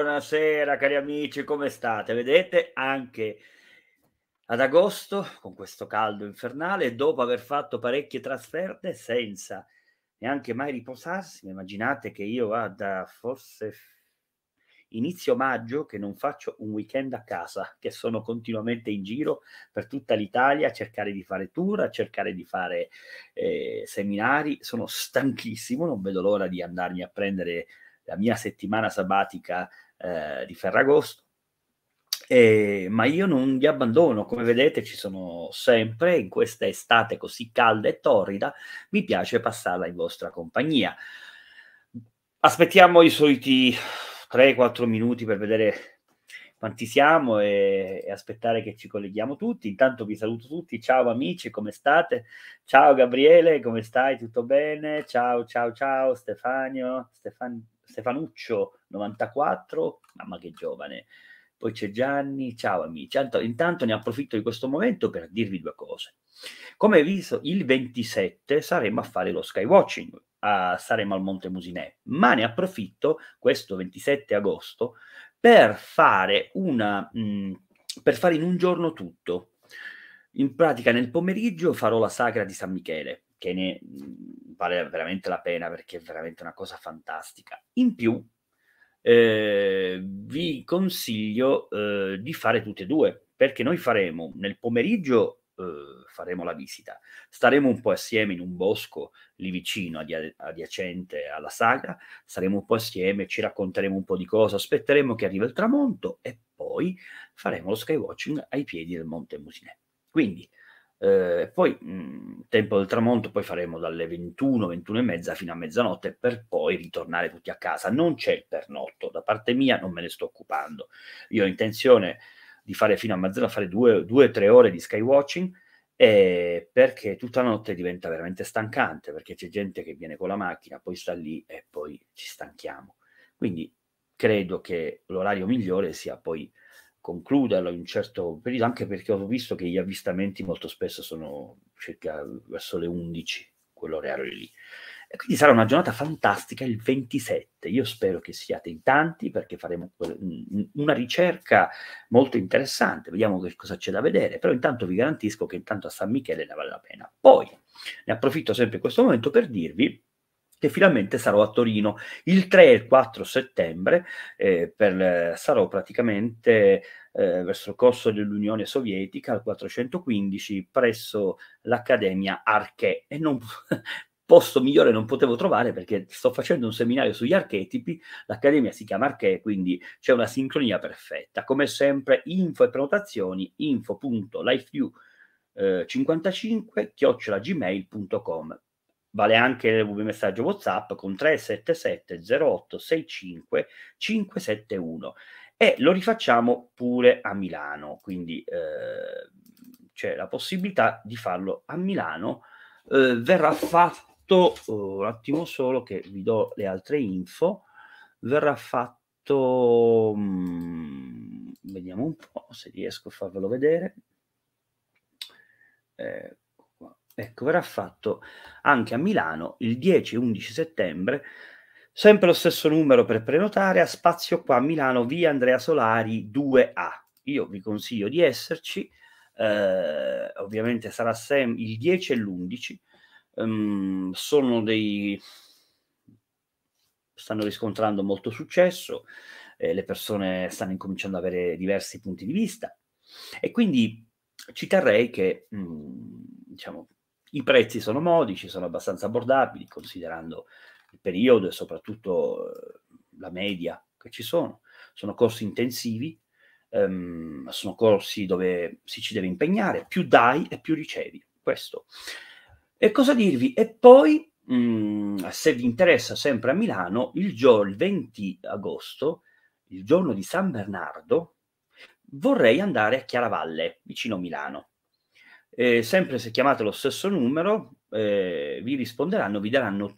buonasera cari amici, come state? Vedete anche ad agosto, con questo caldo infernale, dopo aver fatto parecchie trasferte senza neanche mai riposarsi, immaginate che io vada forse inizio maggio che non faccio un weekend a casa, che sono continuamente in giro per tutta l'Italia a cercare di fare tour, a cercare di fare eh, seminari. Sono stanchissimo, non vedo l'ora di andarmi a prendere la mia settimana sabatica eh, di Ferragosto. E, ma io non vi abbandono, come vedete ci sono sempre in questa estate così calda e torrida, mi piace passarla in vostra compagnia. Aspettiamo i soliti 3-4 minuti per vedere quanti siamo e, e, aspettare che ci colleghiamo tutti. Intanto vi saluto tutti, ciao amici, come state? Ciao Gabriele, come stai? Tutto bene? Ciao, ciao, ciao Stefano, Stefan... Stefanuccio 94, mamma che giovane. Poi c'è Gianni, ciao amici. Intanto ne approfitto di questo momento per dirvi due cose. Come visto, il 27 saremo a fare lo skywatching, a, saremo al Monte Musinè, ma ne approfitto questo 27 agosto per fare, una, mh, mm, per fare in un giorno tutto. In pratica nel pomeriggio farò la sagra di San Michele, che ne vale veramente la pena perché è veramente una cosa fantastica. In più, eh, vi consiglio eh, di fare tutte e due, perché noi faremo nel pomeriggio eh, faremo la visita. Staremo un po' assieme in un bosco lì vicino, adia- adiacente alla sagra, staremo un po' assieme, ci racconteremo un po' di cosa, aspetteremo che arrivi il tramonto e poi faremo lo skywatching ai piedi del Monte Musinè. Quindi eh, poi, mh, tempo del tramonto, poi faremo dalle 21, 21 e mezza fino a mezzanotte per poi ritornare tutti a casa. Non c'è il pernotto, da parte mia non me ne sto occupando. Io ho intenzione di fare fino a mezzanotte, fare due o tre ore di skywatching, eh, perché tutta la notte diventa veramente stancante, perché c'è gente che viene con la macchina, poi sta lì e poi ci stanchiamo. Quindi credo che l'orario migliore sia poi concluderlo in un certo periodo, anche perché ho visto che gli avvistamenti molto spesso sono circa verso le 11, quell'orario lì. E quindi sarà una giornata fantastica il 27. Io spero che siate in tanti perché faremo una ricerca molto interessante. Vediamo che cosa c'è da vedere. Però intanto vi garantisco che intanto a San Michele ne vale la pena. Poi ne approfitto sempre in questo momento per dirvi che finalmente sarò a Torino il 3 e il 4 settembre, eh, per, sarò praticamente eh, verso il corso dell'Unione Sovietica al 415 presso l'Accademia Arche e non posto migliore non potevo trovare perché sto facendo un seminario sugli archetipi, l'accademia si chiama Arche, quindi c'è una sincronia perfetta. Come sempre, info e prenotazioni, info.lifeview55 eh, gmail.com Vale anche il messaggio WhatsApp con 377 0865 571 e lo rifacciamo pure a Milano, quindi eh, c'è la possibilità di farlo a Milano. Eh, verrà fatto, oh, un attimo solo che vi do le altre info, verrà fatto, mh, mm, vediamo un po' se riesco a farvelo vedere. Eh, Ecco, verrà fatto anche a Milano il 10 e 11 settembre, sempre lo stesso numero per prenotare, a spazio qua a Milano, via Andrea Solari 2A. Io vi consiglio di esserci, eh, ovviamente sarà sem- il 10 e l'11. Um, ehm, sono dei... stanno riscontrando molto successo, eh, le persone stanno incominciando ad avere diversi punti di vista e quindi ci terrei che mh, mm, diciamo, i prezzi sono modici, sono abbastanza abbordabili, considerando il periodo e soprattutto eh, la media che ci sono. Sono corsi intensivi, um, sono corsi dove si ci deve impegnare, più dai e più ricevi. Questo. E cosa dirvi? E poi, mh, mm, se vi interessa sempre a Milano, il, giorno, il 20 agosto, il giorno di San Bernardo, vorrei andare a Chiaravalle, vicino Milano. Eh, sempre se chiamate lo stesso numero, eh, vi risponderanno, vi daranno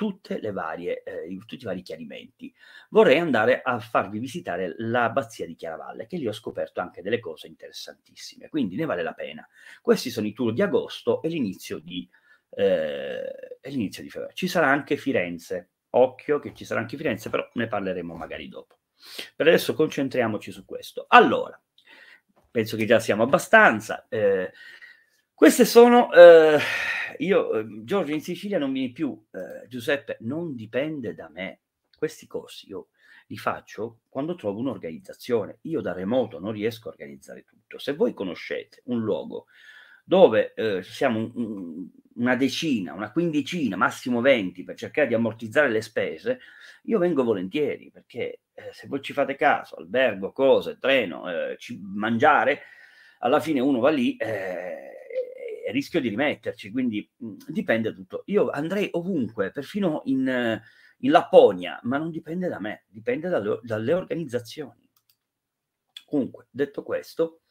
varie, eh, tutti i vari chiarimenti. Vorrei andare a farvi visitare l'abbazia di Chiaravalle, che lì ho scoperto anche delle cose interessantissime, quindi ne vale la pena. Questi sono i tour di agosto e l'inizio di, eh, l'inizio di febbraio. Ci sarà anche Firenze, occhio che ci sarà anche Firenze, però ne parleremo magari dopo. Per adesso concentriamoci su questo. Allora, penso che già siamo abbastanza. Eh, queste sono, eh, io, eh, Giorgio in Sicilia non vieni più, eh, Giuseppe, non dipende da me. Questi corsi io li faccio quando trovo un'organizzazione. Io da remoto non riesco a organizzare tutto. Se voi conoscete un luogo dove eh, siamo un, un, una decina, una quindicina, massimo 20 per cercare di ammortizzare le spese, io vengo volentieri perché eh, se voi ci fate caso, albergo, cose, treno, eh, ci, mangiare, alla fine uno va lì. Eh, rischio di rimetterci, quindi mh, mm, dipende tutto. Io andrei ovunque, perfino in, eh, in, Lapponia, ma non dipende da me, dipende dalle, dalle organizzazioni. Comunque, detto questo,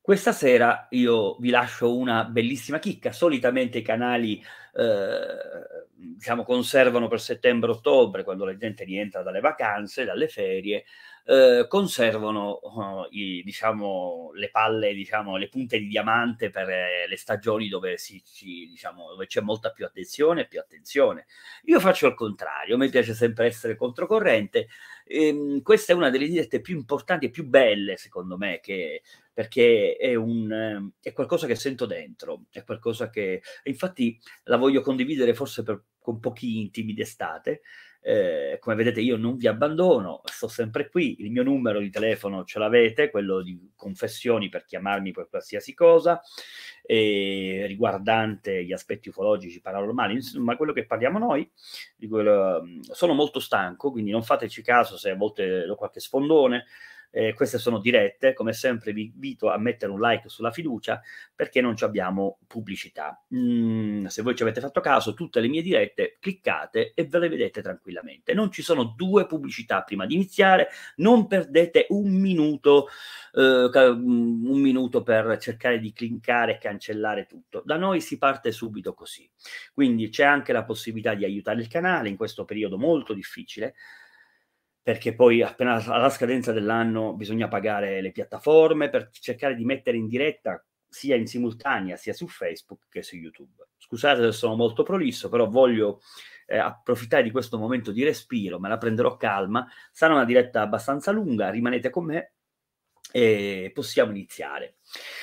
questa sera io vi lascio una bellissima chicca. Solitamente i canali eh, diciamo, conservano per settembre-ottobre, quando la gente rientra dalle vacanze, dalle ferie, eh, conservano oh, i, diciamo, le palle, diciamo, le punte di diamante per eh, le stagioni dove, si, ci, diciamo, dove c'è molta più attenzione e più attenzione. Io faccio il contrario, mi piace sempre essere controcorrente. Ehm, questa è una delle dirette più importanti e più belle, secondo me, che, perché è, un, eh, è qualcosa che sento dentro, è qualcosa che infatti la voglio condividere forse per, con pochi intimi d'estate, eh, come vedete io non vi abbandono, sto sempre qui, il mio numero di telefono ce l'avete, quello di confessioni per chiamarmi per qualsiasi cosa, eh, riguardante gli aspetti ufologici, paranormali, insomma quello che parliamo noi. Quello, mm, sono molto stanco, quindi non fateci caso se a volte do qualche sfondone, eh, queste sono dirette, come sempre vi invito a mettere un like sulla fiducia perché non abbiamo pubblicità. Mm, se voi ci avete fatto caso, tutte le mie dirette cliccate e ve le vedete tranquillamente. Non ci sono due pubblicità prima di iniziare, non perdete un minuto, eh, mm, un minuto per cercare di cliccare e cancellare tutto. Da noi si parte subito così. Quindi c'è anche la possibilità di aiutare il canale in questo periodo molto difficile perché poi appena alla scadenza dell'anno bisogna pagare le piattaforme per cercare di mettere in diretta sia in simultanea sia su Facebook che su YouTube. Scusate se sono molto prolisso, però voglio eh, approfittare di questo momento di respiro, me la prenderò calma, sarà una diretta abbastanza lunga, rimanete con me e possiamo iniziare.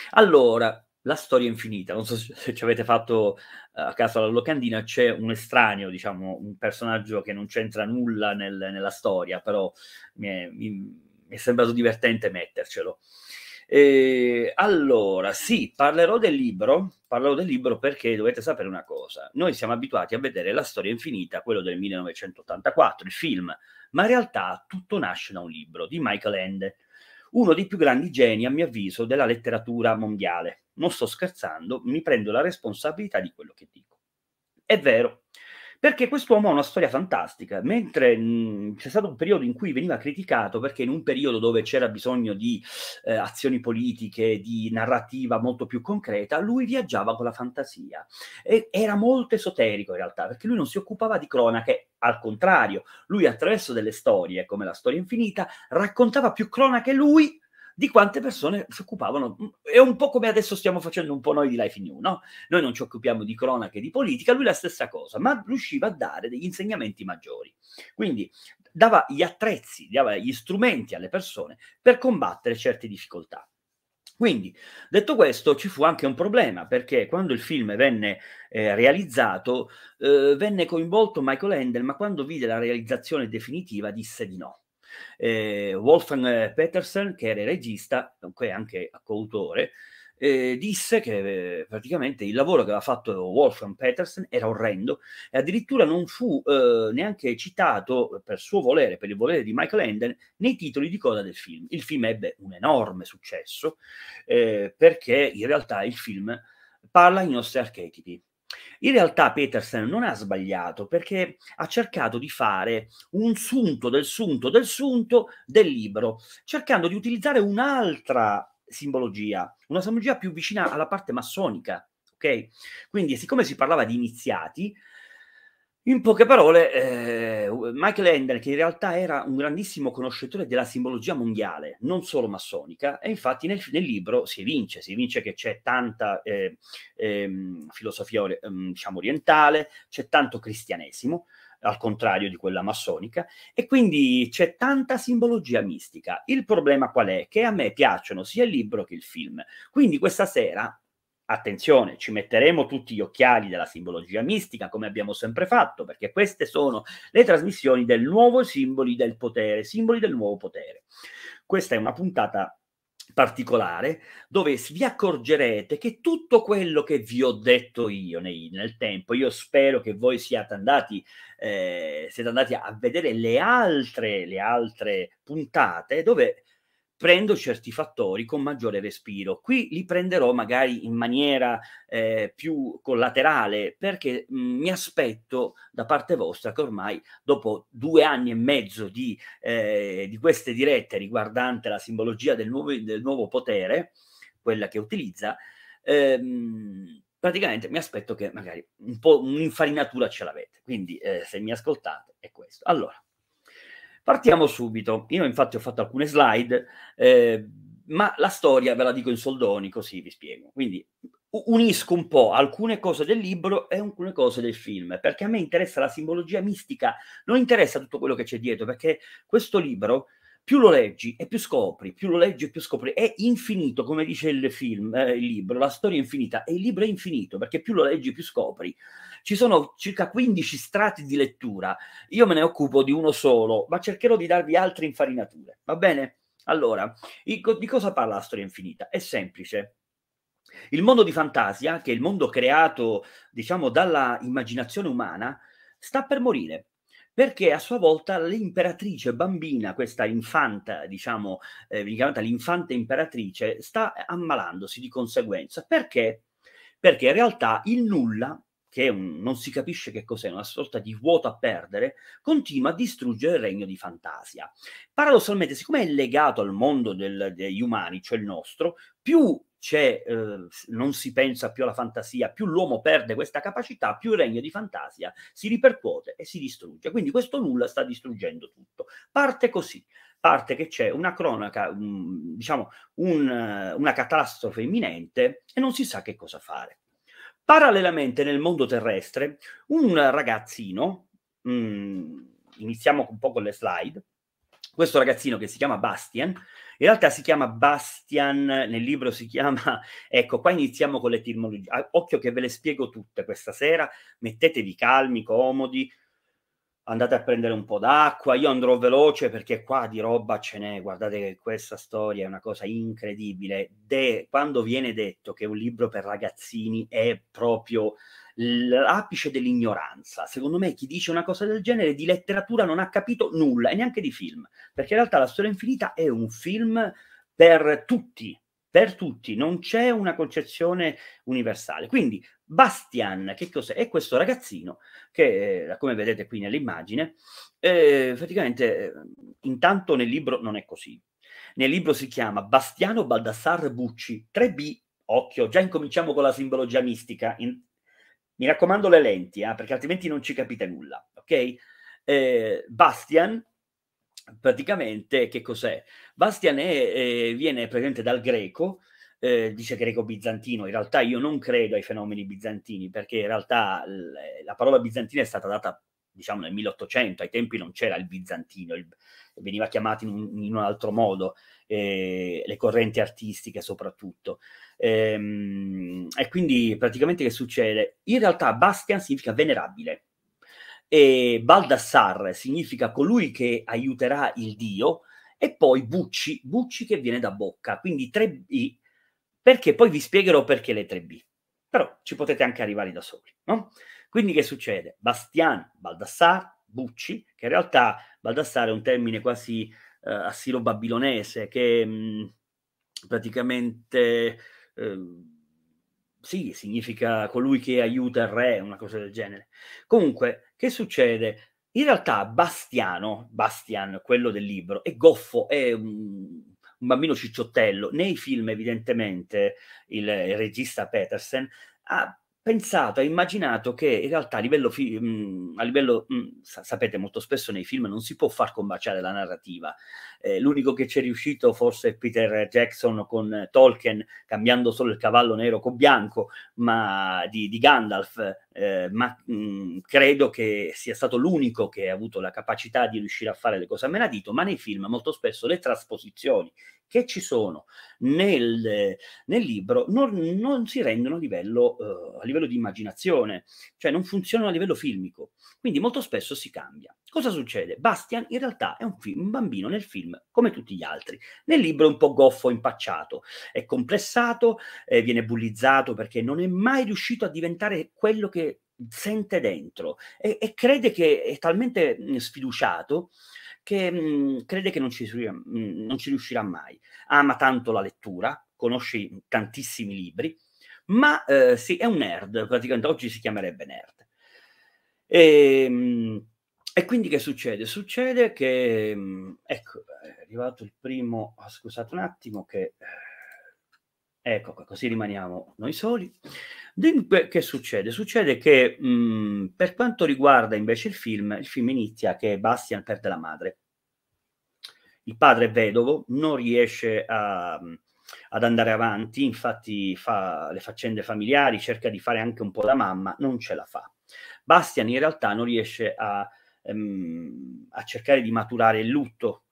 Allora, la storia infinita. Non so se ci avete fatto eh, a caso la locandina, c'è un estraneo, diciamo, un personaggio che non c'entra nulla nel, nella storia, però mi è, mi è sembrato divertente mettercelo. E allora, sì, parlerò del libro, parlerò del libro perché dovete sapere una cosa, noi siamo abituati a vedere La storia infinita, quello del 1984, il film, ma in realtà tutto nasce da un libro di Michael Ende, uno dei più grandi geni, a mio avviso, della letteratura mondiale non sto scherzando, mi prendo la responsabilità di quello che dico. È vero, perché quest'uomo ha una storia fantastica, mentre mh, mm, c'è stato un periodo in cui veniva criticato perché in un periodo dove c'era bisogno di eh, azioni politiche, di narrativa molto più concreta, lui viaggiava con la fantasia e era molto esoterico in realtà, perché lui non si occupava di cronache, al contrario, lui attraverso delle storie, come la storia infinita, raccontava più cronache lui di quante persone si occupavano. Mm, è un po' come adesso stiamo facendo un po' noi di Life New, no? Noi non ci occupiamo di cronaca e di politica, lui la stessa cosa, ma riusciva a dare degli insegnamenti maggiori. Quindi dava gli attrezzi, dava gli strumenti alle persone per combattere certe difficoltà. Quindi, detto questo, ci fu anche un problema perché quando il film venne eh, realizzato, eh, venne coinvolto Michael Handel, ma quando vide la realizzazione definitiva disse di no eh, Wolfgang Petersen, che era il regista, nonché anche coautore, eh, disse che eh, praticamente il lavoro che aveva fatto Wolfgang Petersen era orrendo e addirittura non fu eh, neanche citato per suo volere, per il volere di Michael Enden, nei titoli di coda del film. Il film ebbe un enorme successo eh, perché in realtà il film parla i nostri archetipi in realtà Peterson non ha sbagliato perché ha cercato di fare un sunto del sunto del sunto del libro, cercando di utilizzare un'altra simbologia, una simbologia più vicina alla parte massonica. Okay? Quindi, siccome si parlava di iniziati, in poche parole, eh, Michael Ender, che in realtà era un grandissimo conoscitore della simbologia mondiale, non solo massonica, e infatti nel, nel libro si evince, si evince che c'è tanta eh, eh, filosofia ehm, diciamo, orientale, c'è tanto cristianesimo, al contrario di quella massonica, e quindi c'è tanta simbologia mistica. Il problema qual è? Che a me piacciono sia il libro che il film. Quindi questa sera attenzione, ci metteremo tutti gli occhiali della simbologia mistica, come abbiamo sempre fatto, perché queste sono le trasmissioni del nuovo simboli del potere, simboli del nuovo potere. Questa è una puntata particolare dove vi accorgerete che tutto quello che vi ho detto io nei, nel tempo, io spero che voi siate andati, eh, siate andati a vedere le altre, le altre puntate dove prendo certi fattori con maggiore respiro. Qui li prenderò magari in maniera eh, più collaterale perché mh, mm, mi aspetto da parte vostra che ormai dopo due anni e mezzo di, eh, di queste dirette riguardante la simbologia del nuovo, del nuovo potere, quella che utilizza, ehm, praticamente mi aspetto che magari un po' un'infarinatura ce l'avete. Quindi eh, se mi ascoltate è questo. Allora. Partiamo subito. Io infatti ho fatto alcune slide, eh, ma la storia ve la dico in soldoni, così vi spiego. Quindi unisco un po' alcune cose del libro e alcune cose del film, perché a me interessa la simbologia mistica, non interessa tutto quello che c'è dietro, perché questo libro più lo leggi e più scopri, più lo leggi e più scopri, è infinito, come dice il film, eh, il libro, la storia è infinita e il libro è infinito perché più lo leggi più scopri. Ci sono circa 15 strati di lettura, io me ne occupo di uno solo, ma cercherò di darvi altre infarinature, va bene? Allora, di cosa parla la storia infinita? È semplice. Il mondo di fantasia, che è il mondo creato, diciamo, dalla immaginazione umana, sta per morire perché a sua volta l'imperatrice bambina, questa infanta, diciamo, eh, viene chiamata l'infante imperatrice, sta ammalandosi di conseguenza. Perché? Perché in realtà il nulla che un, non si capisce che cos'è, una sorta di vuoto a perdere, continua a distruggere il regno di fantasia. Paradossalmente, siccome è legato al mondo del, degli umani, cioè il nostro, più c'è, eh, non si pensa più alla fantasia, più l'uomo perde questa capacità, più il regno di fantasia si ripercuote e si distrugge. Quindi questo nulla sta distruggendo tutto. Parte così, parte che c'è una cronaca, un, diciamo un, una catastrofe imminente e non si sa che cosa fare. Parallelamente nel mondo terrestre, un ragazzino, mh, mm, iniziamo un po' con le slide, questo ragazzino che si chiama Bastian, in realtà si chiama Bastian, nel libro si chiama, ecco, qua iniziamo con le etimologie, occhio che ve le spiego tutte questa sera, mettetevi calmi, comodi, andate a prendere un po' d'acqua, io andrò veloce perché qua di roba ce n'è, guardate che questa storia è una cosa incredibile. De, quando viene detto che un libro per ragazzini è proprio l'apice dell'ignoranza, secondo me chi dice una cosa del genere di letteratura non ha capito nulla e neanche di film, perché in realtà La storia infinita è un film per tutti, per tutti, non c'è una concezione universale. Quindi Bastian, che cos'è? È questo ragazzino che, eh, come vedete qui nell'immagine, eh, praticamente eh, intanto nel libro non è così. Nel libro si chiama Bastiano Baldassar Bucci, 3B, occhio, già incominciamo con la simbologia mistica. In... Mi raccomando le lenti, ah, perché altrimenti non ci capite nulla, ok? Eh, Bastian, praticamente, che cos'è? Bastian è, viene praticamente dal greco, eh, dice greco bizantino. In realtà io non credo ai fenomeni bizantini, perché in realtà l- la parola bizantina è stata data, diciamo, nel 1800, ai tempi non c'era il bizantino, il, veniva chiamato in un, in un altro modo, eh, le correnti artistiche soprattutto. Ehm, e quindi praticamente che succede? In realtà Bastian significa venerabile e Baldassar significa colui che aiuterà il dio, e poi Bucci, Bucci che viene da bocca, quindi tre, i, perché poi vi spiegherò perché le 3B. Però ci potete anche arrivare da soli, no? Quindi che succede? Bastian, Baldassar, Bucci, che in realtà Baldassar è un termine quasi eh, assiro-babilonese, che mh, mm, praticamente eh, sì, significa colui che aiuta il re, una cosa del genere. Comunque, che succede? In realtà Bastiano, Bastian, quello del libro, è goffo, è un un bambino cicciottello. Nei film, evidentemente, il, il regista Petersen ha pensato, ha immaginato che in realtà a livello, fi- mh, mm, a livello mh, mm, sapete molto spesso nei film non si può far combaciare la narrativa. Eh, l'unico che ci è riuscito forse è Peter Jackson con Tolkien, cambiando solo il cavallo nero con bianco, ma di, di Gandalf, eh, ma mh, credo che sia stato l'unico che ha avuto la capacità di riuscire a fare le cose a menadito, ma nei film molto spesso le trasposizioni che ci sono nel, nel libro non, non, si rendono a livello, eh, a livello di immaginazione, cioè non funzionano a livello filmico, quindi molto spesso si cambia. Cosa succede? Bastian in realtà è un, fi- un, bambino nel film come tutti gli altri. Nel libro è un po' goffo, impacciato, è complessato, eh, viene bullizzato perché non è mai riuscito a diventare quello che sente dentro e, e crede che è talmente mm, sfiduciato che mh, mm, crede che non ci, mh, mm, non ci riuscirà mai. Ama tanto la lettura, conosce tantissimi libri, ma eh, sì, è un nerd, praticamente oggi si chiamerebbe nerd. E, ehm, e quindi che succede? Succede che, mm, ecco, è arrivato il primo, oh, scusate un attimo, che, eh, ecco così rimaniamo noi soli. Dunque, che succede? Succede che mh, mm, per quanto riguarda invece il film, il film inizia che Bastian perde la madre. Il padre è vedovo, non riesce a, mm, ad andare avanti, infatti fa le faccende familiari, cerca di fare anche un po' da mamma, non ce la fa. Bastian in realtà non riesce a ehm, a cercare di maturare il lutto,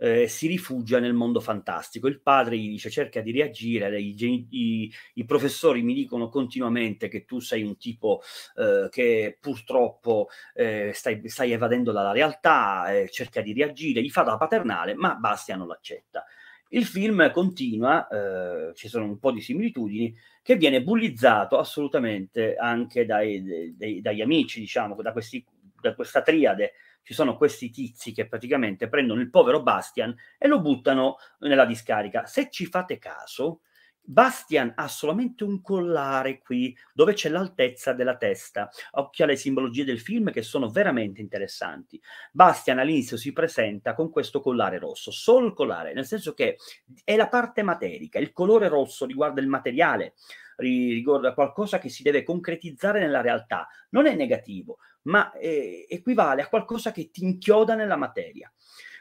eh, si rifugia nel mondo fantastico. Il padre gli dice cerca di reagire, i, i, i professori mi dicono continuamente che tu sei un tipo eh, che purtroppo eh, stai, stai, evadendo dalla realtà, eh, cerca di reagire, gli fa da paternale, ma Bastia non l'accetta. Il film continua, eh, ci sono un po' di similitudini, che viene bullizzato assolutamente anche dai, dai, dagli amici, diciamo, da questi da questa triade ci sono questi tizi che praticamente prendono il povero Bastian e lo buttano nella discarica. Se ci fate caso, Bastian ha solamente un collare qui, dove c'è l'altezza della testa. Occhio alle simbologie del film che sono veramente interessanti. Bastian all'inizio si presenta con questo collare rosso, solo il collare, nel senso che è la parte materica, il colore rosso riguarda il materiale, riguarda qualcosa che si deve concretizzare nella realtà, non è negativo ma eh, equivale a qualcosa che ti inchioda nella materia.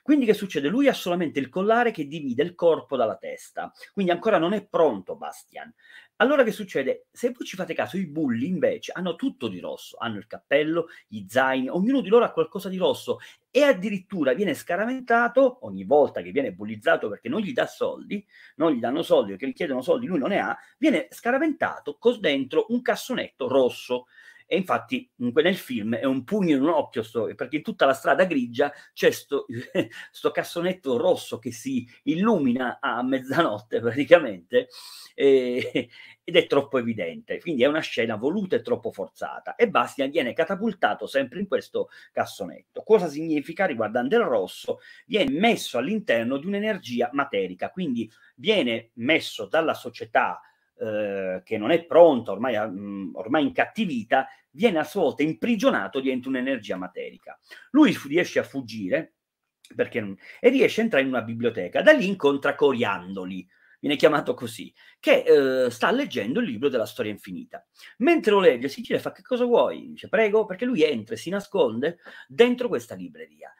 Quindi che succede? Lui ha solamente il collare che divide il corpo dalla testa, quindi ancora non è pronto Bastian. Allora che succede? Se voi ci fate caso, i bulli invece hanno tutto di rosso, hanno il cappello, gli zaini, ognuno di loro ha qualcosa di rosso e addirittura viene scaramentato ogni volta che viene bullizzato perché non gli dà soldi, non gli danno soldi perché gli chiedono soldi, lui non ne ha, viene scaramentato con dentro un cassonetto rosso e infatti nel film è un pugno in un occhio, sto, perché in tutta la strada grigia c'è sto, sto cassonetto rosso che si illumina a mezzanotte praticamente eh, ed è troppo evidente. Quindi è una scena voluta e troppo forzata. E Bastian viene catapultato sempre in questo cassonetto. Cosa significa riguardando il rosso? Viene messo all'interno di un'energia materica, quindi viene messo dalla società eh, che non è pronta, ormai, mm, ormai incattivita, viene a sua volta imprigionato dentro un'energia materica. Lui riesce a fuggire perché, e riesce a entrare in una biblioteca. Da lì incontra Coriandoli, viene chiamato così, che eh, sta leggendo il libro della storia infinita. Mentre lo legge, si gira e fa che cosa vuoi? Dice prego, perché lui entra e si nasconde dentro questa libreria.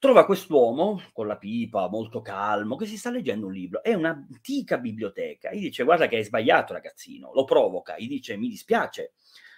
Trova quest'uomo con la pipa, molto calmo, che si sta leggendo un libro. È un'antica biblioteca. Gli dice: Guarda, che hai sbagliato, ragazzino. Lo provoca. Gli dice: Mi dispiace.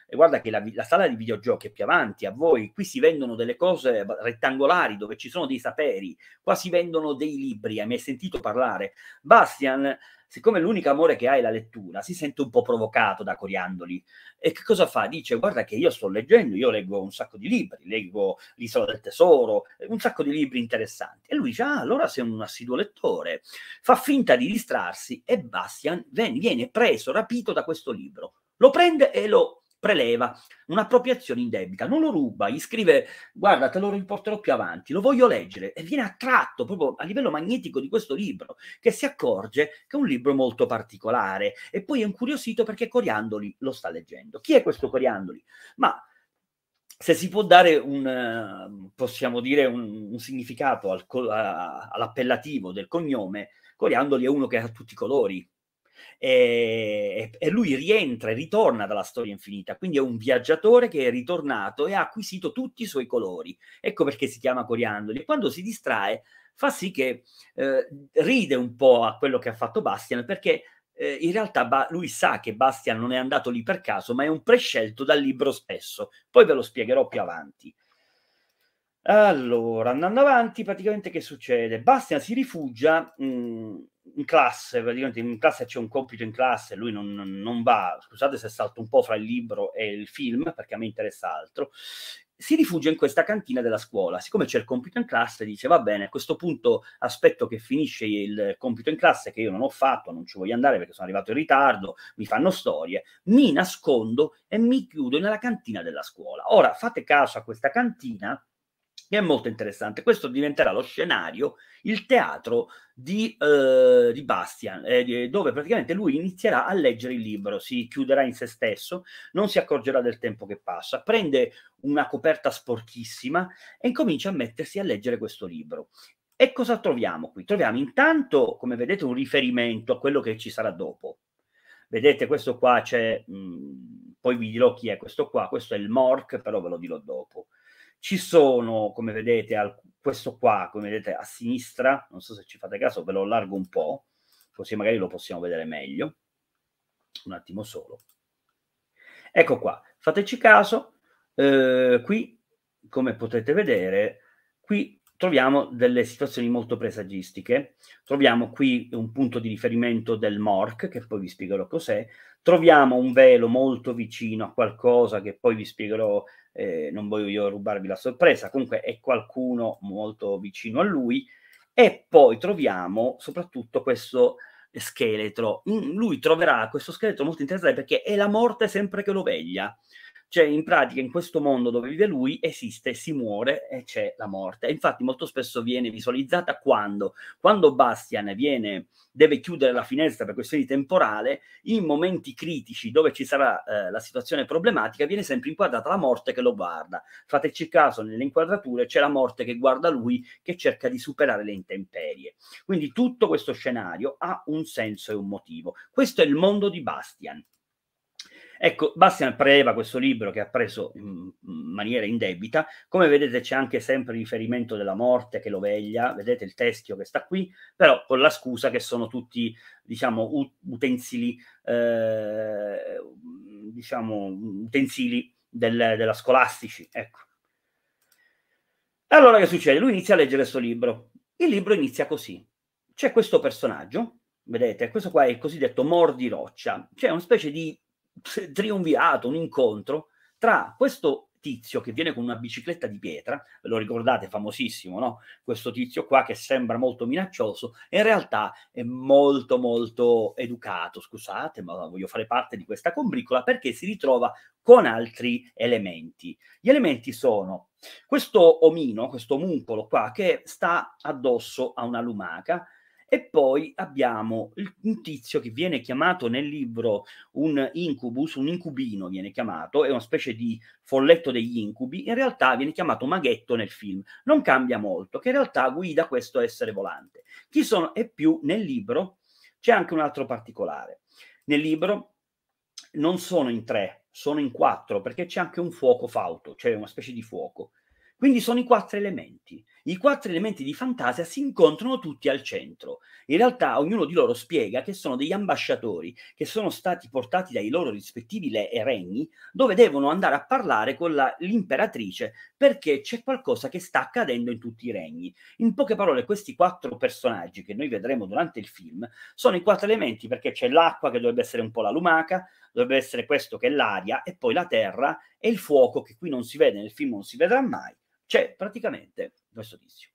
E guarda che la, la sala di videogiochi è più avanti a voi. Qui si vendono delle cose rettangolari dove ci sono dei saperi. Qua si vendono dei libri. Hai mai sentito parlare? Bastian siccome l'unico amore che ha è la lettura, si sente un po' provocato da Coriandoli. E che cosa fa? Dice, guarda che io sto leggendo, io leggo un sacco di libri, leggo L'isola del tesoro, un sacco di libri interessanti. E lui dice, ah, allora sei un assiduo lettore. Fa finta di distrarsi e Bastian viene preso, rapito da questo libro. Lo prende e lo preleva un'appropriazione indebita, non lo ruba, gli scrive guarda te lo riporterò più avanti, lo voglio leggere e viene attratto proprio a livello magnetico di questo libro che si accorge che è un libro molto particolare e poi è incuriosito perché Coriandoli lo sta leggendo. Chi è questo Coriandoli? Ma se si può dare un, possiamo dire, un, un significato al, a, all'appellativo del cognome, Coriandoli è uno che ha tutti i colori, e, e lui rientra e ritorna dalla storia infinita, quindi è un viaggiatore che è ritornato e ha acquisito tutti i suoi colori. Ecco perché si chiama Coriandoli. E quando si distrae fa sì che eh, ride un po' a quello che ha fatto Bastian perché eh, in realtà ba- lui sa che Bastian non è andato lì per caso, ma è un prescelto dal libro stesso. Poi ve lo spiegherò più avanti. Allora, andando avanti, praticamente che succede? Bastian si rifugia mh, mm, in classe, praticamente in classe c'è un compito in classe, lui non, non, va, scusate se salto un po' fra il libro e il film perché a me interessa altro, si rifugia in questa cantina della scuola, siccome c'è il compito in classe dice va bene, a questo punto aspetto che finisce il compito in classe che io non ho fatto, non ci voglio andare perché sono arrivato in ritardo, mi fanno storie, mi nascondo e mi chiudo nella cantina della scuola. Ora fate caso a questa cantina che è molto interessante. Questo diventerà lo scenario, il teatro di, eh, di Bastian, eh, dove praticamente lui inizierà a leggere il libro, si chiuderà in se stesso, non si accorgerà del tempo che passa, prende una coperta sporchissima e comincia a mettersi a leggere questo libro. E cosa troviamo qui? Troviamo intanto, come vedete, un riferimento a quello che ci sarà dopo. Vedete, questo qua c'è, mh, mm, poi vi dirò chi è questo qua, questo è il Mork, però ve lo dirò dopo. Ci sono, come vedete, al, questo qua, come vedete a sinistra, non so se ci fate caso, ve lo allargo un po', così magari lo possiamo vedere meglio. Un attimo solo. Ecco qua, fateci caso, eh, qui, come potete vedere, qui troviamo delle situazioni molto presagistiche, troviamo qui un punto di riferimento del Mork, che poi vi spiegherò cos'è, troviamo un velo molto vicino a qualcosa che poi vi spiegherò eh, non voglio io rubarvi la sorpresa, comunque è qualcuno molto vicino a lui, e poi troviamo soprattutto questo scheletro. Mm, lui troverà questo scheletro molto interessante perché è la morte sempre che lo veglia. Cioè, in pratica, in questo mondo dove vive lui, esiste, si muore e c'è la morte. Infatti, molto spesso viene visualizzata quando, quando Bastian viene, deve chiudere la finestra per questioni temporale, in momenti critici dove ci sarà eh, la situazione problematica, viene sempre inquadrata la morte che lo guarda. Fateci caso, nelle inquadrature c'è la morte che guarda lui, che cerca di superare le intemperie. Quindi tutto questo scenario ha un senso e un motivo. Questo è il mondo di Bastian. Ecco, Bastian preleva questo libro che ha preso in maniera indebita. Come vedete c'è anche sempre il riferimento della morte che lo veglia, vedete il teschio che sta qui, però con la scusa che sono tutti, diciamo, utensili, eh, diciamo, utensili del, della scolastici, ecco. Allora che succede? Lui inizia a leggere questo libro. Il libro inizia così. C'è questo personaggio, vedete, questo qua è il cosiddetto Mordi Roccia, cioè una specie di triumviato, un incontro tra questo tizio che viene con una bicicletta di pietra, ve lo ricordate, famosissimo, no? Questo tizio qua che sembra molto minaccioso, e in realtà è molto molto educato, scusate, ma voglio fare parte di questa combricola perché si ritrova con altri elementi. Gli elementi sono questo omino, questo muncolo qua che sta addosso a una lumaca e poi abbiamo un tizio che viene chiamato nel libro un incubus, un incubino viene chiamato, è una specie di folletto degli incubi, in realtà viene chiamato maghetto nel film. Non cambia molto, che in realtà guida questo essere volante. Chi sono? E più nel libro c'è anche un altro particolare. Nel libro non sono in tre, sono in quattro, perché c'è anche un fuoco fauto, cioè una specie di fuoco. Quindi sono i quattro elementi i quattro elementi di fantasia si incontrano tutti al centro. In realtà ognuno di loro spiega che sono degli ambasciatori che sono stati portati dai loro rispettivi le- regni dove devono andare a parlare con la- l'imperatrice perché c'è qualcosa che sta accadendo in tutti i regni. In poche parole questi quattro personaggi che noi vedremo durante il film sono i quattro elementi perché c'è l'acqua che dovrebbe essere un po' la lumaca, dovrebbe essere questo che è l'aria e poi la terra e il fuoco che qui non si vede nel film non si vedrà mai. C'è praticamente questo tizio.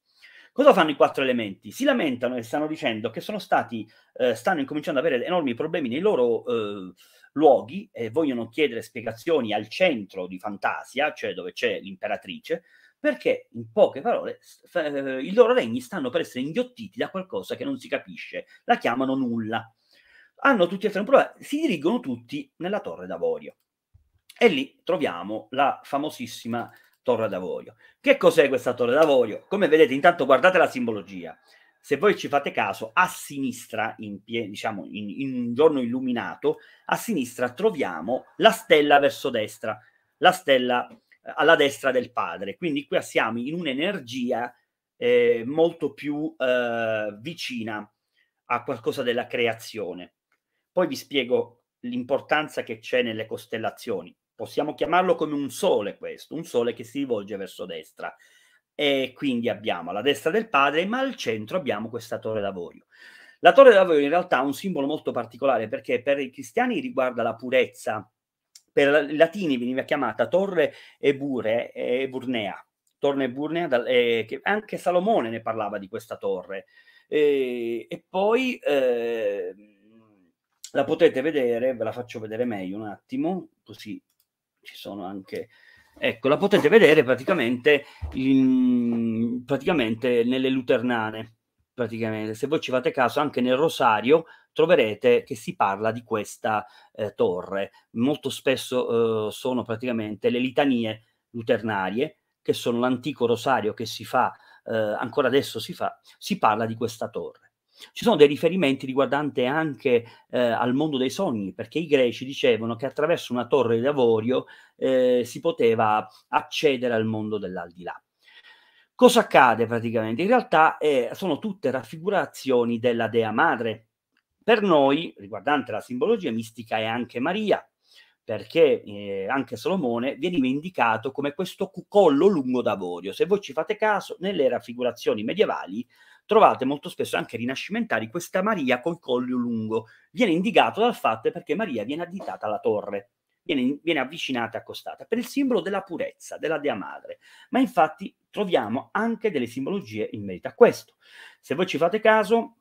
Cosa fanno i quattro elementi? Si lamentano e stanno dicendo che sono stati, eh, stanno incominciando ad avere enormi problemi nei loro eh, luoghi e vogliono chiedere spiegazioni al centro di Fantasia, cioè dove c'è l'imperatrice, perché in poche parole f- eh, i loro regni stanno per essere inghiottiti da qualcosa che non si capisce, la chiamano nulla. Hanno tutti e tre un problema, si dirigono tutti nella torre d'avorio. E lì troviamo la famosissima torre d'avorio. Che cos'è questa torre d'avorio? Come vedete, intanto guardate la simbologia. Se voi ci fate caso, a sinistra, in, diciamo, in, in un giorno illuminato, a sinistra troviamo la stella verso destra, la stella eh, alla destra del padre. Quindi qui siamo in un'energia eh, molto più eh, vicina a qualcosa della creazione. Poi vi spiego l'importanza che c'è nelle costellazioni possiamo chiamarlo come un sole questo, un sole che si rivolge verso destra. E quindi abbiamo la destra del padre, ma al centro abbiamo questa torre d'avorio. La torre d'avorio in realtà ha un simbolo molto particolare perché per i cristiani riguarda la purezza, per i latini veniva chiamata torre ebure, e burnea, torre eburnea, eh, anche Salomone ne parlava di questa torre. E, e poi eh, la potete vedere, ve la faccio vedere meglio un attimo, così ci sono anche... Ecco, la potete vedere praticamente, in, praticamente nelle luternane. Praticamente. Se voi ci fate caso, anche nel rosario troverete che si parla di questa eh, torre. Molto spesso eh, sono praticamente le litanie luternarie, che sono l'antico rosario che si fa, eh, ancora adesso si fa, si parla di questa torre. Ci sono dei riferimenti riguardanti anche eh, al mondo dei sogni, perché i greci dicevano che attraverso una torre d'avorio eh, si poteva accedere al mondo dell'aldilà. Cosa accade praticamente? In realtà eh, sono tutte raffigurazioni della Dea Madre. Per noi, riguardante la simbologia mistica, è anche Maria, perché eh, anche Solomone veniva indicato come questo collo lungo d'avorio. Se voi ci fate caso, nelle raffigurazioni medievali trovate molto spesso anche rinascimentali questa Maria col collo lungo. Viene indicato dal fatto perché Maria viene additata alla torre, viene, viene avvicinata e accostata, per il simbolo della purezza, della Dea Madre. Ma infatti troviamo anche delle simbologie in merito a questo. Se voi ci fate caso,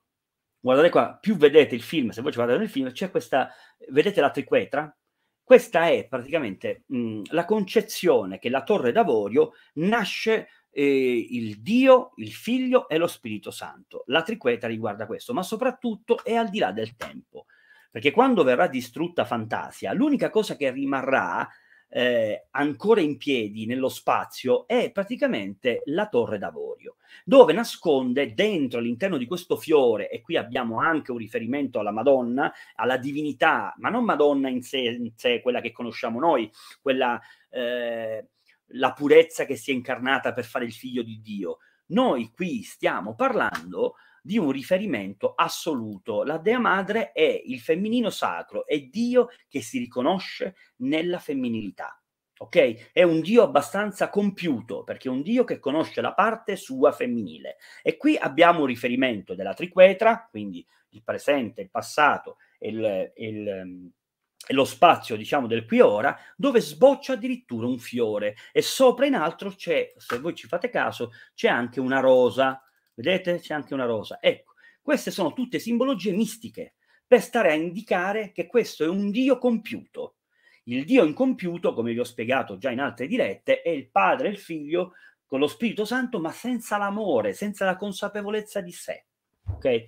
guardate qua, più vedete il film, se voi ci guardate nel film, c'è questa, vedete la triquetra? Questa è praticamente mh, la concezione che la Torre d'Avorio nasce eh, il Dio, il Figlio e lo Spirito Santo. La triqueta riguarda questo, ma soprattutto è al di là del tempo, perché quando verrà distrutta Fantasia, l'unica cosa che rimarrà eh, ancora in piedi nello spazio è praticamente la torre d'avorio, dove nasconde dentro all'interno di questo fiore, e qui abbiamo anche un riferimento alla Madonna, alla divinità, ma non Madonna in sé, in sé quella che conosciamo noi, quella... Eh, la purezza che si è incarnata per fare il figlio di Dio. Noi qui stiamo parlando di un riferimento assoluto. La Dea Madre è il femminino sacro, è Dio che si riconosce nella femminilità. Ok? È un Dio abbastanza compiuto, perché è un Dio che conosce la parte sua femminile. E qui abbiamo un riferimento della triquetra, quindi il presente, il passato e il, il lo spazio, diciamo, del qui ora, dove sboccia addirittura un fiore e sopra in altro c'è, se voi ci fate caso, c'è anche una rosa. Vedete? C'è anche una rosa. Ecco, queste sono tutte simbologie mistiche per stare a indicare che questo è un Dio compiuto. Il Dio incompiuto, come vi ho spiegato già in altre dirette, è il Padre e il Figlio con lo Spirito Santo, ma senza l'amore, senza la consapevolezza di sé. Ok?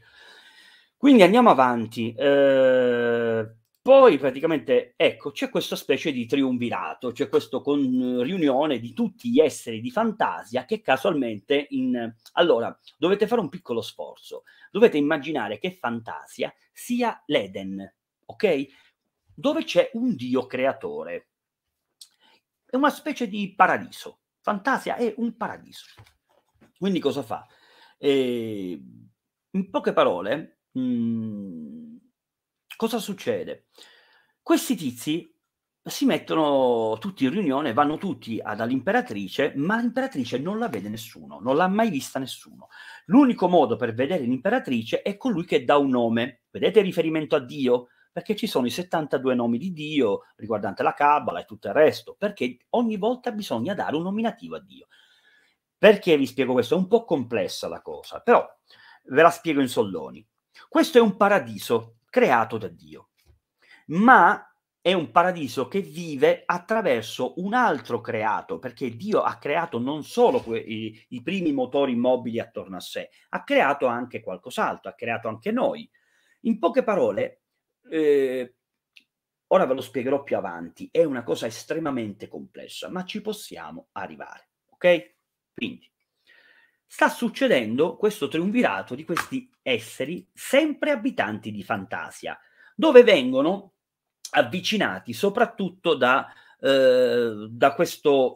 Quindi andiamo avanti. Eh, poi praticamente, ecco, c'è questa specie di triumvirato, c'è questa con, eh, riunione di tutti gli esseri di fantasia che casualmente in... Allora, dovete fare un piccolo sforzo, dovete immaginare che fantasia sia l'Eden, ok? Dove c'è un Dio creatore. È una specie di paradiso. Fantasia è un paradiso. Quindi cosa fa? E, ehm, in poche parole... Mh, mm, Cosa succede? Questi tizi si mettono tutti in riunione, vanno tutti dall'imperatrice, ma l'imperatrice non la vede nessuno, non l'ha mai vista nessuno. L'unico modo per vedere l'imperatrice è colui che dà un nome. Vedete il riferimento a Dio? Perché ci sono i 72 nomi di Dio riguardante la Cabala e tutto il resto, perché ogni volta bisogna dare un nominativo a Dio. Perché vi spiego questo? È un po' complessa la cosa, però ve la spiego in soldoni. Questo è un paradiso, creato da Dio, ma è un paradiso che vive attraverso un altro creato, perché Dio ha creato non solo que- i, i primi motori mobili attorno a sé, ha creato anche qualcos'altro, ha creato anche noi. In poche parole, eh, ora ve lo spiegherò più avanti, è una cosa estremamente complessa, ma ci possiamo arrivare, ok? Quindi, sta succedendo questo triunvirato di questi esseri sempre abitanti di fantasia, dove vengono avvicinati soprattutto da, eh, da questo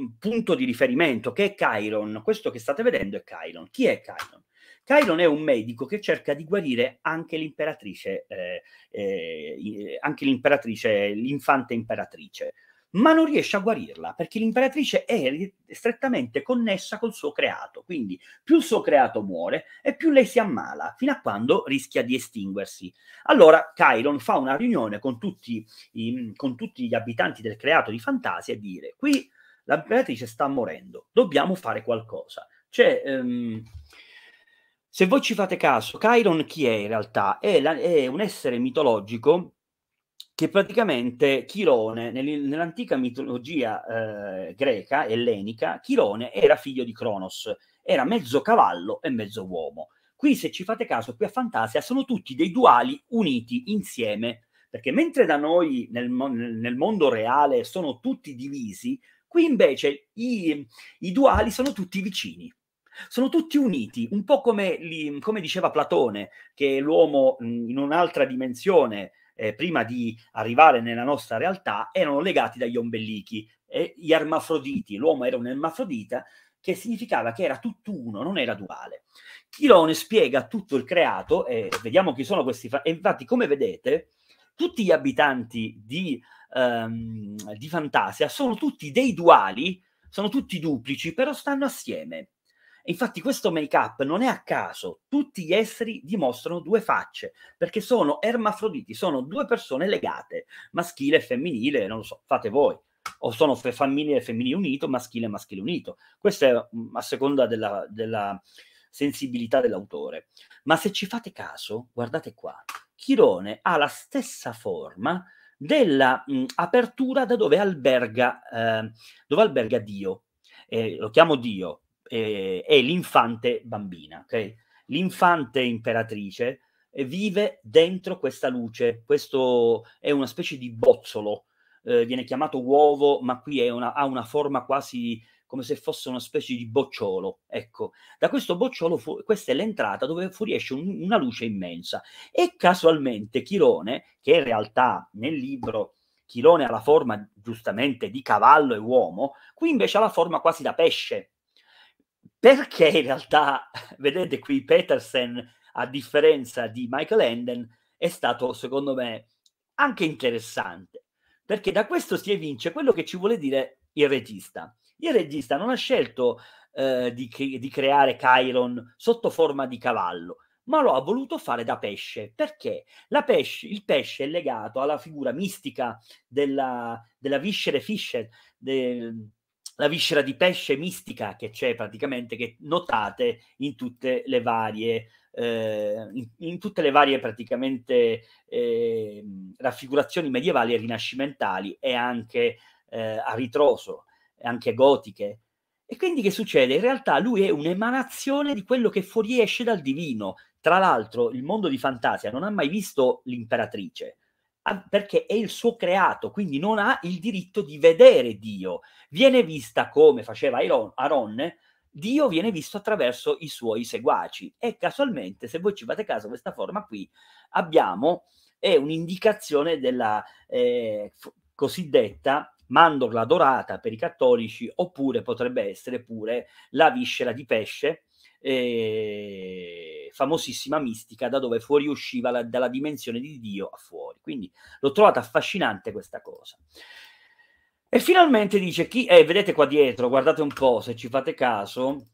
eh, punto di riferimento che è Chiron. Questo che state vedendo è Chiron. Chi è Chiron? Chiron è un medico che cerca di guarire anche l'imperatrice, eh, eh anche l'imperatrice, l'infante imperatrice ma non riesce a guarirla perché l'imperatrice è strettamente connessa col suo creato, quindi più il suo creato muore e più lei si ammala, fino a quando rischia di estinguersi. Allora Chiron fa una riunione con tutti, i, con tutti gli abitanti del creato di Fantasia e dire qui l'imperatrice sta morendo, dobbiamo fare qualcosa. Cioè, um, se voi ci fate caso, Chiron chi è in realtà? è, la, è un essere mitologico che praticamente Chirone, nell'antica mitologia eh, greca, ellenica, Chirone era figlio di Cronos, era mezzo cavallo e mezzo uomo. Qui, se ci fate caso, qui a Fantasia sono tutti dei duali uniti insieme, perché mentre da noi nel, nel mondo reale sono tutti divisi, qui invece i, i duali sono tutti vicini sono tutti uniti, un po' come, li, come, diceva Platone, che l'uomo in un'altra dimensione eh, prima di arrivare nella nostra realtà, erano legati dagli ombelichi, eh, gli ermafroditi, l'uomo era un ermafrodita, che significava che era tutt'uno, non era duale. Chirone spiega tutto il creato, e vediamo chi sono questi... Fa- e infatti, come vedete, tutti gli abitanti di, um, di Fantasia sono tutti dei duali, sono tutti duplici, però stanno assieme. Infatti questo make-up non è a caso, tutti gli esseri dimostrano due facce, perché sono ermafroditi, sono due persone legate, maschile e femminile, non lo so, fate voi. O sono femminile e femminile unito, maschile e maschile unito. Questo è mm, a seconda della, della sensibilità dell'autore. Ma se ci fate caso, guardate qua, Chirone ha la stessa forma dell'apertura mm, da dove alberga, eh, dove alberga Dio. Eh, lo chiamo Dio eh, è l'infante bambina, ok? L'infante imperatrice eh, vive dentro questa luce, questo è una specie di bozzolo, eh, viene chiamato uovo, ma qui una, ha una forma quasi come se fosse una specie di bocciolo. Ecco, da questo bocciolo, fu- questa è l'entrata dove fuoriesce un, una luce immensa. E casualmente Chirone, che in realtà nel libro Chirone ha la forma giustamente di cavallo e uomo, qui invece ha la forma quasi da pesce perché in realtà, vedete qui, Petersen, a differenza di Michael Enden, è stato, secondo me, anche interessante, perché da questo si evince quello che ci vuole dire il regista. Il regista non ha scelto eh, di, di creare Chiron sotto forma di cavallo, ma lo ha voluto fare da pesce perché pesce, il pesce è legato alla figura mistica della, della Viscere Fischer, de, la viscera di pesce mistica che c'è praticamente, che notate in tutte le varie, eh, in, in, tutte le varie praticamente eh, raffigurazioni medievali e rinascimentali e anche eh, a ritroso, anche gotiche. E quindi che succede? In realtà lui è un'emanazione di quello che fuoriesce dal divino. Tra l'altro il mondo di fantasia non ha mai visto l'imperatrice, perché è il suo creato, quindi non ha il diritto di vedere Dio. Viene vista come faceva Aaron, Dio viene visto attraverso i suoi seguaci e casualmente, se voi ci fate caso, questa forma qui abbiamo è un'indicazione della eh, f- cosiddetta mandorla dorata per i cattolici oppure potrebbe essere pure la viscera di pesce eh, famosissima mistica da dove fuoriusciva la, dalla dimensione di Dio a fuori. Quindi l'ho trovata affascinante questa cosa. E finalmente dice chi eh, vedete qua dietro, guardate un po' se ci fate caso,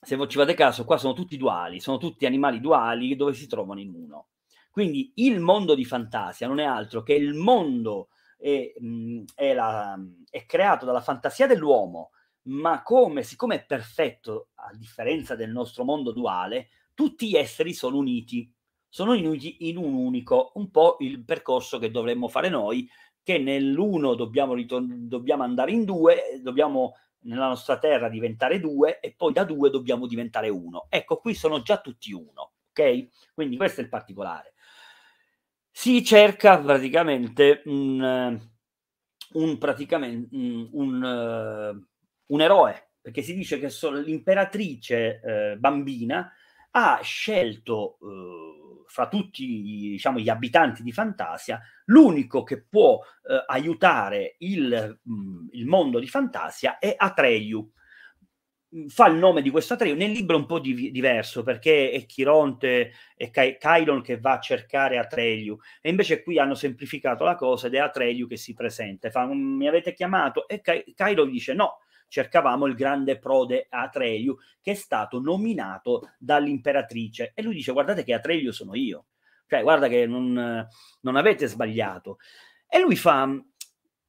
se ci fate caso, qua sono tutti duali, sono tutti animali duali dove si trovano in uno. Quindi il mondo di fantasia non è altro che il mondo è, mm, è, la, è creato dalla fantasia dell'uomo, ma come, siccome è perfetto, a differenza del nostro mondo duale, tutti gli esseri sono uniti, sono uniti in un unico, un po' il percorso che dovremmo fare noi, che nell'uno dobbiamo, ritorn- dobbiamo andare in due, dobbiamo nella nostra terra diventare due e poi da due dobbiamo diventare uno. Ecco, qui sono già tutti uno, ok? Quindi questo è il particolare. Si cerca praticamente un, un praticamente un, un eh, un eroe, perché si dice che so- l'imperatrice eh, bambina ha scelto eh, fra tutti diciamo, gli abitanti di Fantasia l'unico che può eh, aiutare il, mh, mm, il, mondo di Fantasia è Atreyu. Mm, fa il nome di questo Atreyu nel libro è un po' di- diverso perché è Chironte e Ky- Kylon che va a cercare Atreyu e invece qui hanno semplificato la cosa ed è Atreyu che si presenta. Fa, mm, mi avete chiamato e Ky- Kylon dice no, cercavamo il grande prode Atreyu che è stato nominato dall'imperatrice. E lui dice guardate che Atreyu sono io, cioè guarda che non, non avete sbagliato. E lui fa,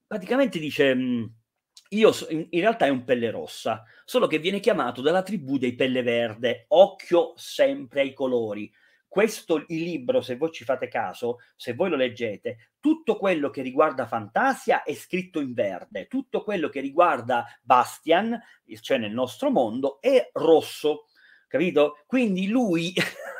praticamente dice, io so, in, in realtà è un pelle rossa, solo che viene chiamato dalla tribù dei pelle verde, occhio sempre ai colori questo il libro, se voi ci fate caso, se voi lo leggete, tutto quello che riguarda Fantasia è scritto in verde, tutto quello che riguarda Bastian, cioè nel nostro mondo, è rosso. Capito? Quindi lui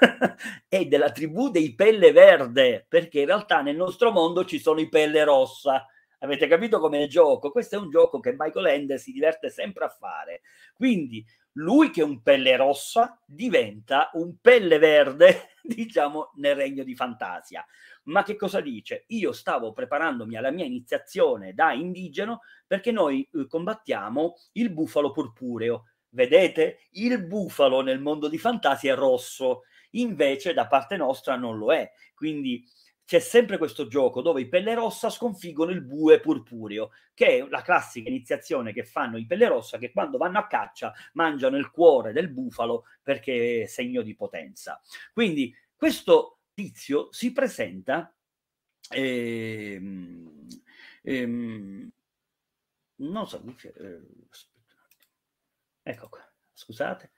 è della tribù dei pelle verde, perché in realtà nel nostro mondo ci sono i pelle rossa. Avete capito come è il gioco? Questo è un gioco che Michael Ende si diverte sempre a fare. Quindi lui che è un pelle rossa diventa un pelle verde, diciamo, nel regno di fantasia. Ma che cosa dice? Io stavo preparandomi alla mia iniziazione da indigeno perché noi eh, combattiamo il bufalo purpureo. Vedete? Il bufalo nel mondo di fantasia è rosso, invece da parte nostra non lo è. Quindi c'è sempre questo gioco dove i pelle rossa sconfiggono il bue purpureo, che è la classica iniziazione che fanno i pelle rossa che quando vanno a caccia mangiano il cuore del bufalo perché è segno di potenza. Quindi questo tizio si presenta ehm, ehm, non so, eh, ecco qua, scusate.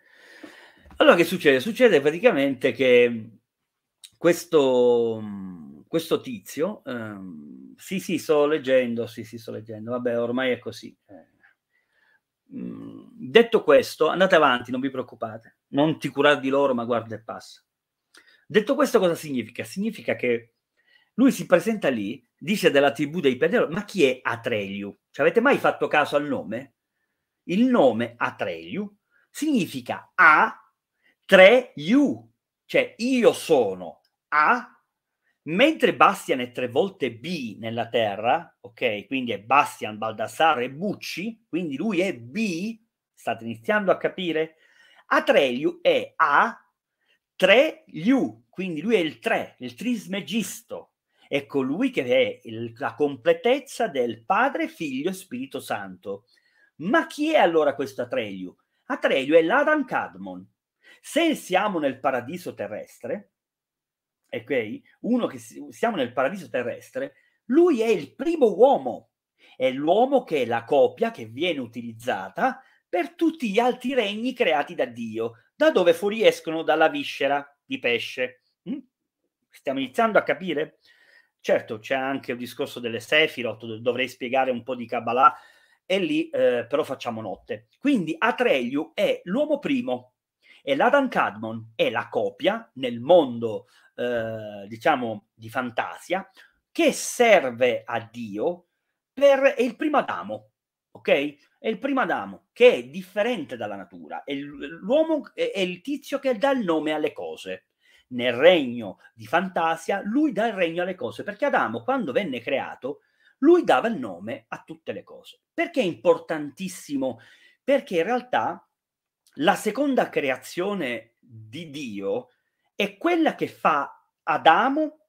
Allora che succede? Succede praticamente che questo questo tizio, ehm, sì sì sto leggendo, sì sì sto leggendo, vabbè ormai è così. Eh, mm, detto questo, andate avanti, non vi preoccupate, non ti curare di loro, ma guarda e passa. Detto questo cosa significa? Significa che lui si presenta lì, dice della tribù dei Pedro, ma chi è Atreliu? Ci avete mai fatto caso al nome? Il nome Atreliu significa A, 3, U, cioè io sono A, Mentre Bastian è tre volte B nella Terra, ok? Quindi è Bastian, Baldassarre e Bucci, quindi lui è B, state iniziando a capire? Atreliu è A, tre liu, quindi lui è il 3, il trismegisto, è colui ecco che è il, la completezza del Padre, Figlio e Spirito Santo. Ma chi è allora questo Atreliu? Atreliu è l'Adam Cadmon. Se siamo nel paradiso terrestre, ok? Uno che si, siamo nel paradiso terrestre, lui è il primo uomo, è l'uomo che è la copia che viene utilizzata per tutti gli altri regni creati da Dio, da dove fuoriescono dalla viscera di pesce. Mm? Stiamo iniziando a capire? Certo, c'è anche il discorso delle Sefirot, dovrei spiegare un po' di Kabbalah, e lì eh, però facciamo notte. Quindi Atrelio è l'uomo primo, e l'Adam Cadmon è la copia nel mondo, eh, diciamo, di fantasia che serve a Dio per è il primo Adamo, ok? È il primo Adamo che è differente dalla natura, è l'uomo è il tizio che dà il nome alle cose. Nel regno di fantasia lui dà il regno alle cose, perché Adamo quando venne creato lui dava il nome a tutte le cose. Perché è importantissimo? Perché in realtà la seconda creazione di Dio è quella che fa Adamo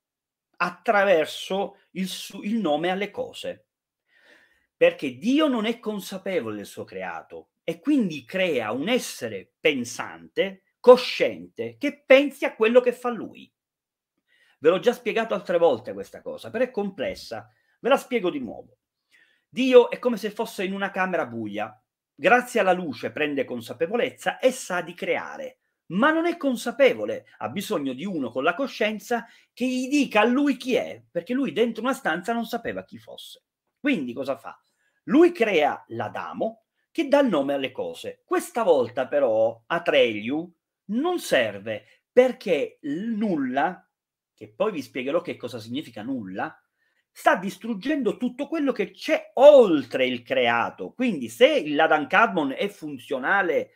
attraverso il, su- il nome alle cose. Perché Dio non è consapevole del suo creato e quindi crea un essere pensante, cosciente, che pensi a quello che fa lui. Ve l'ho già spiegato altre volte questa cosa, però è complessa. Ve la spiego di nuovo. Dio è come se fosse in una camera buia, grazie alla luce prende consapevolezza e sa di creare, ma non è consapevole, ha bisogno di uno con la coscienza che gli dica a lui chi è, perché lui dentro una stanza non sapeva chi fosse. Quindi cosa fa? Lui crea l'Adamo che dà il nome alle cose. Questa volta però Atreliu non serve perché nulla, che poi vi spiegherò che cosa significa nulla, sta distruggendo tutto quello che c'è oltre il creato. Quindi se l'Adam Cadmon è funzionale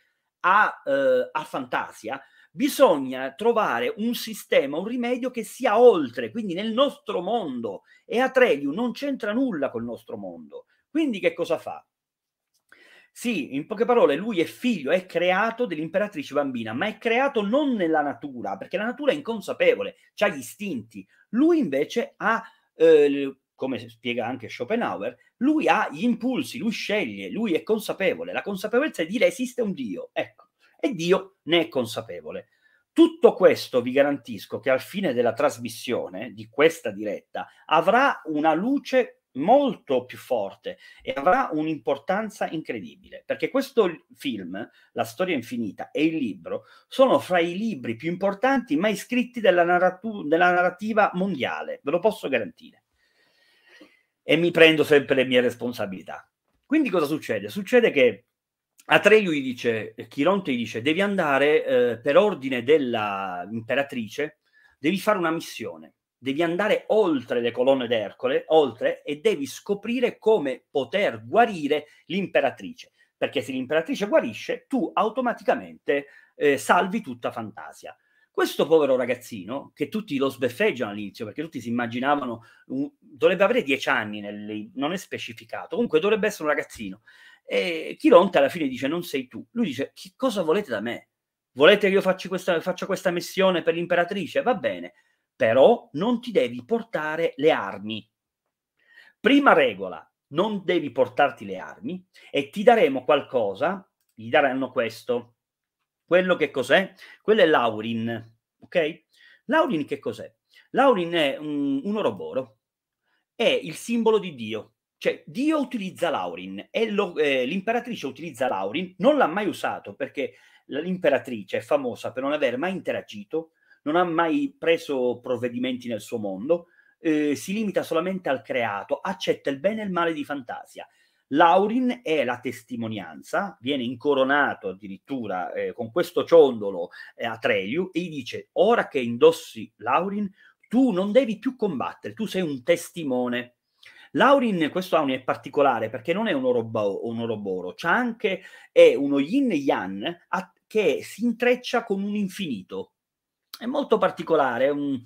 a, eh, a fantasia, bisogna trovare un sistema, un rimedio che sia oltre, quindi nel nostro mondo. E Atreliu non c'entra nulla col nostro mondo. Quindi che cosa fa? Sì, in poche parole, lui è figlio, è creato dell'imperatrice bambina, ma è creato non nella natura, perché la natura è inconsapevole, ha gli istinti. Lui invece ha eh, come spiega anche Schopenhauer, lui ha gli impulsi, lui sceglie, lui è consapevole. La consapevolezza è dire esiste un Dio, ecco, e Dio ne è consapevole. Tutto questo vi garantisco che al fine della trasmissione di questa diretta avrà una luce molto più forte e avrà un'importanza incredibile, perché questo film, La storia infinita e il libro, sono fra i libri più importanti mai scritti della, narratu- della narrativa mondiale, ve lo posso garantire. E mi prendo sempre le mie responsabilità. Quindi cosa succede? Succede che Atreyu gli dice, Chironte gli dice, devi andare eh, per ordine dell'imperatrice, devi fare una missione devi andare oltre le colonne d'Ercole, oltre, e devi scoprire come poter guarire l'imperatrice. Perché se l'imperatrice guarisce, tu automaticamente eh, salvi tutta fantasia. Questo povero ragazzino, che tutti lo sbeffeggiano all'inizio, perché tutti si immaginavano, uh, dovrebbe avere dieci anni, nel, non è specificato, comunque dovrebbe essere un ragazzino. E Chironte alla fine dice non sei tu. Lui dice che cosa volete da me? Volete che io faccia questa, faccia questa missione per l'imperatrice? Va bene però non ti devi portare le armi. Prima regola, non devi portarti le armi e ti daremo qualcosa, gli daranno questo. Quello che cos'è? Quello è l'aurin, ok? L'aurin che cos'è? L'aurin è un, un oroboro, è il simbolo di Dio. Cioè, Dio utilizza l'aurin e lo, eh, l'imperatrice utilizza l'aurin, non l'ha mai usato perché l'imperatrice è famosa per non aver mai interagito non ha mai preso provvedimenti nel suo mondo, eh, si limita solamente al creato, accetta il bene e il male di fantasia. Laurin è la testimonianza, viene incoronato addirittura eh, con questo ciondolo eh, a Treliu e gli dice ora che indossi Laurin tu non devi più combattere, tu sei un testimone. Laurin, questo Auni è particolare perché non è un, orobo, un oroboro, c'è anche, è uno yin yang che si intreccia con un infinito, è molto particolare, è un,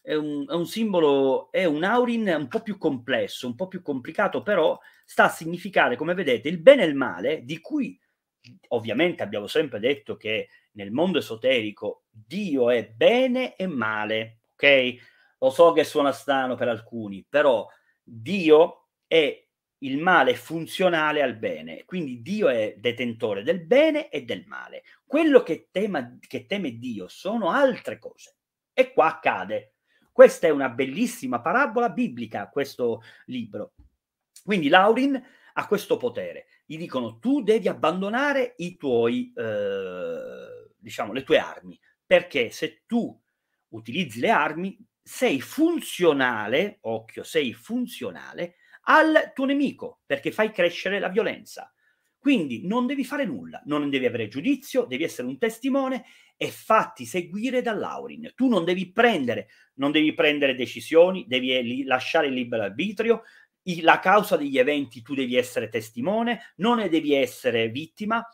è un, è un simbolo, è un aurin un po' più complesso, un po' più complicato, però sta a significare, come vedete, il bene e il male, di cui ovviamente abbiamo sempre detto che nel mondo esoterico Dio è bene e male, ok? Lo so che suona strano per alcuni, però Dio è il male è funzionale al bene, quindi Dio è detentore del bene e del male. Quello che, tema, che teme Dio sono altre cose. E qua accade. Questa è una bellissima parabola biblica, questo libro. Quindi Laurin ha questo potere. Gli dicono tu devi abbandonare i tuoi, eh, diciamo, le tue armi, perché se tu utilizzi le armi sei funzionale, occhio, sei funzionale al tuo nemico perché fai crescere la violenza. Quindi non devi fare nulla, non devi avere giudizio, devi essere un testimone e fatti seguire dall'Aurin. Tu non devi prendere, non devi prendere decisioni, devi lasciare il libero arbitrio, la causa degli eventi tu devi essere testimone, non ne devi essere vittima,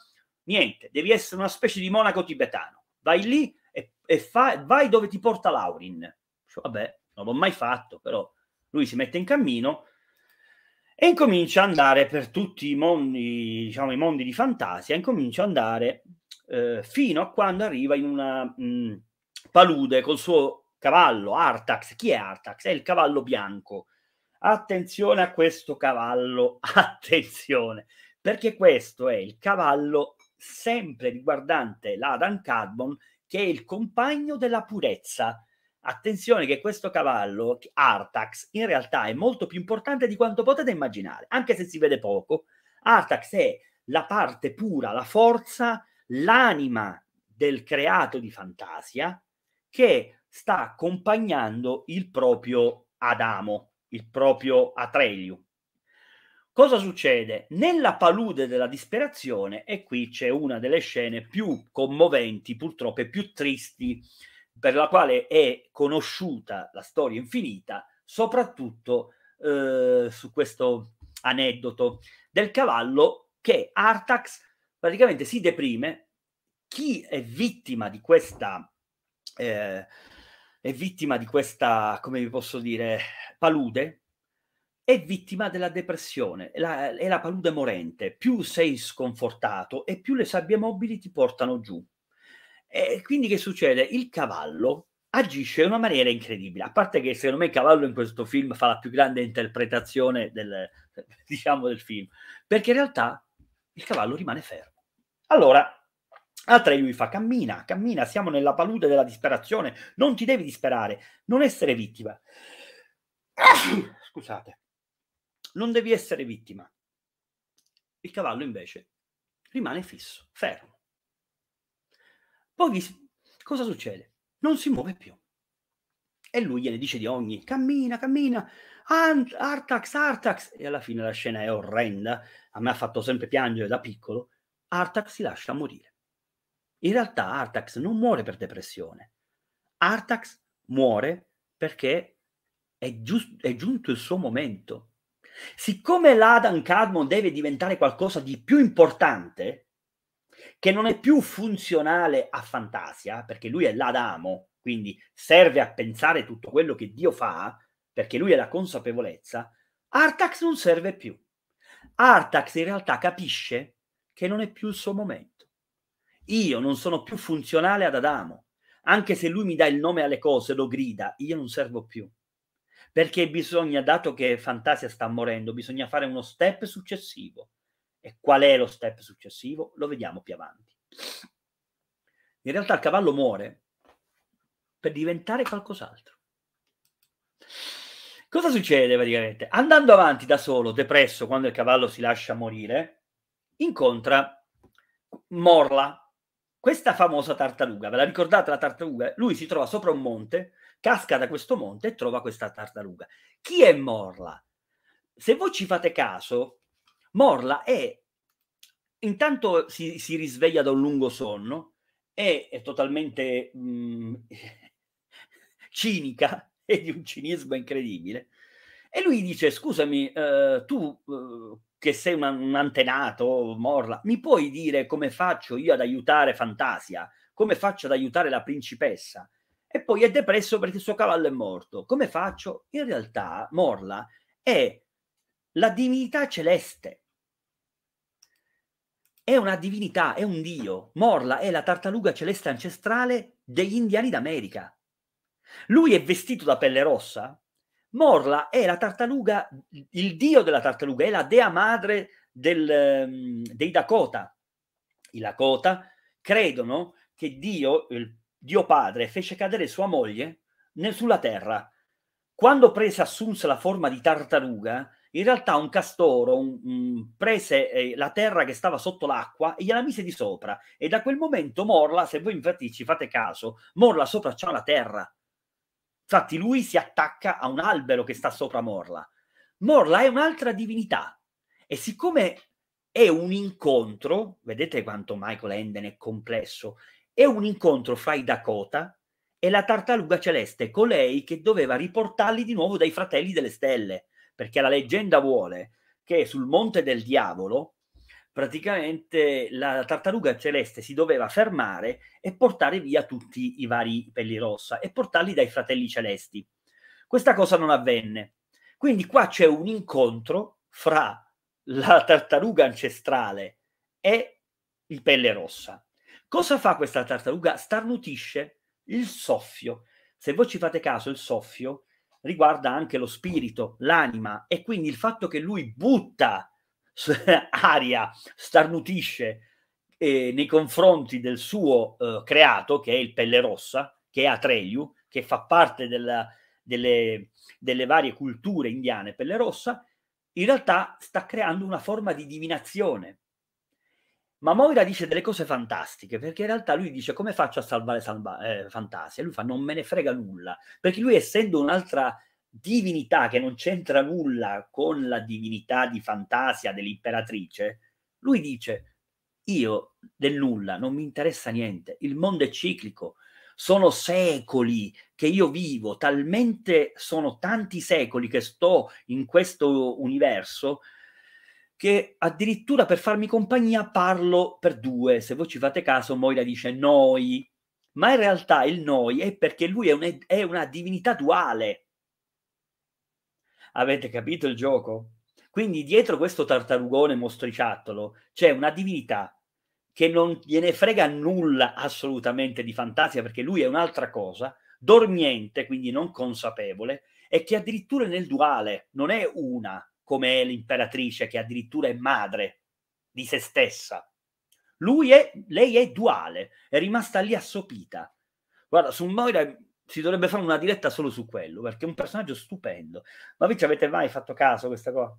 niente, devi essere una specie di monaco tibetano. Vai lì e, e fa, vai dove ti porta l'Aurin. Cioè, vabbè, non l'ho mai fatto, però lui si mette in cammino, e incomincia ad andare per tutti i mondi, diciamo, i mondi di fantasia, incomincia ad andare eh, fino a quando arriva in una mh, mm, palude col suo cavallo, Artax. Chi è Artax? È il cavallo bianco. Attenzione a questo cavallo, attenzione, perché questo è il cavallo sempre riguardante l'Adam Carbon, che è il compagno della purezza attenzione che questo cavallo, Artax, in realtà è molto più importante di quanto potete immaginare, anche se si vede poco. Artax è la parte pura, la forza, l'anima del creato di fantasia che sta accompagnando il proprio Adamo, il proprio Atreliu. Cosa succede? Nella palude della disperazione, e qui c'è una delle scene più commoventi, purtroppo, e più tristi per la quale è conosciuta la storia infinita, soprattutto eh, su questo aneddoto del cavallo che Artax praticamente si deprime. Chi è vittima di questa eh, è vittima di questa, come vi posso dire, palude, è vittima della depressione, è la, è la palude morente. Più sei sconfortato e più le sabbie mobili ti portano giù. E eh, quindi che succede? Il cavallo agisce in una maniera incredibile, a parte che secondo me il cavallo in questo film fa la più grande interpretazione del, diciamo, del film, perché in realtà il cavallo rimane fermo. Allora, Altre lui fa cammina, cammina, siamo nella palude della disperazione, non ti devi disperare, non essere vittima. Scusate, non devi essere vittima. Il cavallo invece rimane fisso, fermo. Pochi, cosa succede? Non si muove più. E lui gliene dice di ogni, cammina, cammina, Artax, Artax. E alla fine la scena è orrenda, a me ha fatto sempre piangere da piccolo. Artax si lascia morire. In realtà Artax non muore per depressione. Artax muore perché è, giu- è giunto il suo momento. Siccome l'Adam Cadmon deve diventare qualcosa di più importante, che non è più funzionale a fantasia, perché lui è l'Adamo, quindi serve a pensare tutto quello che Dio fa, perché lui è la consapevolezza, Artax non serve più. Artax in realtà capisce che non è più il suo momento. Io non sono più funzionale ad Adamo, anche se lui mi dà il nome alle cose, lo grida, io non servo più. Perché bisogna, dato che Fantasia sta morendo, bisogna fare uno step successivo. E qual è lo step successivo? Lo vediamo più avanti. In realtà il cavallo muore per diventare qualcos'altro. Cosa succede praticamente? Andando avanti da solo, depresso, quando il cavallo si lascia morire, incontra Morla, questa famosa tartaruga. Ve la ricordate la tartaruga? Lui si trova sopra un monte, casca da questo monte e trova questa tartaruga. Chi è Morla? Se voi ci fate caso, Morla è intanto si, si risveglia da un lungo sonno e è totalmente mh, mm, cinica e di un cinismo incredibile. E lui dice: Scusami, eh, tu eh, che sei un, un, antenato, Morla, mi puoi dire come faccio io ad aiutare Fantasia? Come faccio ad aiutare la principessa? E poi è depresso perché il suo cavallo è morto. Come faccio? In realtà, Morla è la divinità celeste è una divinità, è un dio. Morla è la tartaruga celeste ancestrale degli indiani d'America. Lui è vestito da pelle rossa. Morla è la tartaruga, il dio della tartaruga, è la dea madre del, ehm, dei Dakota. I Lakota credono che Dio, il Dio padre, fece cadere sua moglie nel, sulla terra. Quando prese assunse la forma di tartaruga, in realtà un castoro un, un, prese eh, la terra che stava sotto l'acqua e gliela mise di sopra e da quel momento Morla, se voi infatti ci fate caso, Morla sopra c'ha la terra. Infatti lui si attacca a un albero che sta sopra Morla. Morla è un'altra divinità e siccome è un incontro, vedete quanto Michael Enden è complesso, è un incontro fra i Dakota e la tartaruga celeste, colei che doveva riportarli di nuovo dai fratelli delle stelle perché la leggenda vuole che sul Monte del Diavolo praticamente la tartaruga celeste si doveva fermare e portare via tutti i vari pelli rossa e portarli dai fratelli celesti. Questa cosa non avvenne. Quindi qua c'è un incontro fra la tartaruga ancestrale e il pelle rossa. Cosa fa questa tartaruga? Starnutisce il soffio. Se voi ci fate caso, il soffio riguarda anche lo spirito, l'anima e quindi il fatto che lui butta aria, starnutisce eh, nei confronti del suo eh, creato, che è il Pelle Rossa, che è Atreliu, che fa parte della, delle, delle varie culture indiane Pelle Rossa, in realtà sta creando una forma di divinazione ma Moira dice delle cose fantastiche, perché in realtà lui dice come faccio a salvare salva- eh, Fantasia? Lui fa non me ne frega nulla, perché lui essendo un'altra divinità che non c'entra nulla con la divinità di Fantasia dell'imperatrice, lui dice io del nulla non mi interessa niente, il mondo è ciclico, sono secoli che io vivo, talmente sono tanti secoli che sto in questo universo che addirittura per farmi compagnia parlo per due. Se voi ci fate caso, Moira dice noi, ma in realtà il noi è perché lui è, un, è una divinità duale. Avete capito il gioco? Quindi dietro questo tartarugone mostriciattolo c'è una divinità che non gliene frega nulla assolutamente di fantasia perché lui è un'altra cosa, dormiente, quindi non consapevole, e che addirittura nel duale non è una, come l'imperatrice che addirittura è madre di se stessa. Lui È, lei è duale, è rimasta lì assopita. Guarda, su Moira si dovrebbe fare una diretta solo su quello, perché è un personaggio stupendo. Ma voi ci avete mai fatto caso questa cosa?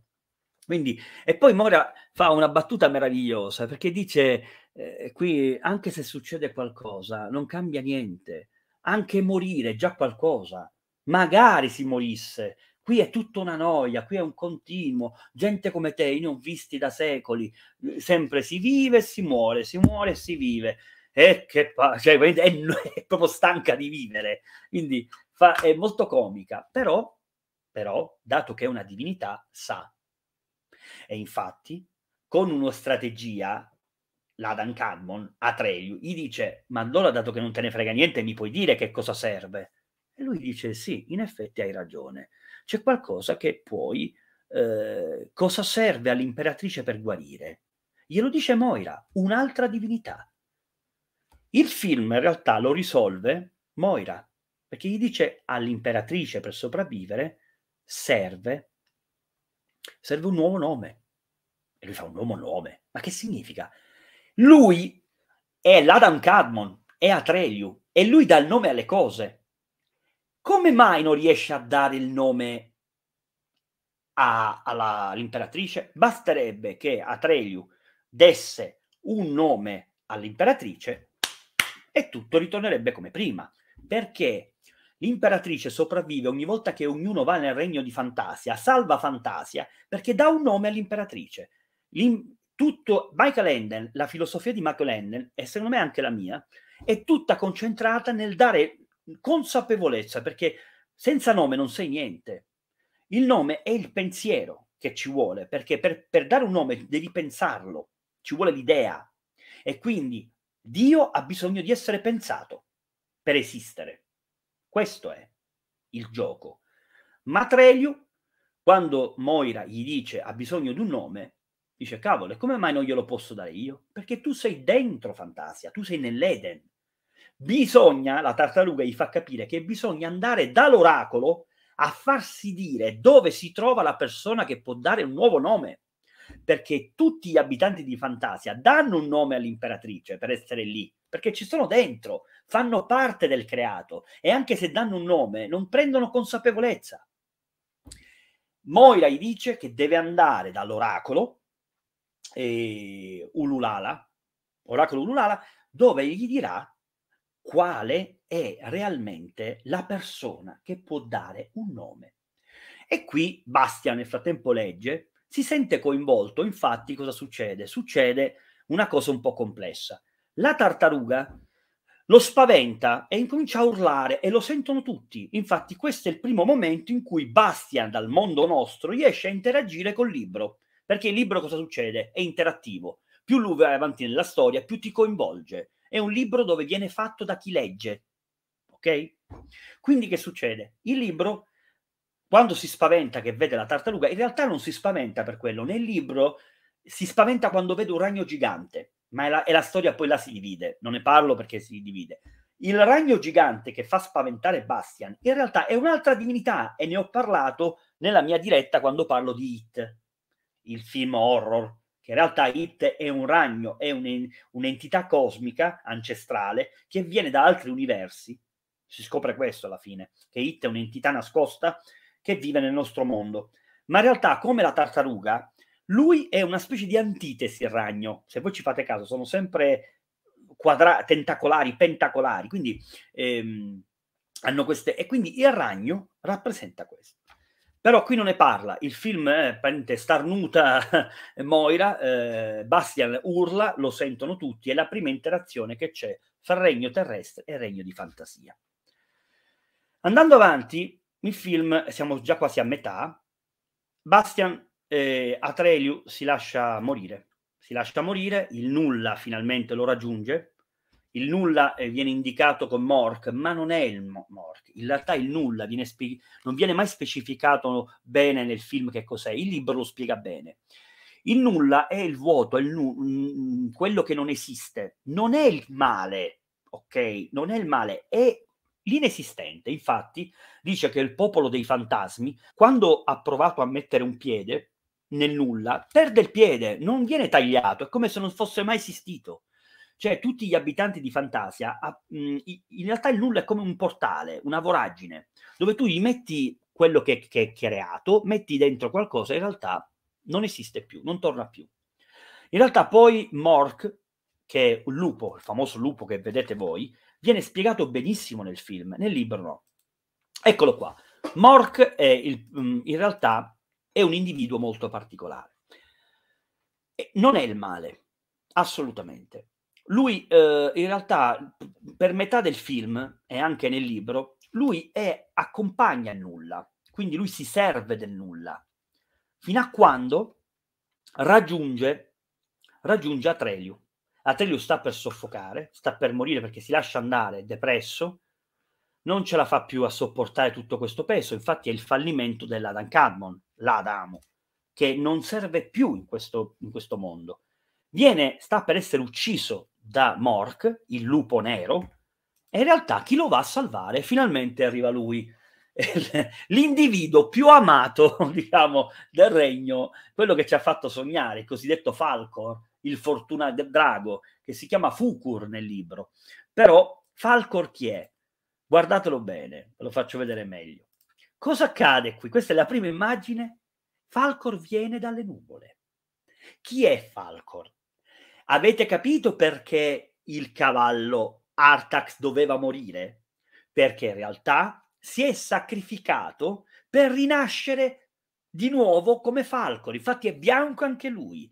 Quindi, e poi Mora fa una battuta meravigliosa perché dice: eh, Qui anche se succede qualcosa, non cambia niente. Anche morire è già qualcosa. Magari si morisse, Qui è tutta una noia, qui è un continuo, gente come te, io non visti da secoli, eh, sempre si vive e si muore, si muore e si vive. E che pa- cioè, è, è, proprio stanca di vivere, quindi fa, è molto comica, però, però, dato che è una divinità, sa. E infatti, con una strategia, l'Adam Cadmon, Atreyu, gli dice, ma allora dato che non te ne frega niente mi puoi dire che cosa serve? E lui dice, sì, in effetti hai ragione c'è qualcosa che poi eh, cosa serve all'imperatrice per guarire? Glielo dice Moira, un'altra divinità. Il film in realtà lo risolve Moira, perché gli dice all'imperatrice per sopravvivere serve, serve un nuovo nome. E lui fa un nuovo nome. Ma che significa? Lui è l'Adam Cadmon, è Atreliu, e lui dà il nome alle cose come mai non riesce a dare il nome a, alla, all'imperatrice? Basterebbe che Atreliu desse un nome all'imperatrice e tutto ritornerebbe come prima, perché l'imperatrice sopravvive ogni volta che ognuno va nel regno di Fantasia, salva Fantasia, perché dà un nome all'imperatrice. L'im- tutto, Michael Enden, la filosofia di Michael Enden, e secondo me anche la mia, è tutta concentrata nel dare consapevolezza, perché senza nome non sei niente. Il nome è il pensiero che ci vuole, perché per, per dare un nome devi pensarlo, ci vuole l'idea. E quindi Dio ha bisogno di essere pensato per esistere. Questo è il gioco. Matrelio, quando Moira gli dice ha bisogno di un nome, dice cavolo, e come mai non glielo posso dare io? Perché tu sei dentro Fantasia, tu sei nell'Eden. Bisogna, la tartaruga gli fa capire che bisogna andare dall'oracolo a farsi dire dove si trova la persona che può dare un nuovo nome. Perché tutti gli abitanti di Fantasia danno un nome all'imperatrice per essere lì, perché ci sono dentro, fanno parte del creato e anche se danno un nome non prendono consapevolezza. Moira gli dice che deve andare dall'oracolo eh, Ululala, oracolo Ululala, dove gli dirà quale è realmente la persona che può dare un nome. E qui Bastia nel frattempo legge, si sente coinvolto, infatti cosa succede? Succede una cosa un po' complessa. La tartaruga lo spaventa e incomincia a urlare e lo sentono tutti. Infatti questo è il primo momento in cui Bastian dal mondo nostro riesce a interagire col libro, perché il libro cosa succede? È interattivo. Più lui va avanti nella storia, più ti coinvolge è un libro dove viene fatto da chi legge. Ok? Quindi che succede? Il libro, quando si spaventa che vede la tartaruga, in realtà non si spaventa per quello. Nel libro si spaventa quando vede un ragno gigante, ma è la, è la storia poi la si divide. Non ne parlo perché si divide. Il ragno gigante che fa spaventare Bastian, in realtà è un'altra divinità e ne ho parlato nella mia diretta quando parlo di It, il film horror che in realtà It è un ragno, è un, un'entità cosmica ancestrale che viene da altri universi. Si scopre questo alla fine, che It è un'entità nascosta che vive nel nostro mondo. Ma in realtà, come la tartaruga, lui è una specie di antitesi il ragno. Se voi ci fate caso, sono sempre quadra- tentacolari, pentacolari, quindi ehm, hanno queste... E quindi il ragno rappresenta questo. Però qui non ne parla, il film è starnuta eh, Moira, eh, Bastian urla, lo sentono tutti, è la prima interazione che c'è fra regno terrestre e regno di fantasia. Andando avanti, il film, siamo già quasi a metà, Bastian eh, Atreliu si lascia morire, si lascia morire, il nulla finalmente lo raggiunge, il nulla eh, viene indicato con Mork, ma non è il Mork. In realtà il nulla viene spe- non viene mai specificato bene nel film che cos'è, il libro lo spiega bene. Il nulla è il vuoto, è il nu- quello che non esiste, non è il male, ok? Non è il male, è l'inesistente. Infatti dice che il popolo dei fantasmi, quando ha provato a mettere un piede nel nulla, perde il piede, non viene tagliato, è come se non fosse mai esistito cioè, tutti gli abitanti di Fantasia, ah, in realtà il nulla è come un portale, una voragine, dove tu gli metti quello che, che è creato, metti dentro qualcosa, in realtà non esiste più, non torna più. In realtà poi Mork, che è un lupo, il famoso lupo che vedete voi, viene spiegato benissimo nel film, nel libro no. Eccolo qua. Mork il, in realtà è un individuo molto particolare. Non è il male, assolutamente. Lui eh, in realtà per metà del film e anche nel libro, lui è, accompagna il nulla, quindi lui si serve del nulla, fino a quando raggiunge, raggiunge Atrelio. Atrelio sta per soffocare, sta per morire perché si lascia andare depresso, non ce la fa più a sopportare tutto questo peso, infatti è il fallimento dell'Adam Cadmon, l'Adamo, che non serve più in questo, in questo mondo. Viene, sta per essere ucciso da Mork, il lupo nero, e in realtà chi lo va a salvare? Finalmente arriva lui, l'individuo più amato, diciamo, del regno, quello che ci ha fatto sognare, il cosiddetto Falcor, il fortuna del drago, che si chiama Fukur nel libro. Però Falcor chi è? Guardatelo bene, ve lo faccio vedere meglio. Cosa accade qui? Questa è la prima immagine. Falcor viene dalle nuvole. Chi è Falcor? Avete capito perché il cavallo Artax doveva morire? Perché in realtà si è sacrificato per rinascere di nuovo come Falcor. Infatti è bianco anche lui.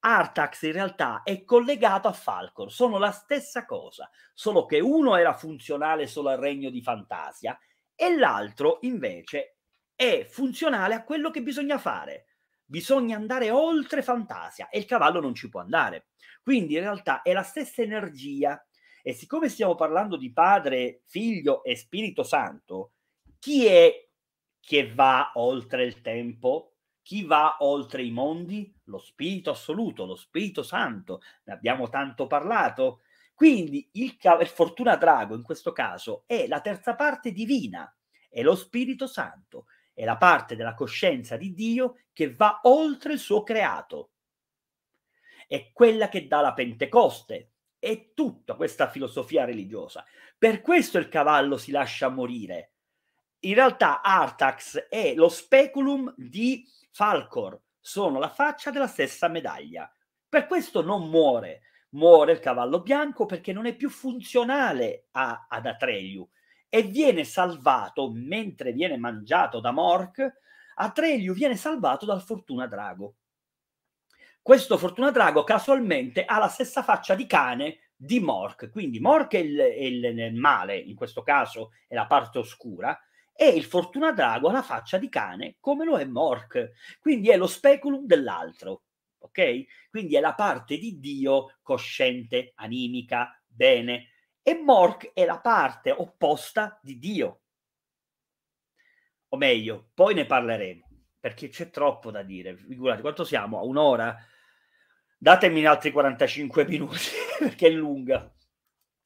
Artax in realtà è collegato a Falcor, sono la stessa cosa, solo che uno era funzionale solo al regno di fantasia e l'altro invece è funzionale a quello che bisogna fare bisogna andare oltre fantasia e il cavallo non ci può andare. Quindi in realtà è la stessa energia e siccome stiamo parlando di Padre, Figlio e Spirito Santo, chi è che va oltre il tempo? Chi va oltre i mondi? Lo Spirito Assoluto, lo Spirito Santo, ne abbiamo tanto parlato. Quindi il, il Fortuna Drago in questo caso è la terza parte divina, è lo Spirito Santo è la parte della coscienza di Dio che va oltre il suo creato. È quella che dà la Pentecoste, è tutta questa filosofia religiosa. Per questo il cavallo si lascia morire. In realtà Artax è lo speculum di Falcor, sono la faccia della stessa medaglia. Per questo non muore. Muore il cavallo bianco perché non è più funzionale a, ad Atreyu, e viene salvato mentre viene mangiato da Mork. Atrelio viene salvato dal Fortuna Drago. Questo Fortuna Drago casualmente ha la stessa faccia di cane di Mork, quindi Mork è il, è il male, in questo caso è la parte oscura, e il Fortuna Drago ha la faccia di cane come lo è Mork, quindi è lo speculum dell'altro, ok? Quindi è la parte di Dio cosciente, animica, bene, e Mork è la parte opposta di Dio. O meglio, poi ne parleremo, perché c'è troppo da dire. Figurate, quanto siamo? A un'ora? Datemi altri 45 minuti, perché è lunga.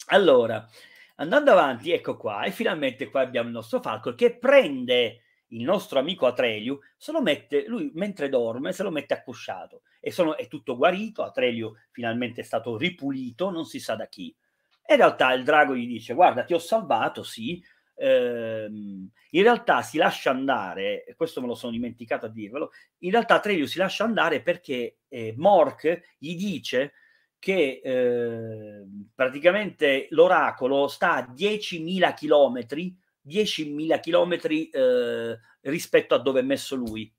Allora, andando avanti, ecco qua, e finalmente qua abbiamo il nostro Falco che prende il nostro amico Atreliu, se lo mette, lui mentre dorme, se lo mette accosciato. E sono, è tutto guarito, Atreliu finalmente è stato ripulito, non si sa da chi. E in realtà il drago gli dice: Guarda, ti ho salvato, sì. Ehm, in realtà si lascia andare, questo me lo sono dimenticato a dirvelo. In realtà Trevio si lascia andare perché eh, Mork gli dice che eh, praticamente l'oracolo sta a 10.000 chilometri 10.000 chilometri eh, rispetto a dove è messo lui.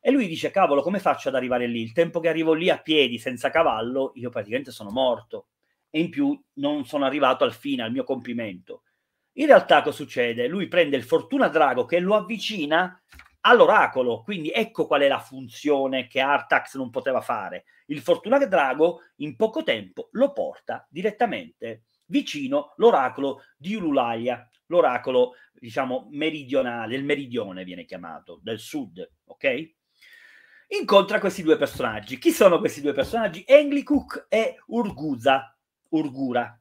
E lui dice: Cavolo, come faccio ad arrivare lì? Il tempo che arrivo lì a piedi, senza cavallo, io praticamente sono morto e in più non sono arrivato al fine, al mio compimento. In realtà cosa succede? Lui prende il Fortuna Drago che lo avvicina all'oracolo, quindi ecco qual è la funzione che Artax non poteva fare. Il Fortuna Drago in poco tempo lo porta direttamente vicino l'oracolo di Ululaia, l'oracolo diciamo meridionale, il meridione viene chiamato, del sud, ok? Incontra questi due personaggi. Chi sono questi due personaggi? Engli Cook e Urguza. Urgura.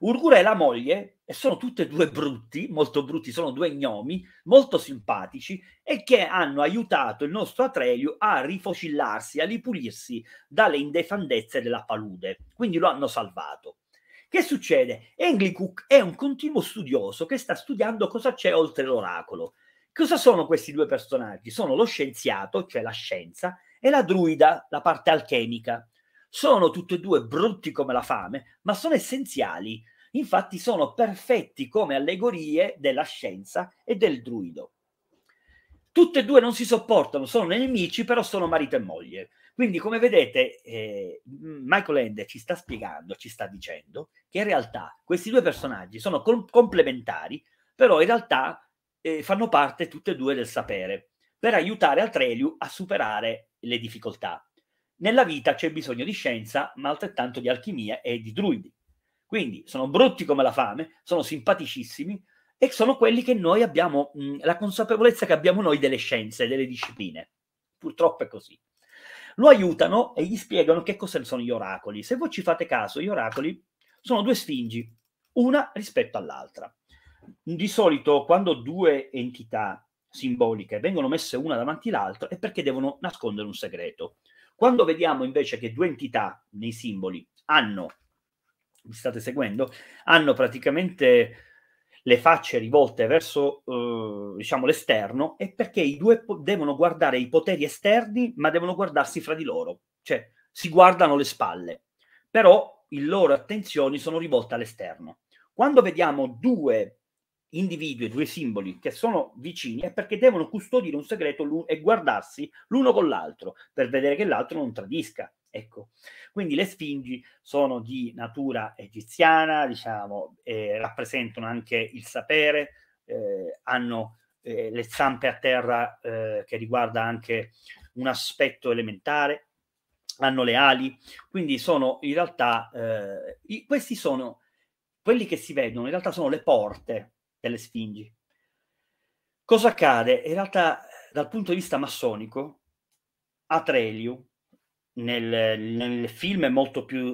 Urgura è la moglie e sono tutte e due brutti, molto brutti, sono due gnomi, molto simpatici e che hanno aiutato il nostro Atrelio a rifocillarsi, a ripulirsi dalle indefandezze della palude. Quindi lo hanno salvato. Che succede? Englicook è un continuo studioso che sta studiando cosa c'è oltre l'oracolo. Cosa sono questi due personaggi? Sono lo scienziato, cioè la scienza, e la druida, la parte alchemica. Sono tutti e due brutti come la fame, ma sono essenziali. Infatti sono perfetti come allegorie della scienza e del druido. Tutte e due non si sopportano, sono nemici, però sono marito e moglie. Quindi, come vedete, eh, Michael Ende ci sta spiegando, ci sta dicendo che in realtà questi due personaggi sono com- complementari, però in realtà eh, fanno parte tutte e due del sapere, per aiutare Atreliu a superare le difficoltà nella vita c'è bisogno di scienza, ma altrettanto di alchimia e di druidi. Quindi sono brutti come la fame, sono simpaticissimi e sono quelli che noi abbiamo, mh, mm, la consapevolezza che abbiamo noi delle scienze, delle discipline. Purtroppo è così. Lo aiutano e gli spiegano che cosa sono gli oracoli. Se voi ci fate caso, gli oracoli sono due sfingi, una rispetto all'altra. Di solito quando due entità simboliche vengono messe una davanti all'altra è perché devono nascondere un segreto quando vediamo invece che due entità nei simboli hanno, mi state seguendo, hanno praticamente le facce rivolte verso eh, diciamo l'esterno è perché i due po- devono guardare i poteri esterni ma devono guardarsi fra di loro cioè si guardano le spalle però le loro attenzioni sono rivolte all'esterno quando vediamo due individui, due simboli che sono vicini è perché devono custodire un segreto e guardarsi l'uno con l'altro per vedere che l'altro non tradisca. Ecco, quindi le sfingi sono di natura egiziana, diciamo, eh, rappresentano anche il sapere, eh, hanno eh, le zampe a terra eh, che riguarda anche un aspetto elementare, hanno le ali, quindi sono in realtà, eh, i, questi sono quelli che si vedono, in realtà sono le porte delle sfingi. Cosa accade? In realtà, dal punto di vista massonico, Atreliu, nel, nel film è molto più,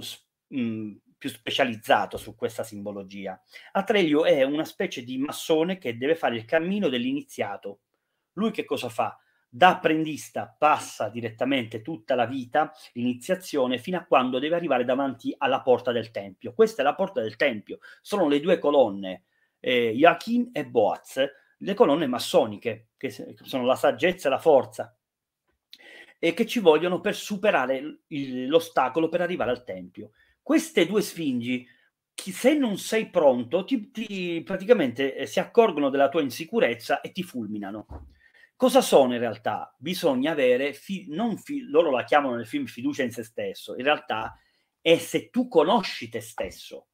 mh, più specializzato su questa simbologia, Atreliu è una specie di massone che deve fare il cammino dell'iniziato. Lui che cosa fa? da apprendista passa direttamente tutta la vita, l'iniziazione, fino a quando deve arrivare davanti alla porta del tempio. Questa è la porta del tempio, sono le due colonne eh, Joachim e Boaz, le colonne massoniche, che sono la saggezza e la forza, e che ci vogliono per superare il, l'ostacolo per arrivare al Tempio. Queste due sfingi, chi, se non sei pronto, ti, ti, praticamente eh, si accorgono della tua insicurezza e ti fulminano. Cosa sono in realtà? Bisogna avere, fi- non fi- loro la chiamano nel film fiducia in se stesso, in realtà è se tu conosci te stesso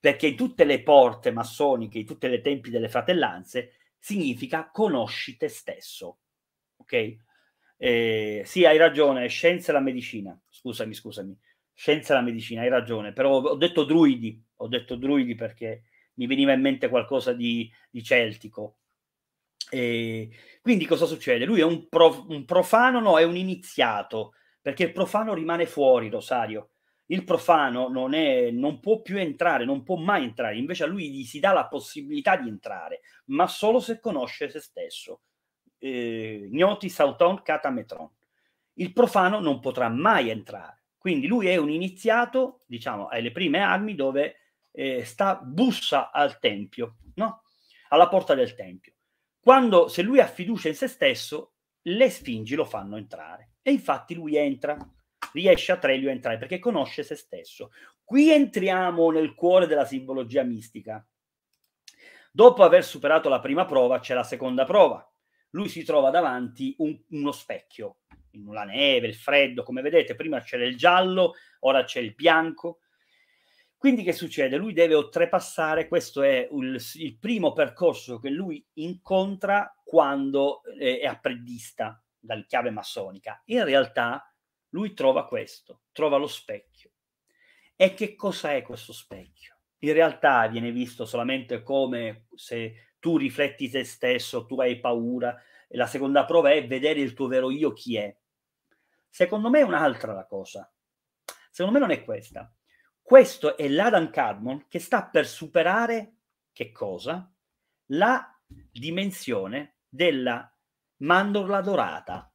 perché in tutte le porte massoniche, in tutti i tempi delle fratellanze, significa conosci te stesso. Ok? Eh, sì, hai ragione, scienza e la medicina. Scusami, scusami. Scienza e la medicina, hai ragione, però ho detto druidi, ho detto druidi perché mi veniva in mente qualcosa di, di celtico. E quindi cosa succede? Lui è un, prof, un profano, no, è un iniziato, perché il profano rimane fuori, Rosario il profano non, è, non, può più entrare, non può mai entrare, invece a lui gli si dà la possibilità di entrare, ma solo se conosce se stesso. Eh, Gnotis auton catametron. Il profano non potrà mai entrare, quindi lui è un iniziato, diciamo, alle prime armi dove eh, sta, bussa al tempio, no? alla porta del tempio. Quando, se lui ha fiducia in se stesso, le sfingi lo fanno entrare e infatti lui entra riesce a Trelio a entrare perché conosce se stesso. Qui entriamo nel cuore della simbologia mistica. Dopo aver superato la prima prova, c'è la seconda prova. Lui si trova davanti un, uno specchio, la neve, il freddo, come vedete, prima c'era il giallo, ora c'è il bianco. Quindi che succede? Lui deve oltrepassare, questo è il, il primo percorso che lui incontra quando eh, è apprendista dal chiave massonica. In realtà lui trova questo, trova lo specchio. E che cosa è questo specchio? In realtà viene visto solamente come se tu rifletti te stesso, tu hai paura. E la seconda prova è vedere il tuo vero io chi è. Secondo me è un'altra la cosa. Secondo me non è questa. Questo è l'Adam Cadmon che sta per superare che cosa? La dimensione della mandorla dorata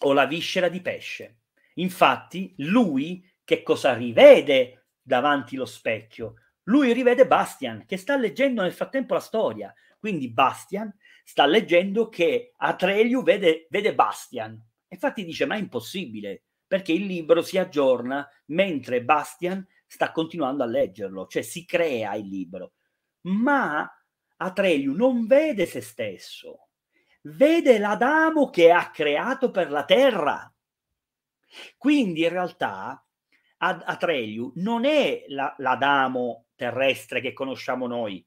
o la viscera di pesce. Infatti, lui che cosa rivede davanti lo specchio? Lui rivede Bastian che sta leggendo nel frattempo la storia. Quindi Bastian sta leggendo che Atreliu vede, vede Bastian. Infatti dice, ma è impossibile, perché il libro si aggiorna mentre Bastian sta continuando a leggerlo, cioè si crea il libro. Ma Atreliu non vede se stesso, vede l'Adamo che ha creato per la terra. Quindi in realtà Ad- Atreliu non è la- l'Adamo terrestre che conosciamo noi,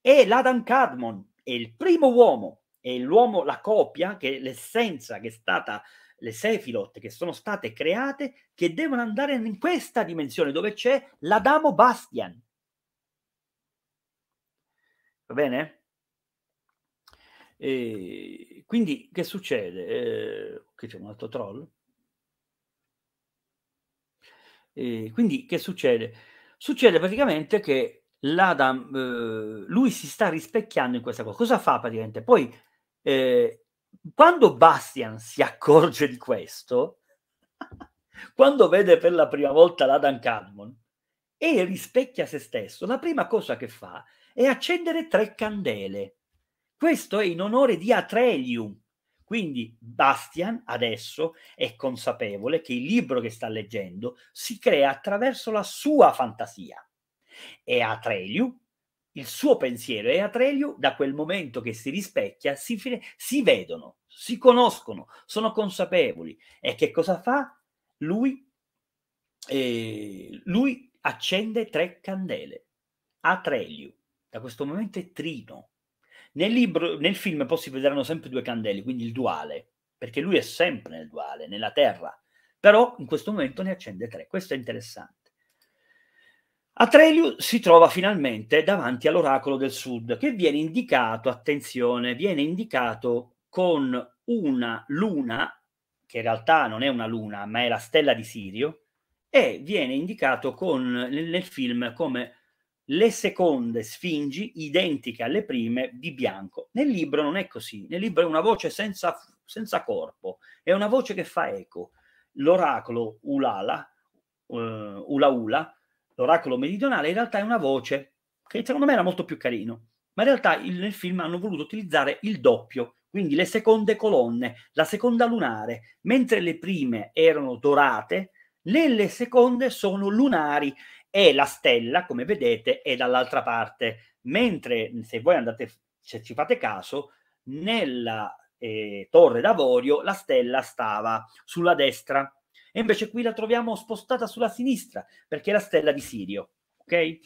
è l'Adam Cadmon, è il primo uomo, è l'uomo, la coppia, che l'essenza che è stata, le Sefilot che sono state create, che devono andare in questa dimensione dove c'è l'Adamo Bastian. Va bene? E quindi che succede? Eh, qui c'è un altro troll. E quindi che succede? Succede praticamente che l'Adam, eh, lui si sta rispecchiando in questa cosa. Cosa fa praticamente? Poi, eh, quando Bastian si accorge di questo, quando vede per la prima volta l'Adam Cadmon e rispecchia se stesso, la prima cosa che fa è accendere tre candele. Questo è in onore di Atrelium, quindi Bastian adesso è consapevole che il libro che sta leggendo si crea attraverso la sua fantasia. E Atreliu, il suo pensiero e Atreliu, da quel momento che si rispecchia, si, si vedono, si conoscono, sono consapevoli. E che cosa fa? Lui, eh, lui accende tre candele. Atreliu, da questo momento è Trino, nel, libro, nel film poi si vedranno sempre due candeli, quindi il duale, perché lui è sempre nel duale, nella terra, però in questo momento ne accende tre, questo è interessante. Atrelius si trova finalmente davanti all'oracolo del sud, che viene indicato, attenzione, viene indicato con una luna, che in realtà non è una luna, ma è la stella di Sirio, e viene indicato con, nel, nel film come le seconde sfingi identiche alle prime di bianco. Nel libro non è così, nel libro è una voce senza, senza corpo, è una voce che fa eco. L'oracolo Ulala, uh, eh, Ulaula, l'oracolo meridionale, in realtà è una voce che secondo me era molto più carino, ma in realtà il, nel film hanno voluto utilizzare il doppio, quindi le seconde colonne, la seconda lunare, mentre le prime erano dorate, nelle seconde sono lunari e la stella, come vedete, è dall'altra parte, mentre se voi andate, se ci fate caso, nella eh, torre d'avorio la stella stava sulla destra e invece qui la troviamo spostata sulla sinistra perché è la stella di Sirio, ok?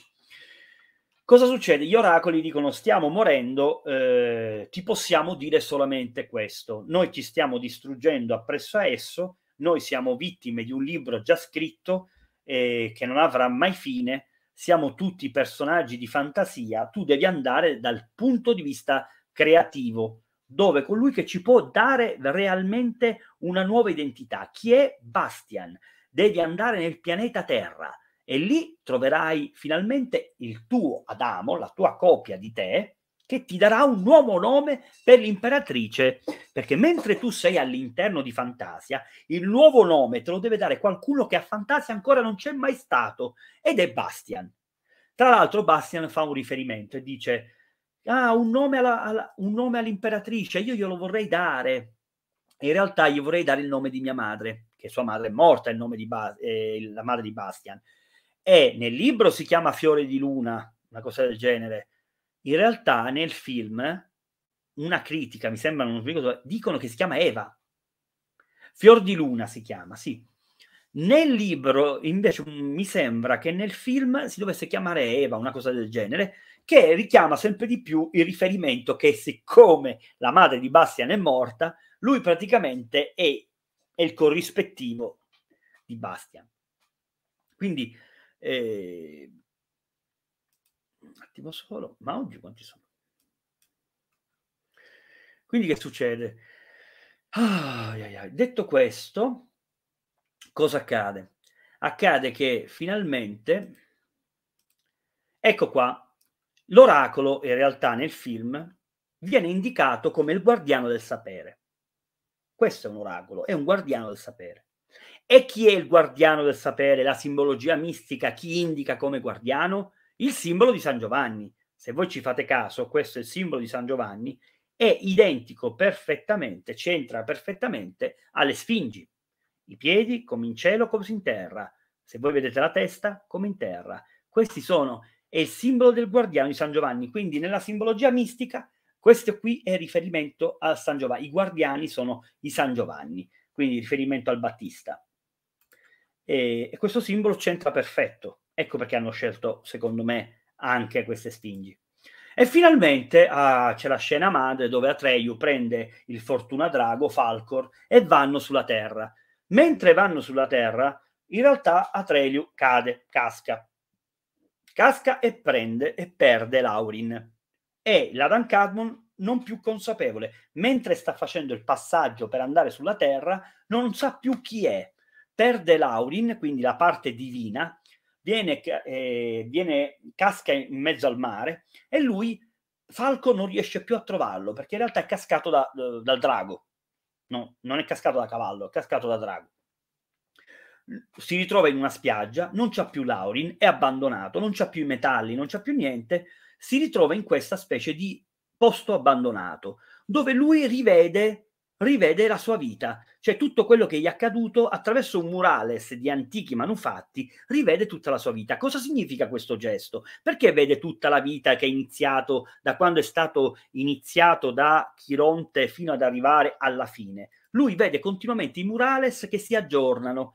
Cosa succede? Gli oracoli dicono stiamo morendo, eh, ti possiamo dire solamente questo. Noi ci stiamo distruggendo appresso a esso, noi siamo vittime di un libro già scritto eh, che non avrà mai fine, siamo tutti personaggi di fantasia, tu devi andare dal punto di vista creativo, dove colui che ci può dare realmente una nuova identità, chi è Bastian? Devi andare nel pianeta Terra e lì troverai finalmente il tuo Adamo, la tua copia di te, che ti darà un nuovo nome per l'imperatrice, perché mentre tu sei all'interno di Fantasia, il nuovo nome te lo deve dare qualcuno che a Fantasia ancora non c'è mai stato, ed è Bastian. Tra l'altro Bastian fa un riferimento e dice, ah, un nome, alla, alla, un nome all'imperatrice, io glielo vorrei dare. E in realtà io vorrei dare il nome di mia madre, che sua madre è morta, ba- eh, la madre di Bastian. E nel libro si chiama Fiore di Luna, una cosa del genere in realtà nel film una critica, mi sembra, non ricordo, dicono che si chiama Eva. Fior di Luna si chiama, sì. Nel libro, invece, mi sembra che nel film si dovesse chiamare Eva, una cosa del genere, che richiama sempre di più il riferimento che siccome la madre di Bastian è morta, lui praticamente è, è il corrispettivo di Bastian. Quindi eh, attimo solo, ma oggi quanti sono? Quindi che succede? Ah, ia ia. Detto questo, cosa accade? Accade che finalmente, ecco qua, l'oracolo in realtà nel film viene indicato come il guardiano del sapere. Questo è un oracolo, è un guardiano del sapere. E chi è il guardiano del sapere? La simbologia mistica chi indica come guardiano? il simbolo di San Giovanni. Se voi ci fate caso, questo è il simbolo di San Giovanni, è identico perfettamente, c'entra perfettamente alle sfingi. I piedi come in cielo, come in terra. Se voi vedete la testa, come in terra. Questi sono, è il simbolo del guardiano di San Giovanni. Quindi nella simbologia mistica, questo qui è riferimento a San Giovanni. I guardiani sono i San Giovanni, quindi riferimento al Battista. E, e questo simbolo c'entra perfetto Ecco perché hanno scelto, secondo me, anche queste spingi. E finalmente ah, c'è la scena madre dove Atreyu prende il Fortuna Drago, Falcor, e vanno sulla Terra. Mentre vanno sulla Terra, in realtà Atreyu cade, casca. Casca e prende e perde Laurin. E l'Adan Cadmon non più consapevole, mentre sta facendo il passaggio per andare sulla Terra, non sa più chi è. Perde Laurin, quindi la parte divina, viene, eh, viene, casca in mezzo al mare e lui, Falco, non riesce più a trovarlo perché in realtà è cascato da, dal drago. No, non è cascato da cavallo, è cascato da drago. Si ritrova in una spiaggia, non c'ha più Laurin, è abbandonato, non c'ha più i metalli, non c'ha più niente. Si ritrova in questa specie di posto abbandonato dove lui rivede rivede la sua vita, cioè tutto quello che gli è accaduto attraverso un murales di antichi manufatti, rivede tutta la sua vita. Cosa significa questo gesto? Perché vede tutta la vita che è iniziato da quando è stato iniziato da Chironte fino ad arrivare alla fine? Lui vede continuamente i murales che si aggiornano.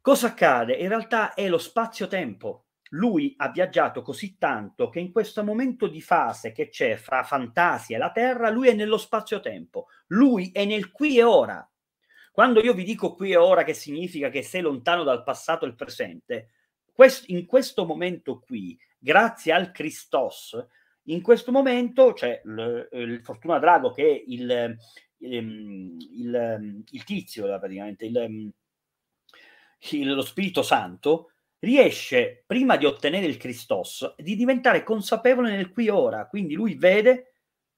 Cosa accade? In realtà è lo spazio-tempo lui ha viaggiato così tanto che in questo momento di fase che c'è fra Fantasia e la Terra, lui è nello spazio-tempo, lui è nel qui e ora. Quando io vi dico qui e ora che significa che sei lontano dal passato e il presente, in questo momento qui, grazie al Christos, in questo momento c'è cioè il Fortuna Drago che è il, il, ehm, il, il tizio, praticamente, ehm, lo Spirito Santo, riesce, prima di ottenere il Christos, di diventare consapevole nel qui e ora, quindi lui vede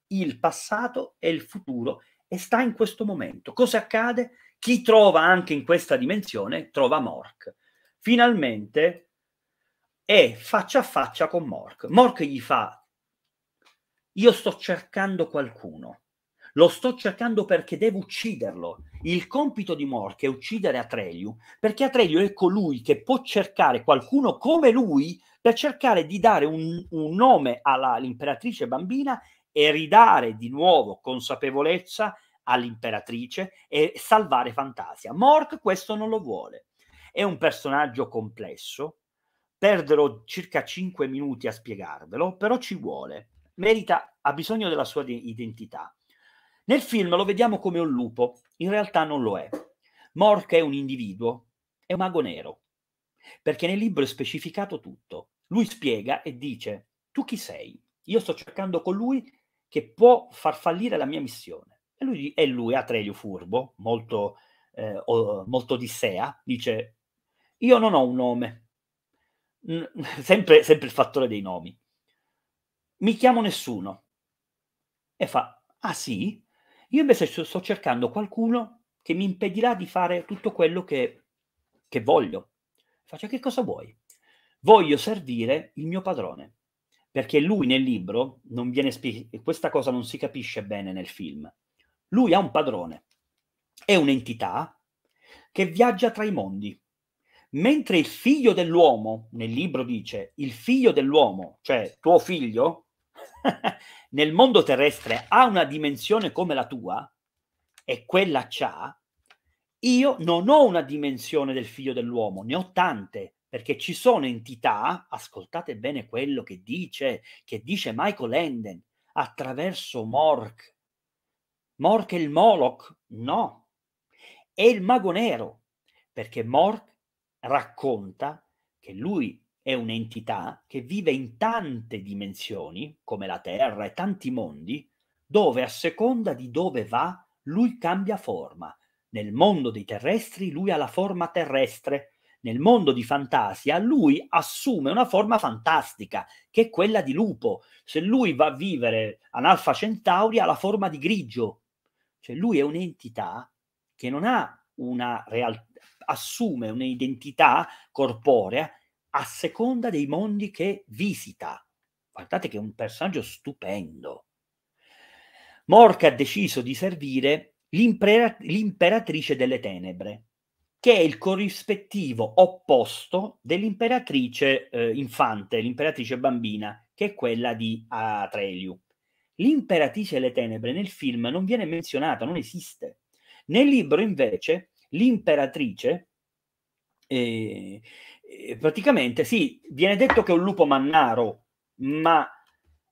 il passato e il futuro e sta in questo momento. Cosa accade? Chi trova anche in questa dimensione trova Mork. Finalmente è faccia a faccia con Mork. Mork gli fa, io sto cercando qualcuno. Lo sto cercando perché devo ucciderlo. Il compito di Mork è uccidere Atrelio, perché Atrelio è colui che può cercare qualcuno come lui per cercare di dare un, un nome all'imperatrice bambina e ridare di nuovo consapevolezza all'imperatrice e salvare Fantasia. Mork questo non lo vuole. È un personaggio complesso, perderò circa 5 minuti a spiegarvelo, però ci vuole. Merita, ha bisogno della sua identità. Nel film lo vediamo come un lupo, in realtà non lo è. Mork è un individuo, è un mago nero, perché nel libro è specificato tutto. Lui spiega e dice, tu chi sei? Io sto cercando colui che può far fallire la mia missione. E lui, e lui Atrelio Furbo, molto, eh, molto dissea, dice, io non ho un nome, sempre, sempre il fattore dei nomi. Mi chiamo nessuno. E fa, ah sì? Io invece sto cercando qualcuno che mi impedirà di fare tutto quello che, che voglio. Faccio che cosa vuoi? Voglio servire il mio padrone, perché lui nel libro non viene spiegato, questa cosa non si capisce bene nel film. Lui ha un padrone, è un'entità che viaggia tra i mondi. Mentre il figlio dell'uomo, nel libro dice, il figlio dell'uomo, cioè tuo figlio, nel mondo terrestre ha una dimensione come la tua, e quella c'ha, io non ho una dimensione del figlio dell'uomo, ne ho tante, perché ci sono entità, ascoltate bene quello che dice, che dice Michael Enden, attraverso Mork. Mork è il Moloch? No, è il mago nero, perché Mork racconta che lui è un'entità che vive in tante dimensioni, come la Terra e tanti mondi, dove a seconda di dove va, lui cambia forma. Nel mondo dei terrestri lui ha la forma terrestre, nel mondo di fantasia lui assume una forma fantastica, che è quella di lupo. Se lui va a vivere an Alfa Centauri ha la forma di grigio. Cioè lui è un'entità che non ha una realtà, assume un'identità corporea a seconda dei mondi che visita. Guardate che è un personaggio stupendo. Morca ha deciso di servire l'impera- l'imperatrice delle tenebre, che è il corrispettivo opposto dell'imperatrice eh, infante, l'imperatrice bambina, che è quella di Atreliu. L'imperatrice delle tenebre nel film non viene menzionata, non esiste. Nel libro invece l'imperatrice eh, eh, praticamente sì, viene detto che è un lupo mannaro, ma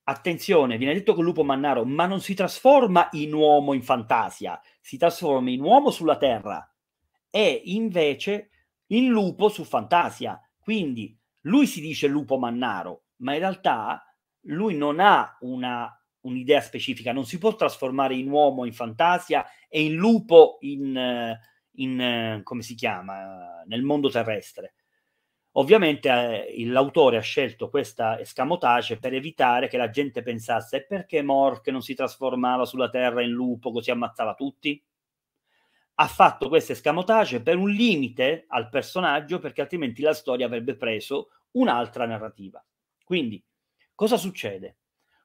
attenzione, viene detto che è un lupo mannaro, ma non si trasforma in uomo in fantasia, si trasforma in uomo sulla terra e invece in lupo su fantasia. Quindi lui si dice lupo mannaro, ma in realtà lui non ha una, un'idea specifica, non si può trasformare in uomo in fantasia e in lupo in, in, come si chiama, nel mondo terrestre. Ovviamente eh, l'autore ha scelto questa escamotage per evitare che la gente pensasse perché Mork non si trasformava sulla Terra in lupo così ammazzava tutti? Ha fatto questa escamotage per un limite al personaggio perché altrimenti la storia avrebbe preso un'altra narrativa. Quindi, cosa succede?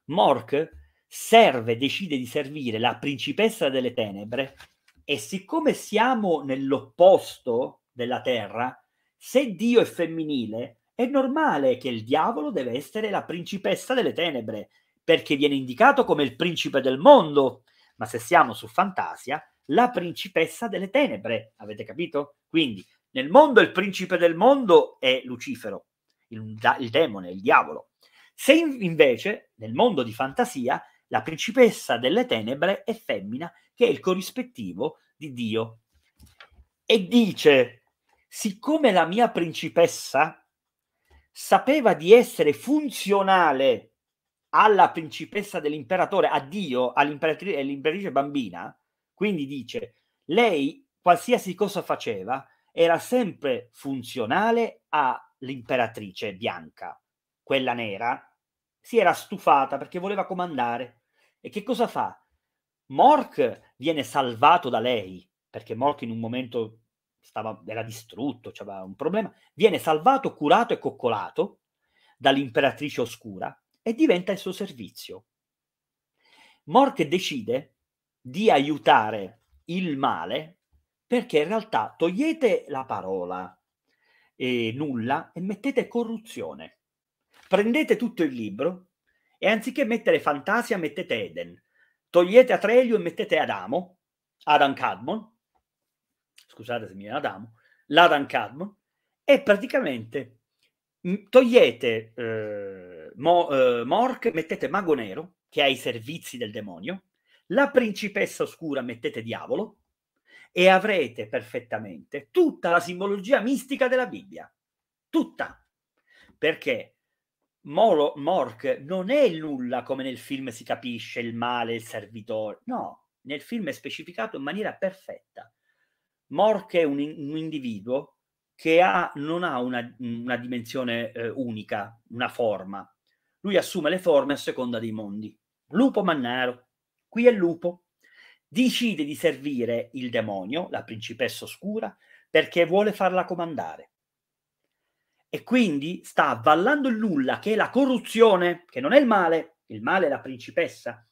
Mork serve, decide di servire la principessa delle tenebre e siccome siamo nell'opposto della Terra, se Dio è femminile, è normale che il diavolo deve essere la principessa delle tenebre, perché viene indicato come il principe del mondo. Ma se siamo su fantasia, la principessa delle tenebre, avete capito? Quindi nel mondo il principe del mondo è Lucifero, il, il demone, il diavolo. Se invece nel mondo di fantasia la principessa delle tenebre è femmina, che è il corrispettivo di Dio. E dice siccome la mia principessa sapeva di essere funzionale alla principessa dell'imperatore, a Dio, all'imperatrice, eh, l'imperatrice bambina, quindi dice, lei qualsiasi cosa faceva era sempre funzionale all'imperatrice bianca, quella nera, si era stufata perché voleva comandare. E che cosa fa? Mork viene salvato da lei, perché Mork in un momento stava, era distrutto, cioè un problema, viene salvato, curato e coccolato dall'imperatrice oscura e diventa il suo servizio. Mork decide di aiutare il male perché in realtà togliete la parola e nulla e mettete corruzione. Prendete tutto il libro e anziché mettere fantasia mettete Eden, togliete Atrelio e mettete Adamo, Adam Cadmon, scusate se mi Adamo, l'Adam Cadmo, e praticamente mm, togliete eh, Mo, eh, Mork, mettete Mago Nero, che ha i servizi del demonio, la principessa oscura mettete diavolo, e avrete perfettamente tutta la simbologia mistica della Bibbia. Tutta. Perché Moro, Mork non è nulla come nel film si capisce il male, il servitore. No, nel film è specificato in maniera perfetta. Mork è un, un individuo che ha, non ha una, una dimensione eh, unica, una forma. Lui assume le forme a seconda dei mondi. Lupo Mannaro, qui è Lupo, decide di servire il demonio, la principessa oscura, perché vuole farla comandare. E quindi sta avvallando il nulla, che è la corruzione, che non è il male, il male è la principessa.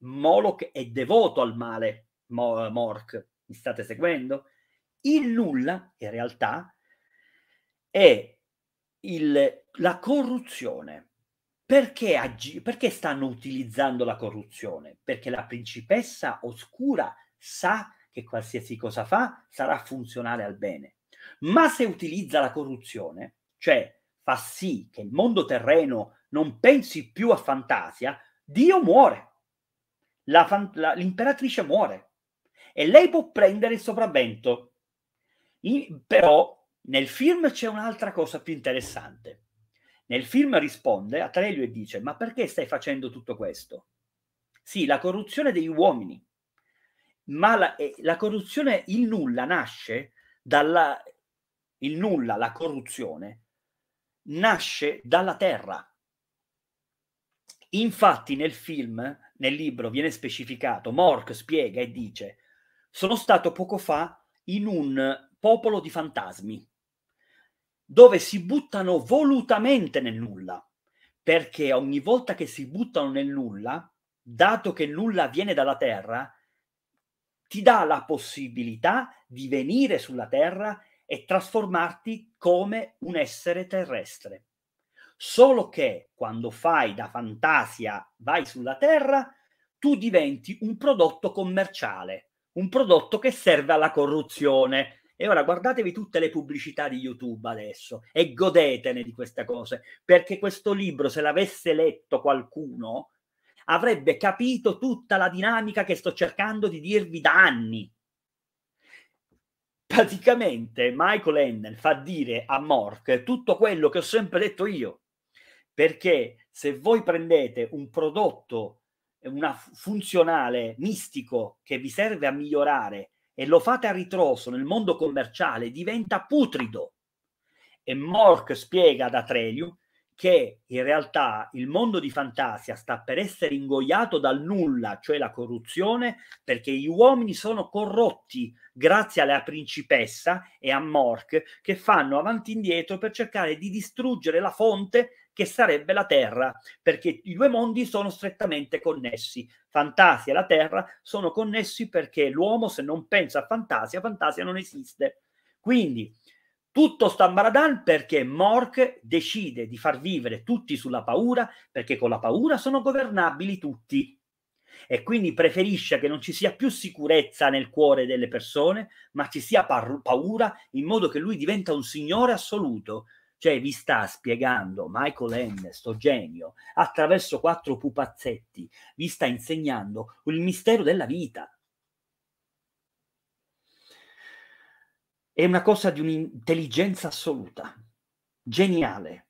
Moloch è devoto al male, Mork, mi state seguendo? Il nulla, in realtà, è il, la corruzione. Perché, agi- perché stanno utilizzando la corruzione? Perché la principessa oscura sa che qualsiasi cosa fa sarà funzionale al bene. Ma se utilizza la corruzione, cioè fa sì che il mondo terreno non pensi più a fantasia, Dio muore. La fan- la, l'imperatrice muore e lei può prendere il sopravvento. In, però nel film c'è un'altra cosa più interessante. Nel film risponde a Trelio e dice: Ma perché stai facendo tutto questo? Sì, la corruzione degli uomini, ma la, eh, la corruzione, il nulla nasce dalla. Il nulla, la corruzione, nasce dalla terra. Infatti, nel film, nel libro, viene specificato: Mork spiega e dice: sono stato poco fa in un popolo di fantasmi, dove si buttano volutamente nel nulla, perché ogni volta che si buttano nel nulla, dato che nulla viene dalla Terra, ti dà la possibilità di venire sulla Terra e trasformarti come un essere terrestre. Solo che quando fai da fantasia, vai sulla Terra, tu diventi un prodotto commerciale un prodotto che serve alla corruzione. E ora guardatevi tutte le pubblicità di YouTube adesso e godetene di queste cose, perché questo libro, se l'avesse letto qualcuno, avrebbe capito tutta la dinamica che sto cercando di dirvi da anni. Praticamente Michael Ennel fa dire a Mork tutto quello che ho sempre detto io, perché se voi prendete un prodotto una funzionale mistico che vi serve a migliorare e lo fate a ritroso nel mondo commerciale, diventa putrido. E Mork spiega ad Atreliu che in realtà il mondo di fantasia sta per essere ingoiato dal nulla, cioè la corruzione, perché gli uomini sono corrotti grazie alla principessa e a Mork che fanno avanti e indietro per cercare di distruggere la fonte che sarebbe la Terra, perché i due mondi sono strettamente connessi. Fantasia e la Terra sono connessi perché l'uomo se non pensa a fantasia, fantasia non esiste. Quindi tutto sta maradan perché Mork decide di far vivere tutti sulla paura, perché con la paura sono governabili tutti. E quindi preferisce che non ci sia più sicurezza nel cuore delle persone, ma ci sia paura, in modo che lui diventa un signore assoluto, cioè vi sta spiegando Michael N, sto genio, attraverso quattro pupazzetti, vi sta insegnando il mistero della vita. È una cosa di un'intelligenza assoluta, geniale.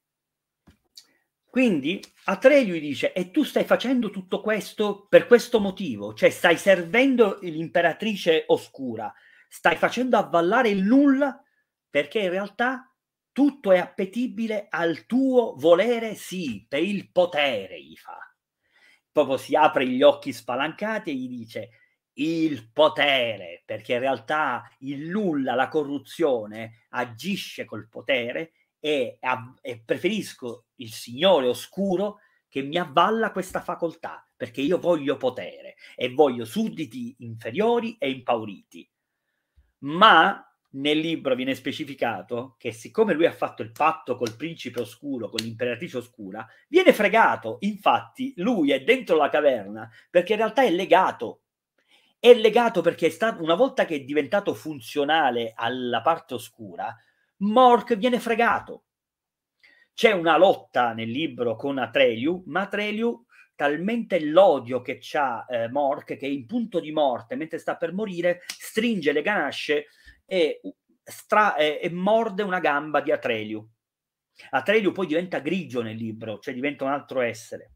Quindi Atreyu gli dice, e tu stai facendo tutto questo per questo motivo, cioè stai servendo l'imperatrice oscura, stai facendo avvallare il nulla perché in realtà tutto è appetibile al tuo volere, sì, per il potere, gli fa. Proprio si apre gli occhi spalancati e gli dice il potere, perché in realtà il nulla, la corruzione agisce col potere e, e preferisco il Signore oscuro che mi avvalla questa facoltà, perché io voglio potere e voglio sudditi inferiori e impauriti. Ma nel libro viene specificato che siccome lui ha fatto il patto col principe oscuro, con l'imperatrice oscura, viene fregato. Infatti lui è dentro la caverna perché in realtà è legato. È legato perché è stato, una volta che è diventato funzionale alla parte oscura, Mork viene fregato. C'è una lotta nel libro con Atreliu, ma Atreliu talmente l'odio che c'ha eh, Mork che in punto di morte, mentre sta per morire, stringe le ganasce e, stra- e, e morde una gamba di Atreliu. Atreliu poi diventa grigio nel libro, cioè diventa un altro essere.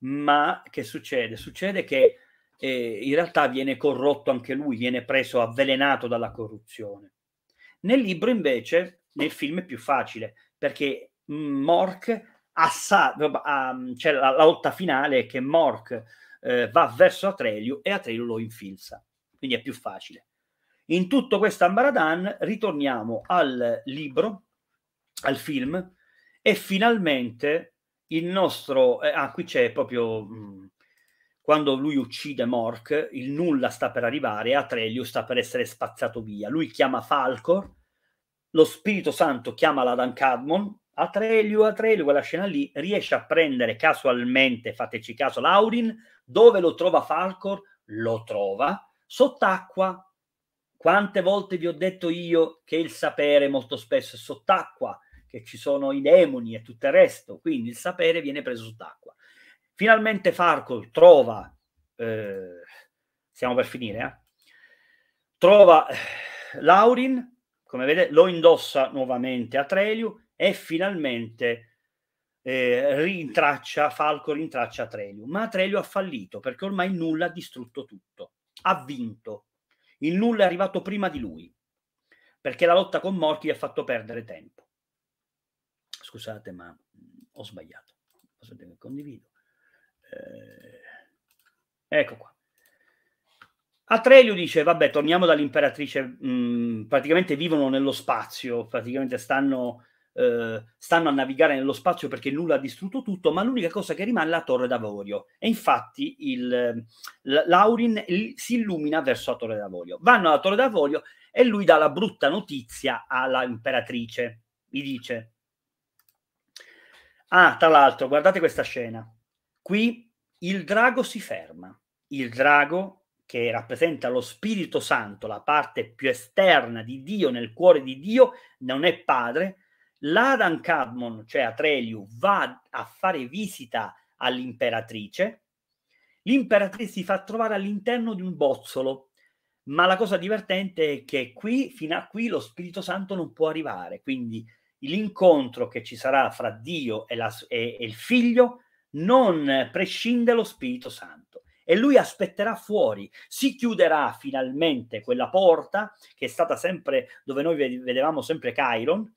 Ma che succede? Succede che eh, in realtà viene corrotto anche lui, viene preso, avvelenato dalla corruzione. Nel libro invece, nel film è più facile, perché Mork assa, cioè la, la lotta finale è che Mork eh, va verso Atreliu e Atreliu lo infilza, quindi è più facile. In tutto questo ambaradan ritorniamo al libro, al film e finalmente il nostro... Eh, ah, qui c'è proprio... Mh, mm, quando lui uccide Mork, il nulla sta per arrivare e Atrelius sta per essere spazzato via. Lui chiama Falcor, lo Spirito Santo chiama l'Adan Cadmon, Atrelio, Atrelio, quella scena lì, riesce a prendere casualmente, fateci caso, Laurin, dove lo trova Falcor? Lo trova sott'acqua quante volte vi ho detto io che il sapere molto spesso è sott'acqua, che ci sono i demoni e tutto il resto, quindi il sapere viene preso sott'acqua. Finalmente Farcol trova, eh, stiamo per finire, eh? trova eh, Laurin, come vede, lo indossa nuovamente a Treliu e finalmente eh, rintraccia, Falco rintraccia Treliu, ma Treliu ha fallito perché ormai nulla ha distrutto tutto, ha vinto il nulla è arrivato prima di lui, perché la lotta con Morti gli ha fatto perdere tempo. Scusate, ma mm, ho sbagliato. Aspetta che condivido. Eh, ecco qua. Atrelio dice, vabbè, torniamo dall'imperatrice, mh, mm, praticamente vivono nello spazio, praticamente stanno eh, stanno a navigare nello spazio perché nulla ha distrutto tutto, ma l'unica cosa che rimane è la torre d'avorio. E infatti il, eh, l'Aurin il, si illumina verso la torre d'avorio. Vanno alla torre d'avorio e lui dà la brutta notizia alla imperatrice. Gli dice... Ah, tra l'altro, guardate questa scena. Qui il drago si ferma. Il drago che rappresenta lo Spirito Santo, la parte più esterna di Dio nel cuore di Dio, non è padre, l'Adam Cadmon, cioè Atreliu, va a fare visita all'imperatrice, l'imperatrice si fa trovare all'interno di un bozzolo, ma la cosa divertente è che qui, fino a qui, lo Spirito Santo non può arrivare, quindi l'incontro che ci sarà fra Dio e, la, e, e il figlio non prescinde lo Spirito Santo e lui aspetterà fuori, si chiuderà finalmente quella porta che è stata sempre dove noi vedevamo sempre Chiron,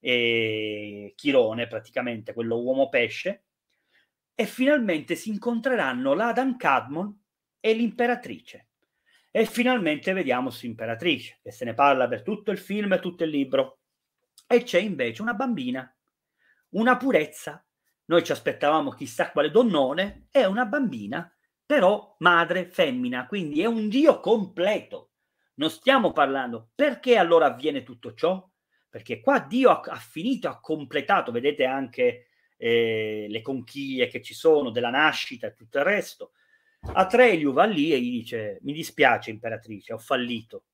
e Chirone, praticamente quello uomo pesce, e finalmente si incontreranno l'Adam Cadmon e l'imperatrice. E finalmente vediamo su Imperatrice, che se ne parla per tutto il film e tutto il libro. E c'è invece una bambina, una purezza. Noi ci aspettavamo chissà quale donnone, è una bambina, però madre femmina, quindi è un dio completo. Non stiamo parlando. Perché allora avviene tutto ciò? perché qua Dio ha, ha finito, ha completato, vedete anche eh, le conchiglie che ci sono, della nascita e tutto il resto. Atrelio va lì e gli dice, mi dispiace imperatrice, ho fallito,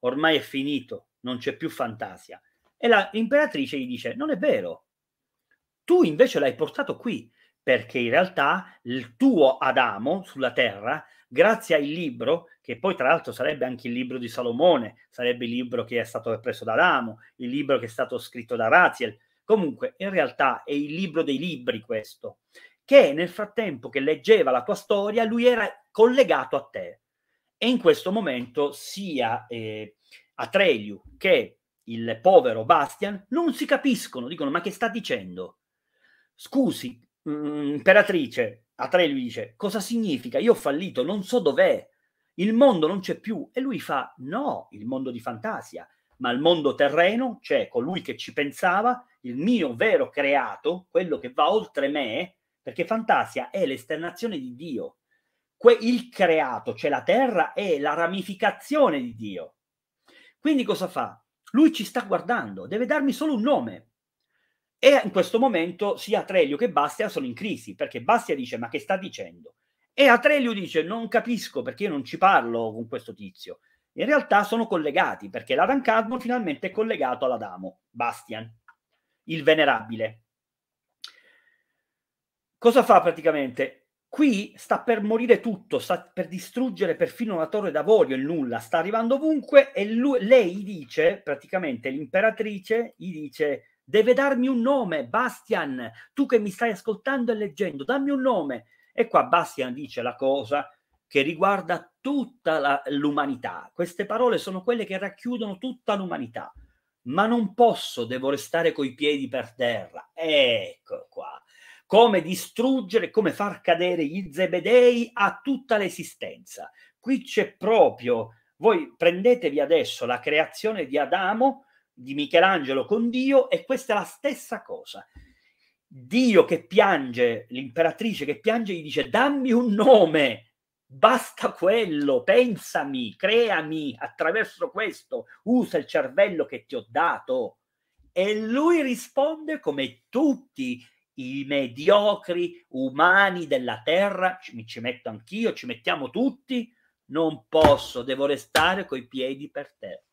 ormai è finito, non c'è più fantasia. E l'imperatrice gli dice, non è vero, tu invece l'hai portato qui, perché in realtà il tuo Adamo sulla terra, grazie al libro, che poi tra l'altro sarebbe anche il libro di Salomone, sarebbe il libro che è stato preso da Adamo, il libro che è stato scritto da Raziel. Comunque, in realtà è il libro dei libri questo, che nel frattempo che leggeva la tua storia, lui era collegato a te. E in questo momento sia eh, Atreliu che il povero Bastian non si capiscono, dicono ma che sta dicendo? Scusi, mh, mm, mm, imperatrice, Atreliu dice cosa significa? Io ho fallito, non so dov'è il mondo non c'è più. E lui fa no, il mondo di fantasia, ma il mondo terreno c'è colui che ci pensava, il mio vero creato, quello che va oltre me, perché fantasia è l'esternazione di Dio. Que- il creato, cioè la terra, è la ramificazione di Dio. Quindi cosa fa? Lui ci sta guardando, deve darmi solo un nome. E in questo momento sia Trelio che Bastia sono in crisi, perché Bastia dice ma che sta dicendo? E Atrelio dice: Non capisco perché io non ci parlo con questo tizio. In realtà sono collegati perché l'Adam Cadmon finalmente è collegato all'Adamo, Bastian, il venerabile. Cosa fa praticamente? Qui sta per morire tutto, sta per distruggere perfino la torre d'avorio, e nulla, sta arrivando ovunque e lui, lei dice, praticamente l'imperatrice, gli dice, deve darmi un nome, Bastian, tu che mi stai ascoltando e leggendo, dammi un nome e qua Bastian dice la cosa che riguarda tutta la, l'umanità. Queste parole sono quelle che racchiudono tutta l'umanità. Ma non posso, devo restare coi piedi per terra. Ecco qua. Come distruggere, come far cadere gli zebedei a tutta l'esistenza. Qui c'è proprio, voi prendetevi adesso la creazione di Adamo, di Michelangelo con Dio, e questa è la stessa cosa. Dio che piange, l'imperatrice che piange, gli dice dammi un nome, basta quello, pensami, creami attraverso questo, usa il cervello che ti ho dato. E lui risponde come tutti i mediocri umani della terra, mi ci metto anch'io, ci mettiamo tutti, non posso, devo restare coi piedi per terra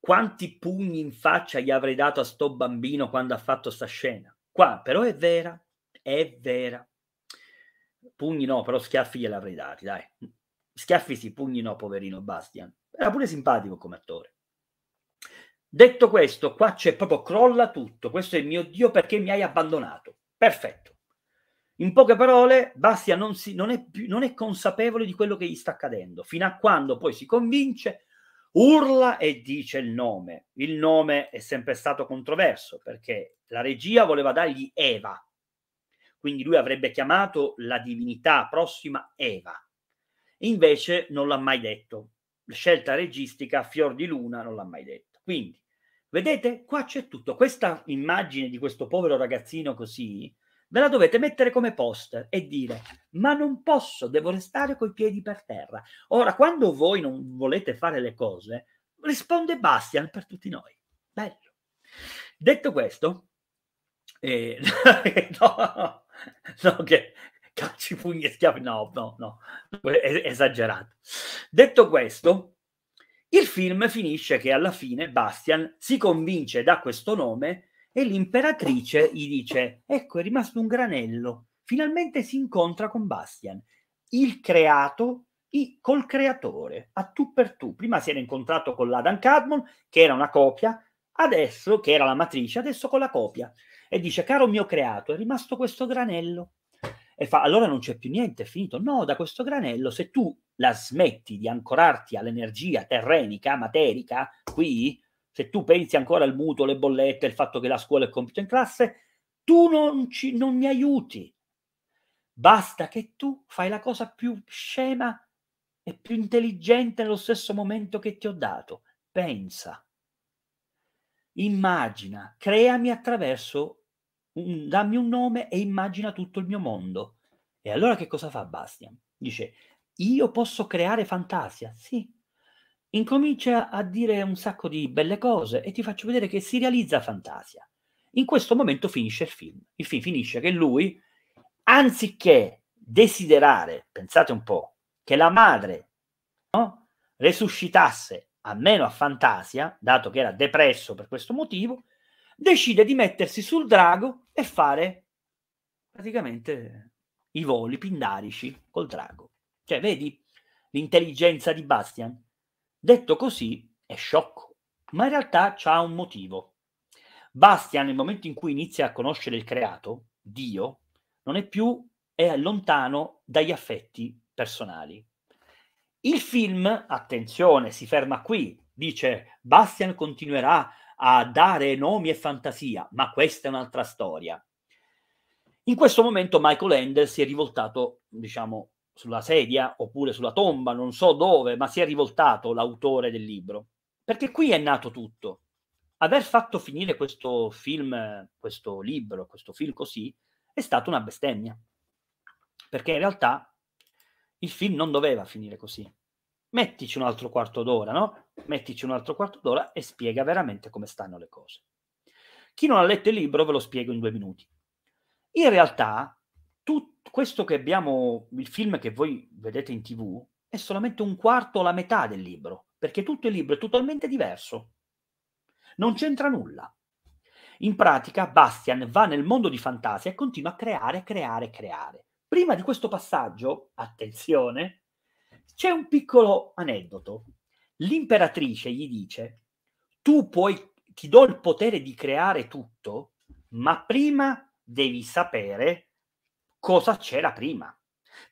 quanti pugni in faccia gli avrei dato a sto bambino quando ha fatto sta scena. Qua però è vera, è vera. Pugni no, però schiaffi gliel'avrei dati, dai. Schiaffi sì, pugni no, poverino Bastian. Era pure simpatico come attore. Detto questo, qua c'è proprio crolla tutto. Questo è il mio Dio perché mi hai abbandonato. Perfetto. In poche parole, Bastian non, si, non, è più, non è consapevole di quello che gli sta accadendo, fino a quando poi si convince urla e dice il nome. Il nome è sempre stato controverso perché la regia voleva dargli Eva, quindi lui avrebbe chiamato la divinità prossima Eva. Invece non l'ha mai detto. Scelta registica, fior di luna, non l'ha mai detto. Quindi, vedete, qua c'è tutto. Questa immagine di questo povero ragazzino così, ve la dovete mettere come poster e dire ma non posso, devo restare coi piedi per terra. Ora, quando voi non volete fare le cose, risponde Bastian per tutti noi. Bello. Detto questo, eh, no, no, che calci, pugni e schiaffi, no, no, no, esagerato. Detto questo, il film finisce che alla fine Bastian si convince da questo nome e l'imperatrice gli dice ecco è rimasto un granello, finalmente si incontra con Bastian, il creato i, col creatore, a tu per tu. Prima si era incontrato con l'Adam Cadmon, che era una copia, adesso, che era la matrice, adesso con la copia. E dice, caro mio creato, è rimasto questo granello. E fa, allora non c'è più niente, è finito. No, da questo granello, se tu la smetti di ancorarti all'energia terrenica, materica, qui, se tu pensi ancora al mutuo, le bollette, il fatto che la scuola è compito in classe, tu non, ci, non mi aiuti. Basta che tu fai la cosa più scema e più intelligente nello stesso momento che ti ho dato. Pensa, immagina, creami attraverso, un, dammi un nome e immagina tutto il mio mondo. E allora che cosa fa Bastian? Dice, io posso creare fantasia? Sì, incomincia a dire un sacco di belle cose e ti faccio vedere che si realizza fantasia. In questo momento finisce il film. Il film finisce che lui, anziché desiderare, pensate un po', che la madre no, resuscitasse, almeno a fantasia, dato che era depresso per questo motivo, decide di mettersi sul drago e fare praticamente i voli pindarici col drago. Cioè, vedi l'intelligenza di Bastian? Detto così, è sciocco, ma in realtà c'ha un motivo. Bastian, nel momento in cui inizia a conoscere il creato, Dio, non è più è lontano dagli affetti personali. Il film, attenzione, si ferma qui, dice Bastian continuerà a dare nomi e fantasia, ma questa è un'altra storia. In questo momento Michael Ender si è rivoltato, diciamo, sulla sedia oppure sulla tomba, non so dove, ma si è rivoltato l'autore del libro. Perché qui è nato tutto. Aver fatto finire questo film, questo libro, questo film così, è stata una bestemmia. Perché in realtà il film non doveva finire così. Mettici un altro quarto d'ora, no? Mettici un altro quarto d'ora e spiega veramente come stanno le cose. Chi non ha letto il libro ve lo spiego in due minuti. In realtà tut- questo che abbiamo, il film che voi vedete in tv, è solamente un quarto o la metà del libro, perché tutto il libro è totalmente diverso. Non c'entra nulla. In pratica, Bastian va nel mondo di fantasia e continua a creare, creare, creare. Prima di questo passaggio, attenzione, c'è un piccolo aneddoto. L'imperatrice gli dice: Tu puoi, ti do il potere di creare tutto, ma prima devi sapere cosa c'era prima.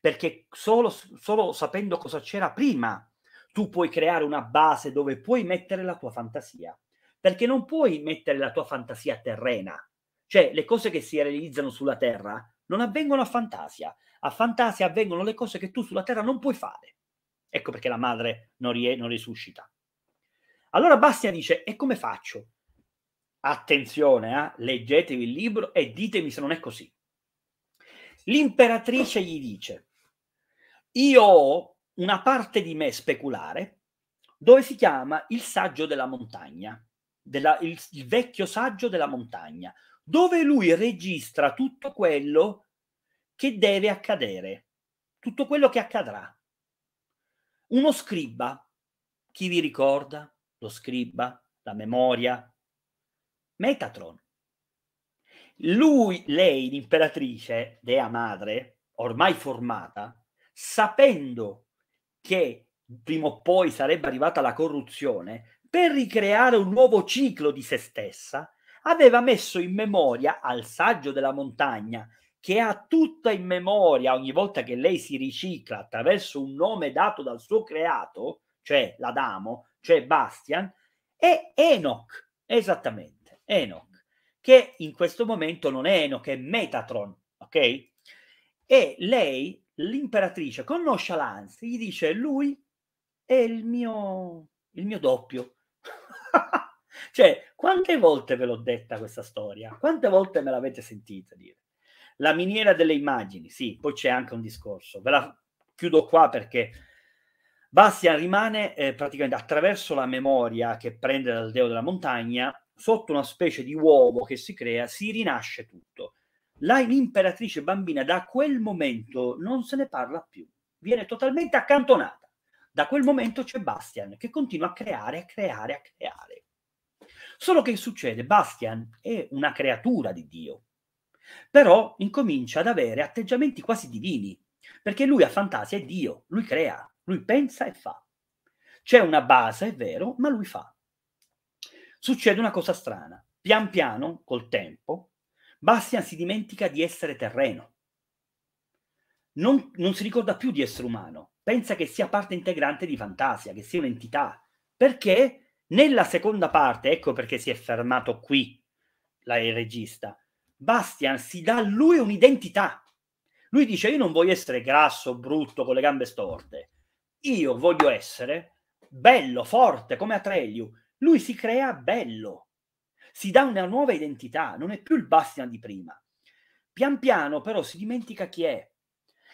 Perché solo, solo sapendo cosa c'era prima tu puoi creare una base dove puoi mettere la tua fantasia. Perché non puoi mettere la tua fantasia terrena. Cioè le cose che si realizzano sulla Terra non avvengono a fantasia. A fantasia avvengono le cose che tu sulla Terra non puoi fare. Ecco perché la madre non, rie- non risuscita. Allora Bastia dice, e come faccio? Attenzione, eh? leggetevi il libro e ditemi se non è così. L'imperatrice gli dice, io ho una parte di me speculare dove si chiama il saggio della montagna, della, il, il vecchio saggio della montagna, dove lui registra tutto quello che deve accadere, tutto quello che accadrà. Uno scriba, chi vi ricorda? Lo scriba, la memoria, Metatron. Lui, lei, l'imperatrice, dea madre, ormai formata, sapendo che prima o poi sarebbe arrivata la corruzione, per ricreare un nuovo ciclo di se stessa, aveva messo in memoria al saggio della montagna, che ha tutta in memoria ogni volta che lei si ricicla attraverso un nome dato dal suo creato, cioè l'Adamo, cioè Bastian, è Enoch, esattamente, Enoch che in questo momento non è Enoch, è Metatron, ok? E lei, l'imperatrice, conosce nonchalance, gli dice, lui è il mio, il mio doppio. cioè, quante volte ve l'ho detta questa storia? Quante volte me l'avete sentita dire? La miniera delle immagini, sì, poi c'è anche un discorso. Ve la chiudo qua perché Bastian rimane eh, praticamente attraverso la memoria che prende dal Deo della montagna, sotto una specie di uovo che si crea, si rinasce tutto. La, l'imperatrice bambina da quel momento non se ne parla più, viene totalmente accantonata. Da quel momento c'è Bastian che continua a creare, a creare, a creare. Solo che succede, Bastian è una creatura di Dio, però incomincia ad avere atteggiamenti quasi divini, perché lui ha fantasia, è Dio, lui crea, lui pensa e fa. C'è una base, è vero, ma lui fa succede una cosa strana. Pian piano, col tempo, Bastian si dimentica di essere terreno. Non, non, si ricorda più di essere umano, pensa che sia parte integrante di Fantasia, che sia un'entità, perché nella seconda parte, ecco perché si è fermato qui la, il regista, Bastian si dà a lui un'identità. Lui dice io non voglio essere grasso, brutto, con le gambe storte, io voglio essere bello, forte, come Atreliu, lui si crea bello, si dà una nuova identità, non è più il Bastian di prima. Pian piano però si dimentica chi è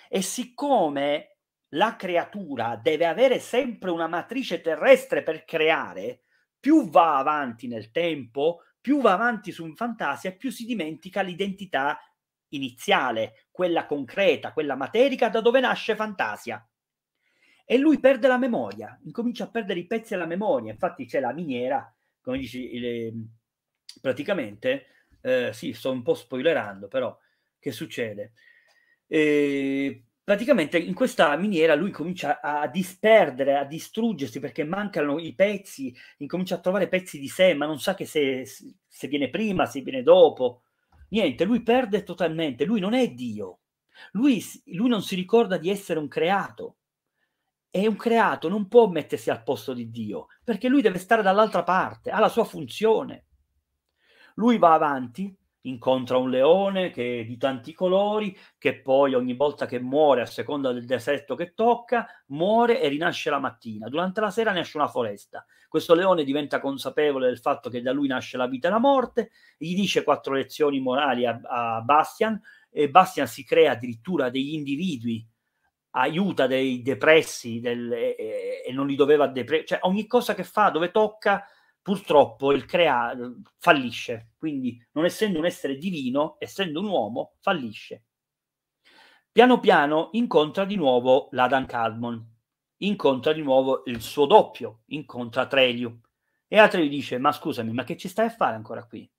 e siccome la creatura deve avere sempre una matrice terrestre per creare, più va avanti nel tempo, più va avanti su un fantasia, più si dimentica l'identità iniziale, quella concreta, quella materica da dove nasce fantasia e lui perde la memoria, incomincia a perdere i pezzi della memoria, infatti c'è la miniera, come dici, le, ehm, praticamente, eh, sì, sto un po' spoilerando, però, che succede? E praticamente in questa miniera lui comincia a disperdere, a distruggersi perché mancano i pezzi, incomincia a trovare pezzi di sé, ma non sa che se, se viene prima, se viene dopo. Niente, lui perde totalmente, lui non è Dio, lui, lui non si ricorda di essere un creato, è un creato, non può mettersi al posto di Dio, perché lui deve stare dall'altra parte, ha la sua funzione. Lui va avanti, incontra un leone che è di tanti colori, che poi ogni volta che muore, a seconda del deserto che tocca, muore e rinasce la mattina. Durante la sera nasce una foresta. Questo leone diventa consapevole del fatto che da lui nasce la vita e la morte, gli dice quattro lezioni morali a, a Bastian e Bastian si crea addirittura degli individui aiuta dei depressi del, e, e, non li doveva depressi, cioè ogni cosa che fa, dove tocca, purtroppo il crea fallisce, quindi non essendo un essere divino, essendo un uomo, fallisce. Piano piano incontra di nuovo l'Adam Calmon, incontra di nuovo il suo doppio, incontra Treliu. E Atreu dice, ma scusami, ma che ci stai a fare ancora qui?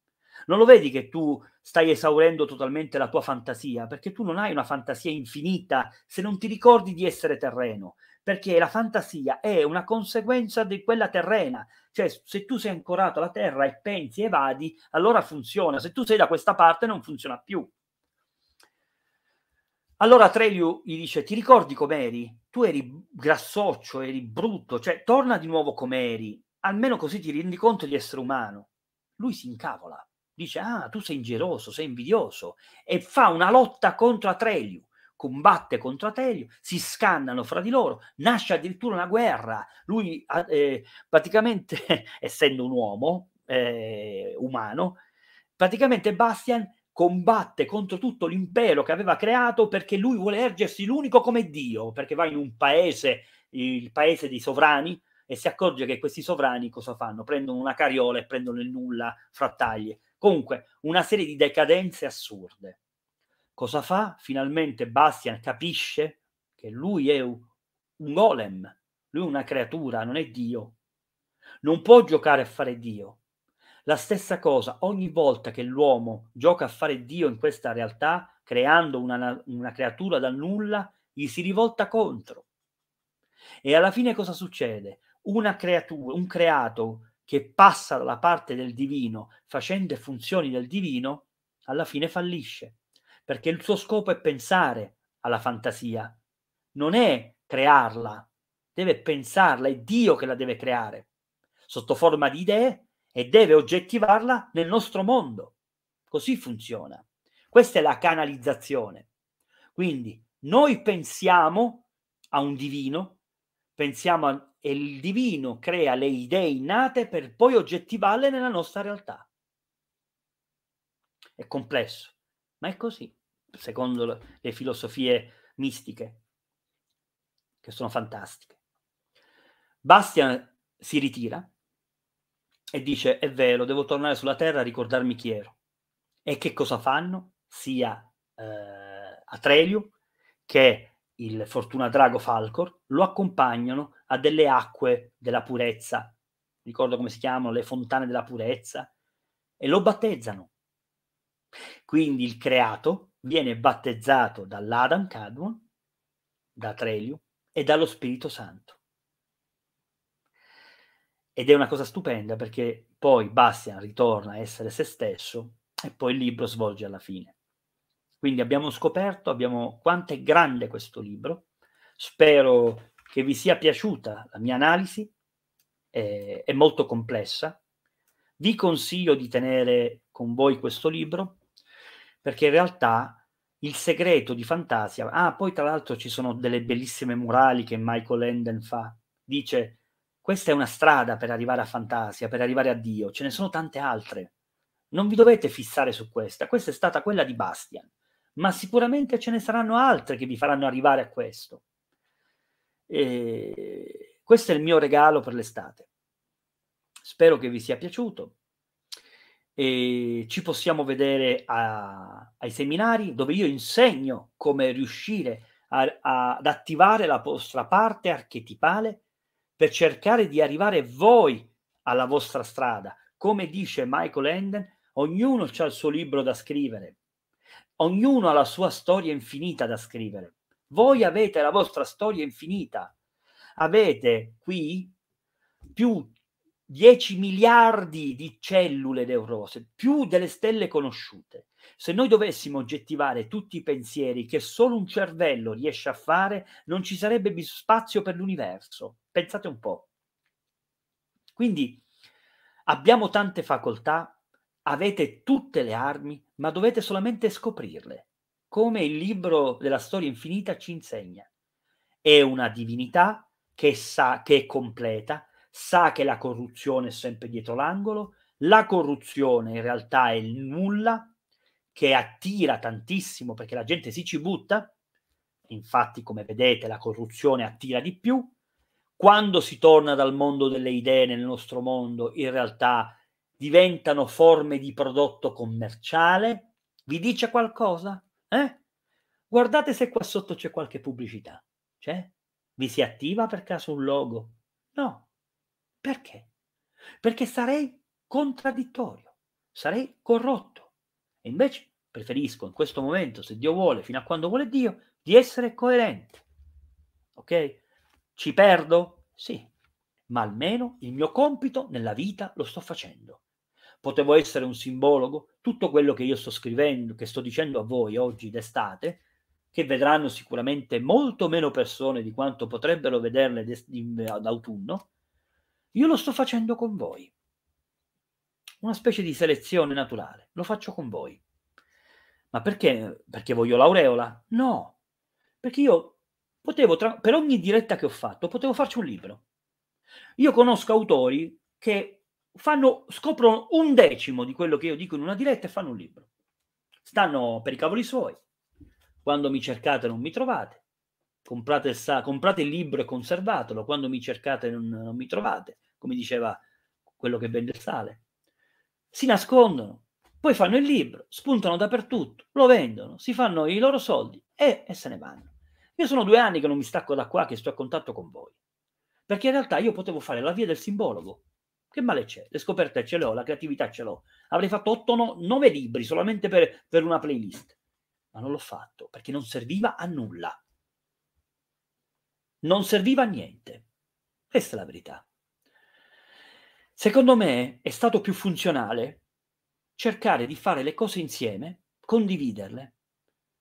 Non lo vedi che tu stai esaurendo totalmente la tua fantasia? Perché tu non hai una fantasia infinita se non ti ricordi di essere terreno, perché la fantasia è una conseguenza di quella terrena. Cioè, se tu sei ancorato alla terra e pensi e vadi, allora funziona. Se tu sei da questa parte non funziona più. Allora Treliu gli dice: Ti ricordi com'eri? Tu eri grassoccio, eri brutto, cioè torna di nuovo com'eri, almeno così ti rendi conto di essere umano. Lui si incavola dice ah tu sei ingeloso, sei invidioso e fa una lotta contro Atreliu combatte contro Atelio, si scannano fra di loro, nasce addirittura una guerra. Lui eh, praticamente, essendo un uomo eh, umano, praticamente Bastian combatte contro tutto l'impero che aveva creato perché lui vuole ergersi l'unico come Dio, perché va in un paese, il paese dei sovrani, e si accorge che questi sovrani cosa fanno? Prendono una carriola e prendono il nulla frattaglie Comunque, una serie di decadenze assurde. Cosa fa? Finalmente Bastian capisce che lui è un golem, lui è una creatura, non è Dio. Non può giocare a fare Dio. La stessa cosa, ogni volta che l'uomo gioca a fare Dio in questa realtà, creando una, una creatura dal nulla, gli si rivolta contro. E alla fine cosa succede? Una creatura, un creato che passa dalla parte del divino facendo funzioni del divino, alla fine fallisce, perché il suo scopo è pensare alla fantasia, non è crearla, deve pensarla, è Dio che la deve creare, sotto forma di idee e deve oggettivarla nel nostro mondo. Così funziona. Questa è la canalizzazione. Quindi noi pensiamo a un divino Pensiamo e il divino crea le idee innate per poi oggettivarle nella nostra realtà. È complesso, ma è così, secondo le, filosofie mistiche, che sono fantastiche. Bastian si ritira e dice, è vero, devo tornare sulla terra a ricordarmi chi ero. E che cosa fanno? Sia eh, Atrelio che il Fortuna Drago Falcor, lo accompagnano a delle acque della purezza, ricordo come si chiamano, le fontane della purezza, e lo battezzano. Quindi il creato viene battezzato dall'Adam Cadmon, da Trelio e dallo Spirito Santo. Ed è una cosa stupenda perché poi Bastian ritorna a essere se stesso e poi il libro svolge alla fine. Quindi abbiamo scoperto abbiamo, quanto è grande questo libro. Spero che vi sia piaciuta la mia analisi, eh, è molto complessa. Vi consiglio di tenere con voi questo libro perché in realtà il segreto di Fantasia. Ah, poi tra l'altro ci sono delle bellissime murali che Michael Enden fa. Dice: Questa è una strada per arrivare a Fantasia, per arrivare a Dio. Ce ne sono tante altre. Non vi dovete fissare su questa. Questa è stata quella di Bastian ma sicuramente ce ne saranno altre che vi faranno arrivare a questo. E questo è il mio regalo per l'estate. Spero che vi sia piaciuto. E ci possiamo vedere a, ai seminari dove io insegno come riuscire a, a, ad attivare la vostra parte archetipale per cercare di arrivare voi alla vostra strada. Come dice Michael Enden, ognuno ha il suo libro da scrivere Ognuno ha la sua storia infinita da scrivere. Voi avete la vostra storia infinita. Avete qui più 10 miliardi di cellule neurose, più delle stelle conosciute. Se noi dovessimo oggettivare tutti i pensieri che solo un cervello riesce a fare, non ci sarebbe spazio per l'universo. Pensate un po'. Quindi abbiamo tante facoltà, Avete tutte le armi, ma dovete solamente scoprirle, come il libro della storia infinita ci insegna. È una divinità che sa che è completa, sa che la corruzione è sempre dietro l'angolo, la corruzione in realtà è il nulla che attira tantissimo perché la gente si ci butta, infatti come vedete la corruzione attira di più, quando si torna dal mondo delle idee nel nostro mondo in realtà diventano forme di prodotto commerciale? Vi dice qualcosa? Eh? Guardate se qua sotto c'è qualche pubblicità. C'è? Vi si attiva per caso un logo? No. Perché? Perché sarei contraddittorio, sarei corrotto. E invece preferisco in questo momento, se Dio vuole, fino a quando vuole Dio, di essere coerente. Ok? Ci perdo? Sì, ma almeno il mio compito nella vita lo sto facendo potevo essere un simbologo, tutto quello che io sto scrivendo, che sto dicendo a voi oggi d'estate, che vedranno sicuramente molto meno persone di quanto potrebbero vederle d'autunno, io lo sto facendo con voi. Una specie di selezione naturale, lo faccio con voi. Ma perché? Perché voglio l'aureola? No, perché io potevo, tra, per ogni diretta che ho fatto, potevo farci un libro. Io conosco autori che fanno, scoprono un decimo di quello che io dico in una diretta e fanno un libro. Stanno per i cavoli suoi. Quando mi cercate non mi trovate. Comprate il, sa- comprate il libro e conservatelo. Quando mi cercate non, non mi trovate, come diceva quello che vende il sale. Si nascondono, poi fanno il libro, spuntano dappertutto, lo vendono, si fanno i loro soldi e, e se ne vanno. Io sono due anni che non mi stacco da qua, che sto a contatto con voi. Perché in realtà io potevo fare la via del simbologo, che male c'è? Le scoperte ce le ho, la creatività ce l'ho. Avrei fatto 8, no, 9 libri solamente per, per una playlist, ma non l'ho fatto perché non serviva a nulla. Non serviva a niente. Questa è la verità. Secondo me è stato più funzionale cercare di fare le cose insieme, condividerle,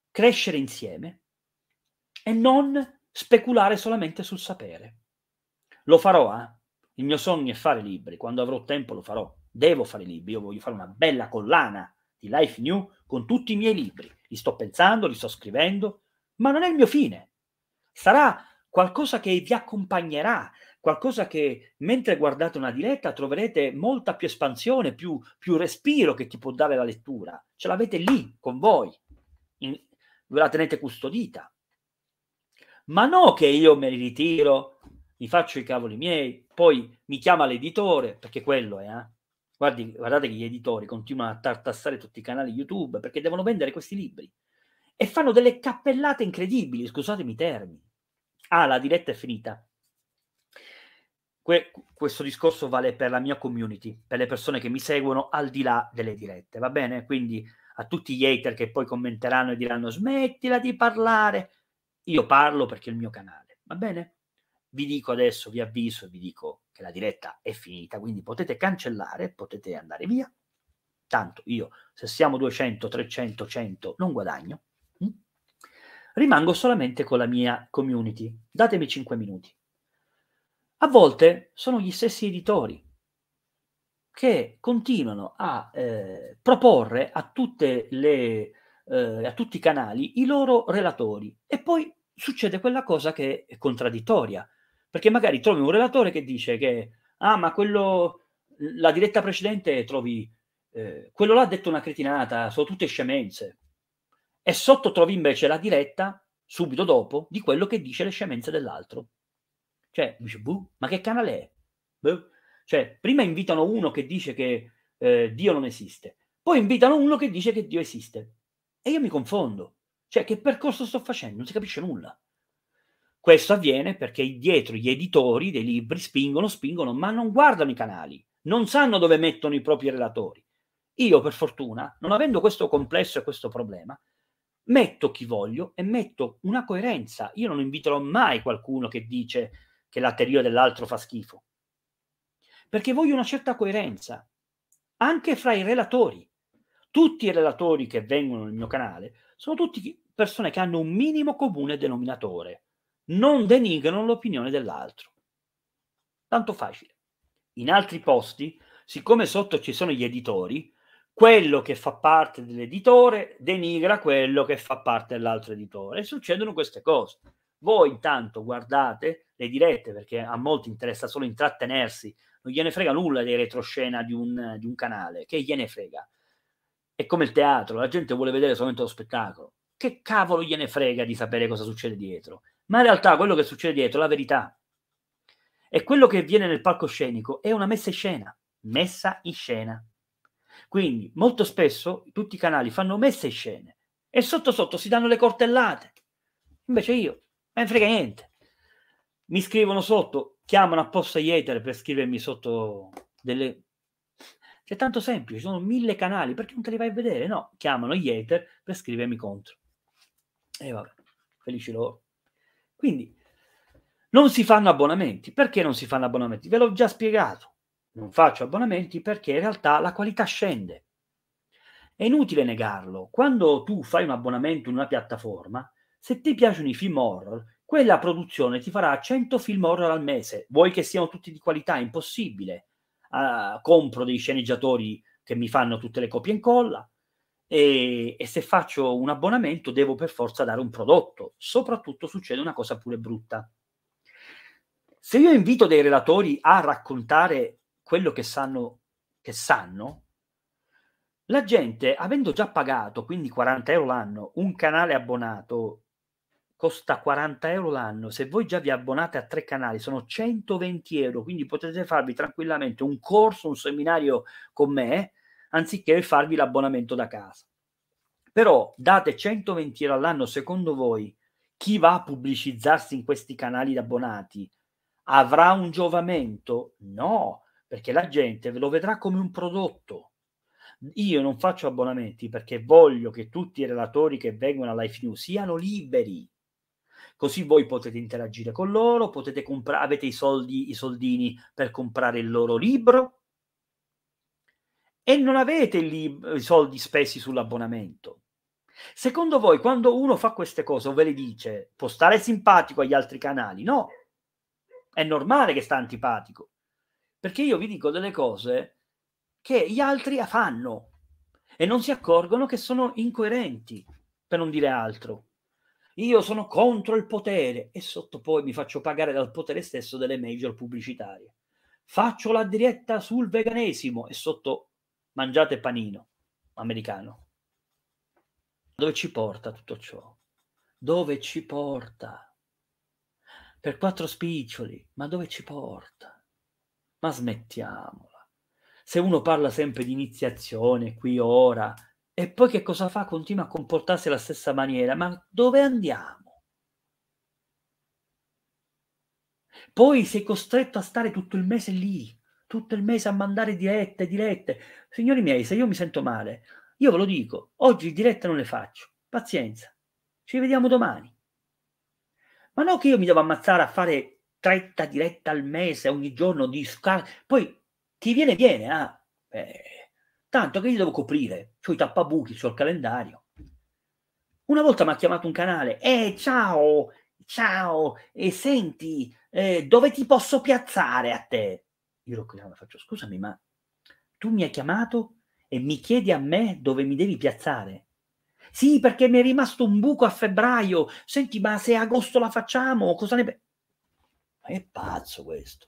crescere insieme e non speculare solamente sul sapere. Lo farò, eh? Il mio sogno è fare libri, quando avrò tempo lo farò. Devo fare libri, io voglio fare una bella collana di Life New con tutti i miei libri. Li sto pensando, li sto scrivendo, ma non è il mio fine. Sarà qualcosa che vi accompagnerà, qualcosa che mentre guardate una diretta troverete molta più espansione, più, più respiro che ti può dare la lettura. Ce l'avete lì con voi, in, ve la tenete custodita. Ma no che io me li ritiro, mi faccio i cavoli miei, poi mi chiama l'editore, perché quello è, eh? Guardi, guardate che gli editori continuano a tartassare tutti i canali YouTube perché devono vendere questi libri e fanno delle cappellate incredibili, scusatemi i termini. Ah, la diretta è finita. Que- questo discorso vale per la mia community, per le persone che mi seguono al di là delle dirette, va bene? Quindi a tutti gli hater che poi commenteranno e diranno smettila di parlare, io parlo perché è il mio canale, va bene? vi dico adesso, vi avviso, vi dico che la diretta è finita, quindi potete cancellare, potete andare via. Tanto io, se siamo 200, 300, 100, non guadagno. Mm? Rimango solamente con la mia community. Datemi 5 minuti. A volte sono gli stessi editori che continuano a eh, proporre a, le, eh, a tutti i canali i loro relatori e poi succede quella cosa che è contraddittoria. Perché magari trovi un relatore che dice che, ah, ma quello, la diretta precedente trovi, eh, quello là ha detto una cretinata, sono tutte scemenze. E sotto trovi invece la diretta, subito dopo, di quello che dice le scemenze dell'altro. Cioè, dice, buh, ma che canale è? Buh. Cioè, prima invitano uno che dice che eh, Dio non esiste, poi invitano uno che dice che Dio esiste. E io mi confondo. Cioè, che percorso sto facendo? Non si capisce nulla. Questo avviene perché dietro gli editori dei libri spingono, spingono, ma non guardano i canali, non sanno dove mettono i propri relatori. Io, per fortuna, non avendo questo complesso e questo problema, metto chi voglio e metto una coerenza. Io non inviterò mai qualcuno che dice che la teoria dell'altro fa schifo, perché voglio una certa coerenza anche fra i relatori. Tutti i relatori che vengono nel mio canale sono tutti persone che hanno un minimo comune denominatore, non denigrano l'opinione dell'altro. Tanto facile. In altri posti, siccome sotto ci sono gli editori, quello che fa parte dell'editore denigra quello che fa parte dell'altro editore e succedono queste cose. Voi intanto guardate le dirette perché a molti interessa solo intrattenersi, non gliene frega nulla di retroscena di un, di un canale, che gliene frega. È come il teatro, la gente vuole vedere solamente lo spettacolo. Che cavolo gliene frega di sapere cosa succede dietro? ma in realtà quello che succede dietro è la verità. E quello che avviene nel palcoscenico è una messa in scena, messa in scena. Quindi molto spesso tutti i canali fanno messa in scena e sotto sotto si danno le cortellate. Invece io, me ne frega niente. Mi scrivono sotto, chiamano apposta gli hater per scrivermi sotto delle... Cioè, tanto semplice, ci sono mille canali, perché non te li vai a vedere? No, chiamano gli hater per scrivermi contro. E vabbè, felici loro. Quindi non si fanno abbonamenti. Perché non si fanno abbonamenti? Ve l'ho già spiegato. Non faccio abbonamenti perché in realtà la qualità scende. È inutile negarlo. Quando tu fai un abbonamento in una piattaforma, se ti piacciono i film horror, quella produzione ti farà 100 film horror al mese. Vuoi che siano tutti di qualità? È Impossibile. Uh, compro dei sceneggiatori che mi fanno tutte le copie e incolla, e, e se faccio un abbonamento devo per forza dare un prodotto. Soprattutto succede una cosa pure brutta. Se io invito dei relatori a raccontare quello che sanno, che sanno, la gente, avendo già pagato, quindi 40 euro l'anno, un canale abbonato costa 40 euro l'anno, se voi già vi abbonate a tre canali sono 120 euro, quindi potete farvi tranquillamente un corso, un seminario con me, anziché farvi l'abbonamento da casa. Però date 120 euro all'anno, secondo voi chi va a pubblicizzarsi in questi canali abbonati avrà un giovamento? No, perché la gente ve lo vedrà come un prodotto. Io non faccio abbonamenti perché voglio che tutti i relatori che vengono a Life News siano liberi. Così voi potete interagire con loro, potete comprare, avete i soldi, i soldini per comprare il loro libro, e non avete lì mhmm, i soldi spesi sull'abbonamento. Secondo voi, quando uno fa queste cose o ve le dice, può stare simpatico agli altri canali? No, è normale che sta antipatico, perché io vi dico delle cose che gli altri fanno e non si accorgono che sono incoerenti, per non dire altro. Io sono contro il potere e sotto poi mi faccio pagare dal potere stesso delle major pubblicitarie. Faccio la diretta sul veganesimo e sotto mangiate panino americano. Dove ci porta tutto ciò? Dove ci porta? Per quattro spiccioli, ma dove ci porta? Ma smettiamola. Se uno parla sempre di iniziazione, qui, ora, e poi che cosa fa? Continua a comportarsi alla stessa maniera, ma dove andiamo? Poi sei costretto a stare tutto il mese lì, tutto il mese a mandare dirette, dirette. Signori miei, se io mi sento male, io ve lo dico, oggi dirette non le faccio. Pazienza. Ci vediamo domani. Ma non che io mi devo ammazzare a fare 30 dirette al mese, ogni giorno di scala. Poi ti viene, viene. Ah, eh, tanto che io devo coprire. Ho i tappabuchi, ho il calendario. Una volta mi ha chiamato un canale. Eh, ciao, ciao, e senti, eh, dove ti posso piazzare a te? Io lo chiamo e faccio, scusami, ma tu mi hai chiamato e mi chiedi a me dove mi devi piazzare? Sì, perché mi è rimasto un buco a febbraio. Senti, ma se agosto la facciamo, cosa ne Ma è pazzo questo.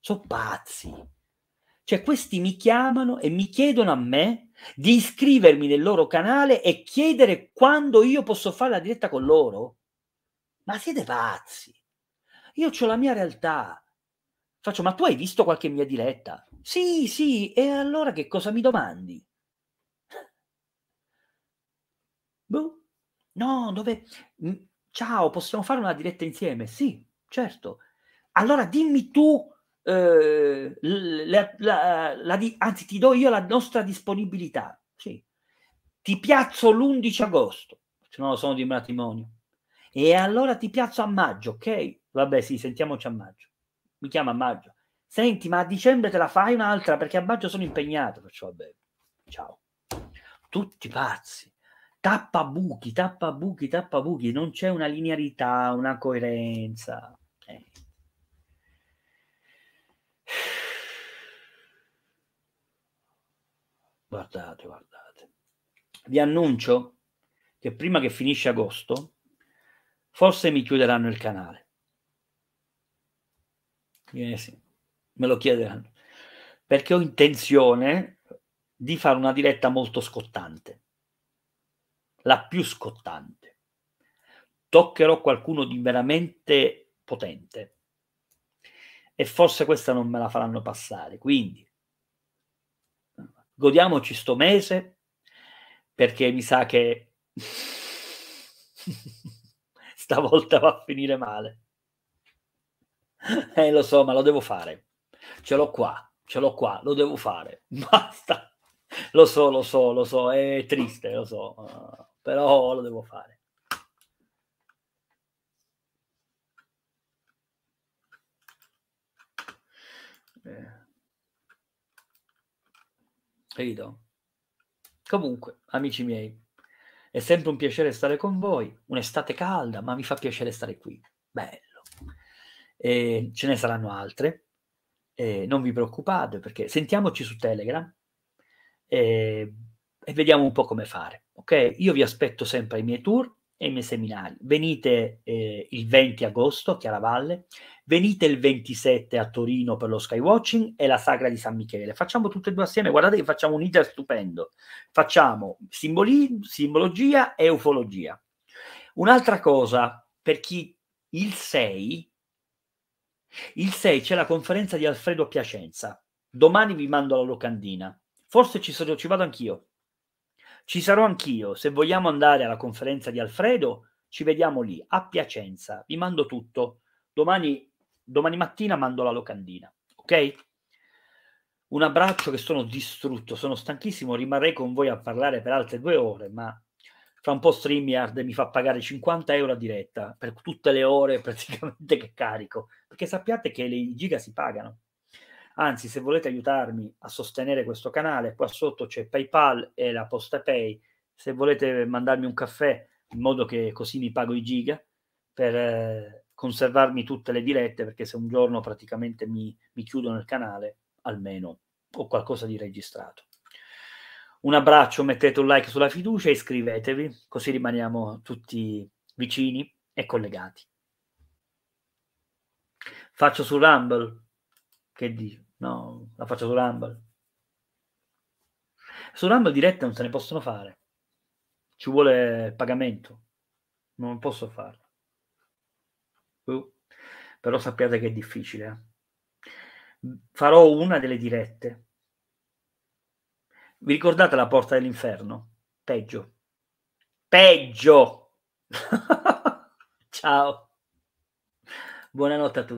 Sono pazzi. Cioè, questi mi chiamano e mi chiedono a me di iscrivermi nel loro canale e chiedere quando io posso fare la diretta con loro? Ma siete pazzi! Io ho la mia realtà, Faccio, ma tu hai visto qualche mia diretta? Sì, sì, e allora che cosa mi domandi? Boh, no, dove... Ciao, possiamo fare una diretta insieme? Sì, certo. Allora dimmi tu, eh, la, la, la, anzi ti do io la nostra disponibilità. Sì. Ti piazzo l'11 agosto, se no sono di matrimonio. E allora ti piazzo a maggio, ok? Vabbè, sì, sentiamoci a maggio mi chiama a maggio. Senti, ma a dicembre te la fai un'altra perché a maggio sono impegnato. Perciò vabbè, ciao. Tutti pazzi. Tappa buchi, tappa buchi, tappa buchi. Non c'è una linearità, una coerenza. Eh. Guardate, guardate. Vi annuncio che prima che finisce agosto, forse mi chiuderanno il canale. Eh sì, me lo chiederanno. Perché ho intenzione di fare una diretta molto scottante, la più scottante. Toccherò qualcuno di veramente potente e forse questa non me la faranno passare. Quindi godiamoci sto mese perché mi sa che stavolta va a finire male. eh, lo so, ma lo devo fare. Ce l'ho qua, ce l'ho qua, lo devo fare. Basta. Lo so, lo so, lo so, è triste, lo so, eh, però lo devo fare. Eh. Rido. Comunque, amici miei, è sempre un piacere stare con voi. Un'estate calda, ma mi fa piacere stare qui. Bello eh, ce ne saranno altre, eh, non vi preoccupate perché sentiamoci su Telegram eh, e vediamo un po' come fare, ok? Io vi aspetto sempre ai miei tour e ai miei seminari, venite eh, il 20 agosto a Chiaravalle, venite il 27 a Torino per lo skywatching e la sagra di San Michele, facciamo tutte e due assieme, guardate che facciamo un iter stupendo, facciamo simboli- simbologia e ufologia. Un'altra cosa, per chi il 6 il 6 c'è la conferenza di Alfredo a Piacenza. Domani vi mando la locandina. Forse ci, sarò, ci vado anch'io. Ci sarò anch'io. Se vogliamo andare alla conferenza di Alfredo, ci vediamo lì, a Piacenza. Vi mando tutto. Domani, domani mattina mando la locandina. Ok? Un abbraccio che sono distrutto, sono stanchissimo, rimarrei con voi a parlare per altre due ore, ma fra un po' StreamYard mi fa pagare 50 euro a diretta per tutte le ore praticamente che carico, perché sappiate che le giga si pagano. Anzi, se volete aiutarmi a sostenere questo canale, qua sotto c'è PayPal e la PostaPay, se volete mandarmi un caffè in modo che così mi pago i giga per eh, conservarmi tutte le dirette, perché se un giorno praticamente mi, mi chiudono il canale, almeno ho qualcosa di registrato. Un abbraccio, mettete un like sulla fiducia e iscrivetevi, così rimaniamo tutti vicini e collegati. Faccio su Rumble? Che dici? No, la faccio su Rumble. Su Rumble dirette non se ne possono fare. Ci vuole pagamento. Non posso farlo. Uh, però sappiate che è difficile. Eh? Farò una delle dirette vi ricordate la porta dell'inferno? Peggio. Peggio. Ciao. Buonanotte a tutti.